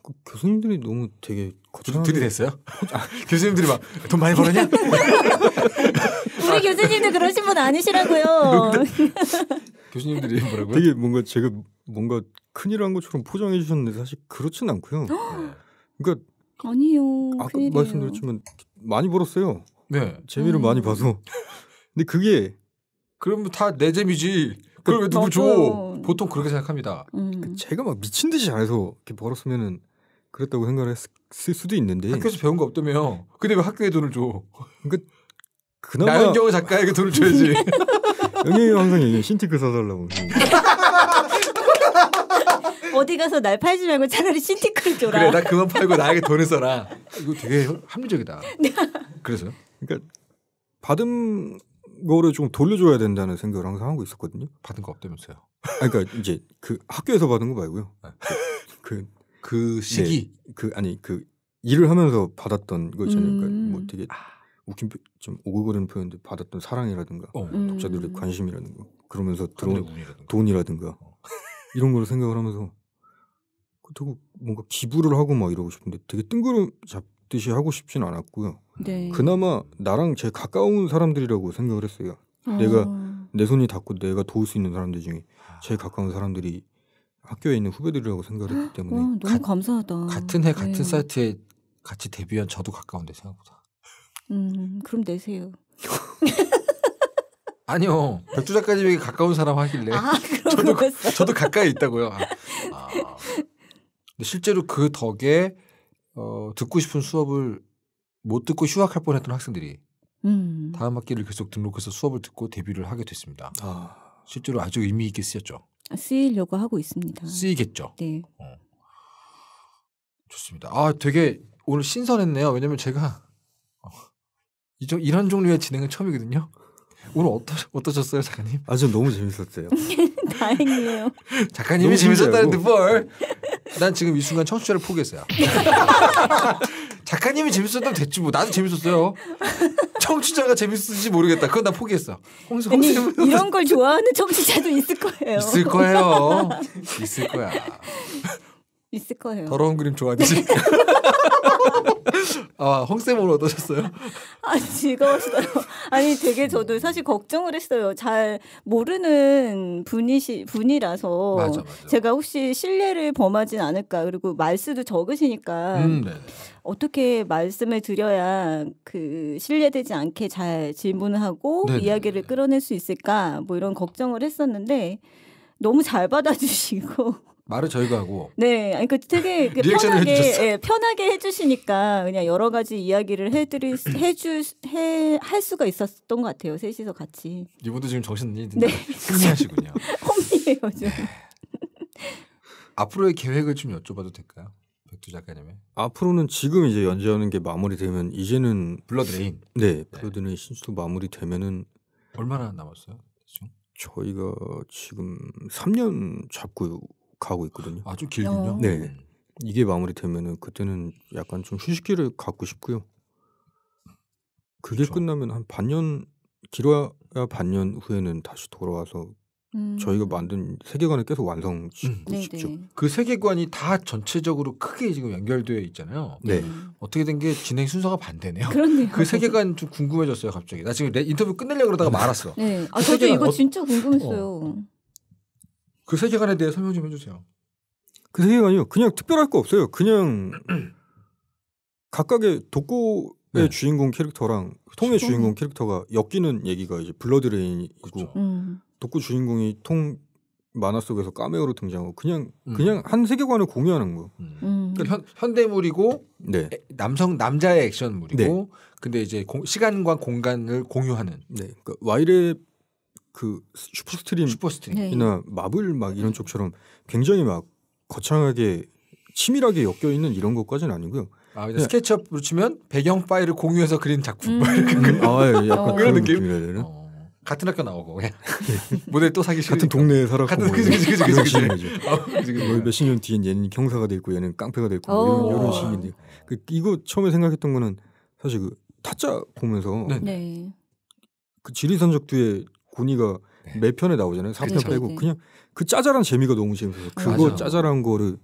S1: 그 교수님들이 너무 되게 거창하게 들이댔어요? [laughs] 아, [laughs] 교수님들이 막 돈 많이 벌었냐? [laughs]
S2: 우리 교수님도 그러신 분 아니시라고요.
S1: 교수님들이 뭐라고요? 되게 뭔가 제가 뭔가 큰일 한 것처럼 포장해 주셨는데 사실 그렇진 않고요. [gasps] 그러니까
S2: 아니요. 아까 큰일이에요. 말씀드렸지만
S1: 많이 벌었어요. 네. 재미를 음. 많이 봐서. 근데 그게 그럼 다 내 재미지. 그럼왜 누구 줘? 보통 그렇게 생각합니다. 음. 그 제가 막 미친 듯이 잘해서 이렇게 벌었으면은 그랬다고 생각을 했을 수도 있는데 학교에서 배운 거 없다며. 근데 왜 학교에 돈을 줘? 그러니까 그나마 나연경 작가에게 돈을 줘야지. 영영이 항상 얘기해 신티크 사달라고. [laughs]
S2: 어디 가서 날 팔지 말고 차라리 신티크를 줘라. 그래, 나 그만
S1: 팔고 나에게 돈을 써라. 이거 되게 합리적이다. [laughs] 네. 그래서 그러니까 받음 거를 좀 돌려줘야 된다는 생각을 항상 하고 있었거든요. 받은 거 없다면서요? 아, 그러니까 이제 그 학교에서 받은 거 말고요. 그그 네. 그, 그, 그 네, 시기 네, 그 아니 그 일을 하면서 받았던 거 있잖아요. 그러니까 음. 니까뭐 되게 웃긴 좀 오글거리는 표현들 받았던 사랑이라든가 어. 음. 독자들의 관심이라든가 그러면서 들어온 돈이라든가 어. [laughs] 이런 걸 생각을 하면서 그렇다고 뭔가 기부를 하고 막 이러고 싶은데 되게 뜬구름 잡듯이 하고 싶진 않았고요. 네. 그나마 나랑 제일 가까운 사람들이라고 생각을 했어요. 어. 내가 아. 내 손이 닿고 내가 도울 수 있는 사람들 중에 제일 가까운 사람들이 학교에 있는 후배들이라고 생각을 했기 때문에 와, 너무 가, 감사하다. 같은 해 같은 네. 사이트에 같이 데뷔한 저도 가까운데 생각보다.
S2: 음 그럼 내세요. [laughs]
S1: 아니요 백두 작가님에게 가까운 사람 하길래 아,
S2: [laughs] 저도 거였어요?
S1: 저도 가까이 있다고요. 아. 아. [laughs] 근데 실제로 그 덕에 어, 듣고 싶은 수업을 못 듣고 휴학할 뻔했던 학생들이 음. 다음 학기를 계속 등록해서 수업을 듣고 데뷔를 하게 됐습니다. 아. 실제로 아주 의미 있게 쓰였죠.
S2: 쓰이려고 하고 있습니다.
S1: 쓰이겠죠. 네. 어. 좋습니다. 아 되게 오늘 신선했네요. 왜냐면 제가 어, 이저 이런 종류의 진행은 처음이거든요. 오늘 어떠, 어떠셨어요, 작가님? 아, 전 너무 재밌었어요.
S3: [laughs] 다행이에요.
S1: 작가님이 재밌었다는듯 뭘? 난 지금 이 순간 청취자를 포기했어요. [laughs] 작가님이 재밌었던 됐지 뭐. 나도 재밌었어요. 청취자가 재밌을지 모르겠다. 그건 나 포기했어.
S2: 홍수, 아니, 이런 걸 좋아하는 청취자도 있을 거예요. 있을 거예요.
S1: [laughs] 있을 거야.
S2: 있을 거예요. 더러운
S1: 그림 좋아하지? [laughs] 아, 홍쌤 오늘 어떠셨어요?
S2: 아, 즐거웠어요. 아니, 되게 저도 사실 걱정을 했어요. 잘 모르는 분이시, 분이라서. 맞아, 맞아. 제가 혹시 신뢰를 범하진 않을까. 그리고 말수도 적으시니까. 음, 네. 어떻게 말씀을 드려야 그 신뢰되지 않게 잘질문 하고 네네네. 이야기를 네, 네. 끌어낼 수 있을까. 뭐 이런 걱정을 했었는데 너무 잘 받아주시고. 말을 저희가 하고. 네, 아니 그 되게 그 편하게 예, 편하게 해주시니까 그냥 여러 가지 이야기를 해드릴 해주 [clears throat] 해할 수가 있었던 것 같아요. 셋이서 같이. 이분도 지금 정신이 네. 혼미하시군요. [laughs] 혼미해요 지금. 네.
S1: 앞으로의 계획을 좀 여쭤봐도 될까요, 백두 작가님의? 앞으로는 지금 이제 연재하는 게 마무리되면 이제는 블러드레인. 네, 블러드레인 네. 신수도 마무리되면은 얼마나 남았어요? 대충? 저희가 지금 3년 잡고 가고 있거든요. 아주 길군요. 어. 네. 음. 이게 마무리되면은 그때는 약간 좀 휴식기를 갖고 싶고요. 그게 그렇죠. 끝나면 한 반년 길어야 반년 후에는 다시 돌아와서 음. 저희가 만든 세계관을 계속 완성시키고 음. 네, 싶죠. 네네. 그 세계관이 다 전체적으로 크게 지금 연결되어 있잖아요. 네. 네. 어떻게 된 게 진행 순서가 반대네요. 그렇네요. 그 세계관 좀 궁금해졌어요, 갑자기. 나 지금 인터뷰 끝내려고 그러다가 네. 말았어.
S2: 네. 그 아, 그 저도 이거 어... 진짜 궁금했어요. 어.
S1: 그 세계관에 대해 설명 좀 해주세요. 그 세계관이요. 그냥 특별할 거 없어요. 그냥 [clears throat] 각각의 독고의 네. 주인공 캐릭터랑 그렇죠. 통의 시동? 주인공 캐릭터가 엮이는 얘기가 이제 블러드레인이고 그렇죠. 음. 독고 주인공이 통 만화 속에서 까메오로 등장하고 그냥 음. 그냥 한 세계관을 공유하는 거. 음. 음. 그러니까 현, 현대물이고 네. 남성 남자의 액션물이고 네. 근데 이제 공, 시간과 공간을 공유하는. 네. 그러니까 와이랩 그 슈퍼스트림이나 슈퍼스트림. 네. 마블 막 이런 쪽처럼 굉장히 막 거창하게 치밀하게 엮여 있는 이런 것까지는 아니고요. 아, 네. 스케치업으로 치면 배경 파일을 공유해서 그린 작품 음. 뭐
S2: 음. 아, 예, 약간 어. 그런
S1: 느낌. 어. 같은 학교 나오고 모델 예. [laughs] 또 사기 싫으 같은 동네에 살았고 뭐 그지 그지 그지 그지 아, 그 몇십 년 뒤엔 얘는 형사가 돼 있고 얘는 깡패가 돼 있고 뭐 이런, 이런 어. 식인데 그, 이거 처음에 생각했던 거는 사실 그 타짜 보면서 네. 네. 그 지리산적 뒤에 군니가 네. 매 편에 나오잖아요. 3편 그렇 빼고 네. 그냥 그 짜잘한 재미가 너무 재밌어서 그거 맞아. 짜잘한 거를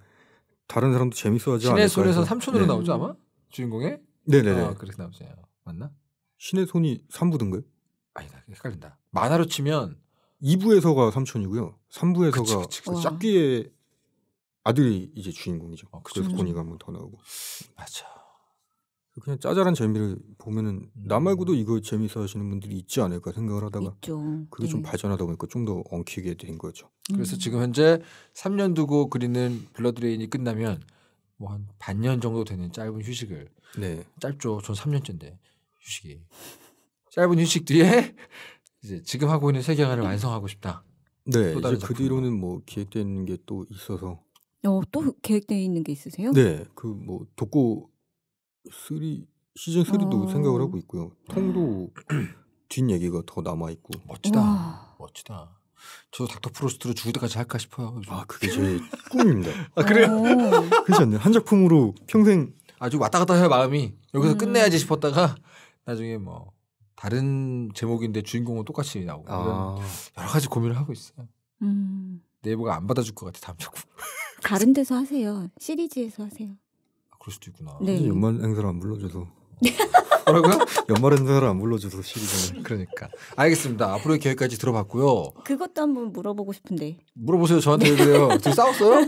S1: 다른 사람도 재밌어하지 않을까. 신의 손에서 삼촌으로 네. 나오죠 아마 주인공에. 네네네. 아, 그렇게 나오죠. 맞나? 신의 손이 3부던가요? 아니다 헷갈린다. 만화로 치면 2부에서가 삼촌이고요. 3부에서가 짝귀의 아들이 이제 주인공이죠. 어, 그래서 고니가 한번더 나오고. 맞아. 그 그냥 짜잘한 재미를 보면은 음. 나 말고도 이거 재미있어 하시는 분들이 있지 않을까 생각을 하다가
S3: 있죠. 그게 네. 좀
S1: 발전하다 보니까 좀 더 엉키게 된 거죠. 그래서 음. 지금 현재 3년 두고 그리는 블러드레인이 끝나면 뭐 한 반년 정도 되는 짧은 휴식을 네. 짧죠. 전 3년째인데 휴식이 짧은 휴식 뒤에 [laughs] 이제 지금 하고 있는 세계관을 음. 완성하고 싶다. 네, 이제 그 뒤로는 뭐 기획되는 게 또 있어서.
S2: 어, 또 계획되어 있는 게 있으세요? 네,
S1: 그뭐 독고 쓰리 시즌 3도 어. 생각을 하고 있고요. 통도 [clears throat] 뒷 얘기가 더 남아 있고.
S3: 멋지다. 와.
S1: 멋지다. 저도 닥터 프로스트를 죽을 때까지 할까 싶어요. 요즘. 아 그게 제 [laughs] 꿈입니다. 아 그래요? [laughs] 그렇지 않나요? 한 작품으로 평생 아주 왔다 갔다 해요 마음이 여기서 음. 끝내야지 싶었다가 나중에 뭐 다른 제목인데 주인공은 똑같이 나오고 아. 여러 가지 고민을 하고 있어요. 음. 네이버가 안 받아줄 것 같아 다음 작품.
S2: 다른 데서 하세요. 시리즈에서 하세요. 그럴 수도 있구나. 네.
S1: 연말 행사를 안 불러줘서. [laughs] 뭐라고요? 연말 행사를 안 불러줘서 시리즈는 그러니까. 알겠습니다. 앞으로의 계획까지 들어봤고요.
S2: 그것도 한번 물어보고 싶은데.
S1: 물어보세요. 저한테 [laughs] 왜 그래요? 지
S2: 싸웠어요?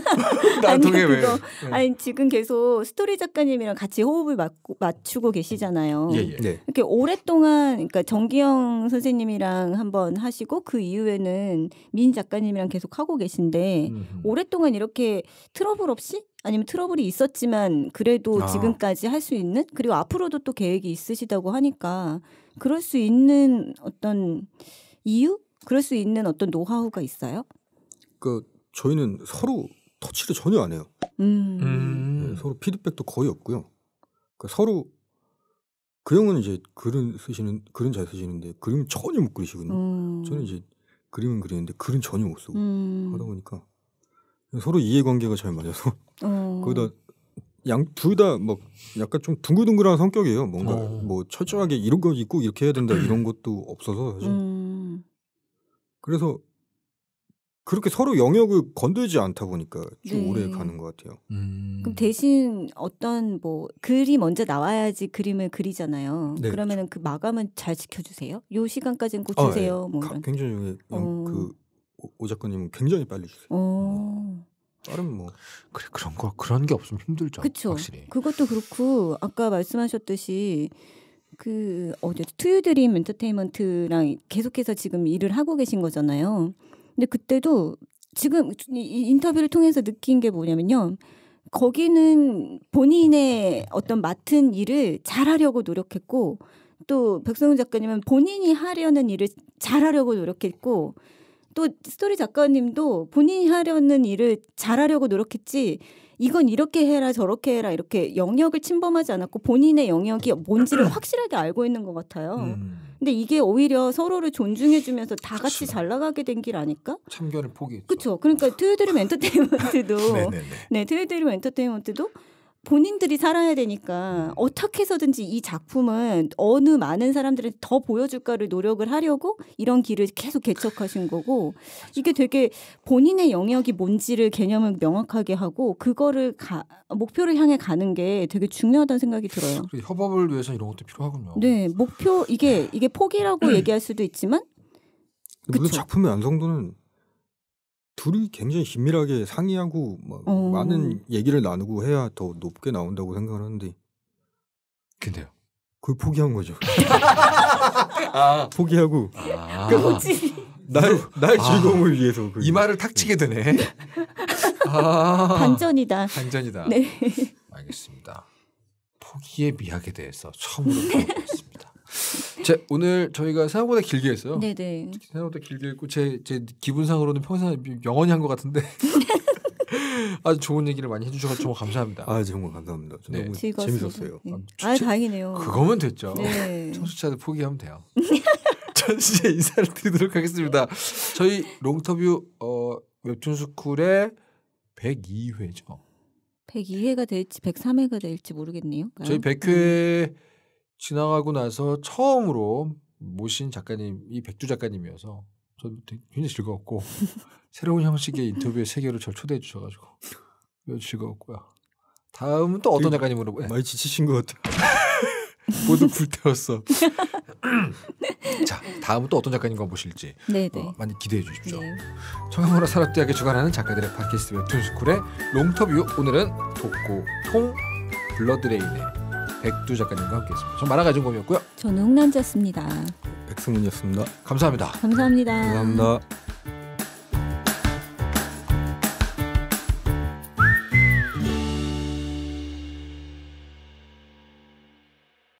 S2: 나한테 왜? 네. 아니 지금 계속 스토리 작가님이랑 같이 호흡을 맞고, 맞추고 계시잖아요. 예, 예. 네. 이렇게 오랫동안 그러니까 정기영 선생님이랑 한번 하시고 그 이후에는 민 작가님이랑 계속 하고 계신데 음 오랫동안 이렇게 트러블 없이 아니면 트러블이 있었지만 그래도 아. 지금까지 할 수 있는 그리고 앞으로도 또 계획이 있으시다고 하니까 그럴 수 있는 어떤 이유? 그럴 수 있는 어떤 노하우가 있어요?
S1: 그 저희는 서로 터치를 전혀 안 해요. 음. 음. 네, 서로 피드백도 거의 없고요. 그 서로 그 형은 이제 글은 쓰시는 글은 잘 쓰시는데 그림 전혀 못 그리시거든요.
S3: 음. 저는 이제
S1: 그림은 그리는데 글은 전혀 못 쓰고 음. 하다 보니까 서로 이해관계가 잘 맞아서
S3: 어. [laughs] 거기다
S1: 양둘다뭐 약간 좀 둥글둥글한 성격이에요. 뭔가 어. 뭐 철저하게 이런 거있고 이렇게 해야 된다 이런 [clears throat] 것도 없어서 사실.
S3: 음.
S1: 그래서 그렇게 서로 영역을 건들지 않다 보니까 좀 네. 오래 가는 것 같아요. 음.
S2: 그럼 대신 어떤 뭐 글이 먼저 나와야지 그림을 그리잖아요. 네, 그러면은 그렇죠. 그 마감은 잘 지켜주세요. 요 시간까지는 꼭 아, 주세요. 아, 네. 뭐 가,
S1: 굉장히 어. 그오 작가님은 굉장히 빨리 주세요.
S2: 오. 어.
S1: 다른 뭐 그래 그런 거 그런 게 없으면 힘들죠. 그쵸?
S2: 확실히. 그것도 그렇고 아까 말씀하셨듯이 그 어제 투유드림 엔터테인먼트랑 계속해서 지금 일을 하고 계신 거잖아요. 근데 그때도 지금 이 인터뷰를 통해서 느낀 게 뭐냐면요. 거기는 본인의 어떤 맡은 일을 잘하려고 노력했고 또 백성훈 작가님은 본인이 하려는 일을 잘하려고 노력했고 또 스토리 작가님도 본인이 하려는 일을 잘하려고 노력했지 이건 이렇게 해라 저렇게 해라 이렇게 영역을 침범하지 않았고 본인의 영역이 뭔지를 확실하게 알고 있는 것 같아요. 음. 근데 이게 오히려 서로를 존중해주면서 다 같이 그렇죠. 잘 나가게 된 길 아닐까?
S1: 참견을 포기.
S2: 그렇죠. 그러니까 [laughs] 트웨드림 엔터테인먼트도 [laughs] 네, 네, 네. 네 트웨드림 엔터테인먼트도 본인들이 살아야 되니까 어떻게 해서든지 이 작품은 어느 많은 사람들한테 더 보여줄까를 노력을 하려고 이런 길을 계속 개척하신 거고 이게 되게 본인의 영역이 뭔지를 개념을 명확하게 하고 그거를 가, 목표를 향해 가는 게 되게 중요하다는 생각이 들어요. 협업을
S1: 위해서 이런 것도 필요하군요.
S2: 네, 목표 이게 이게 포기라고 [clears throat] 얘기할 수도 있지만
S1: 물론 작품의 완성도는 둘이 굉장히 긴밀하게 상의하고 뭐 어. 많은 얘기를 나누고 해야 더 높게 나온다고 생각을 하는데 근데요 그걸 포기한 거죠 [laughs] 아. 포기하고
S3: 아. 뭐지
S1: 나의, 나의 즐거움을 위해서 그 이 말을 탁 치게 되네 네. [laughs] 아. 반전이다 반전이다 네
S2: 알겠습니다
S1: 포기의 미학에 대해서 처음으로 배워봤습니다 [laughs] 제 오늘 저희가 생각보다 길게 했어요. 네네. 네. 생각보다 길게 했고 제 제 기분상으로는 평생 영원히 한 것 같은데 [laughs] [laughs] 아주 좋은 얘기를 많이 해주셔서 정말 감사합니다. 아 정말 감사합니다. 네. 너무 즐거웠습니 재밌었어요. 네.
S2: 아, 아 다행이네요. 그거면 됐죠. 네.
S1: 청취자들 포기하면 돼요. [laughs] 전시제 인사를 드리도록 하겠습니다. 저희 롱터뷰 어, 웹툰 스쿨의 102회죠.
S2: 102회가 될지 103회가 될지 모르겠네요. 저희 100회
S1: 아, 음. 지나가고 나서 처음으로 모신 작가님이 백두 작가님이어서 저는 굉장히 즐거웠고 [laughs] 새로운 형식의 인터뷰의 세계로 저를 초대해 주셔가지고 즐거웠고요. 다음은 또 어떤 작가님으로 네. 많이 지치신 것 같아요. [laughs] 모두 불태웠어.
S3: [laughs] 자,
S1: 다음은 또 어떤 작가님과 모실지 어, 많이 기대해 주십시오. 네. 청양문화 산업대학이 주관하는 작가들의 팟캐스트 웹툰스쿨의 롱터뷰 오늘은 독고 통 블러드레인의 백두 작가님과 함께했습니다. 전 만화가 전공이었고요.
S2: 저는 홍남자였습니다.
S1: 백승훈이었습니다. 감사합니다. 감사합니다. 감사합니다.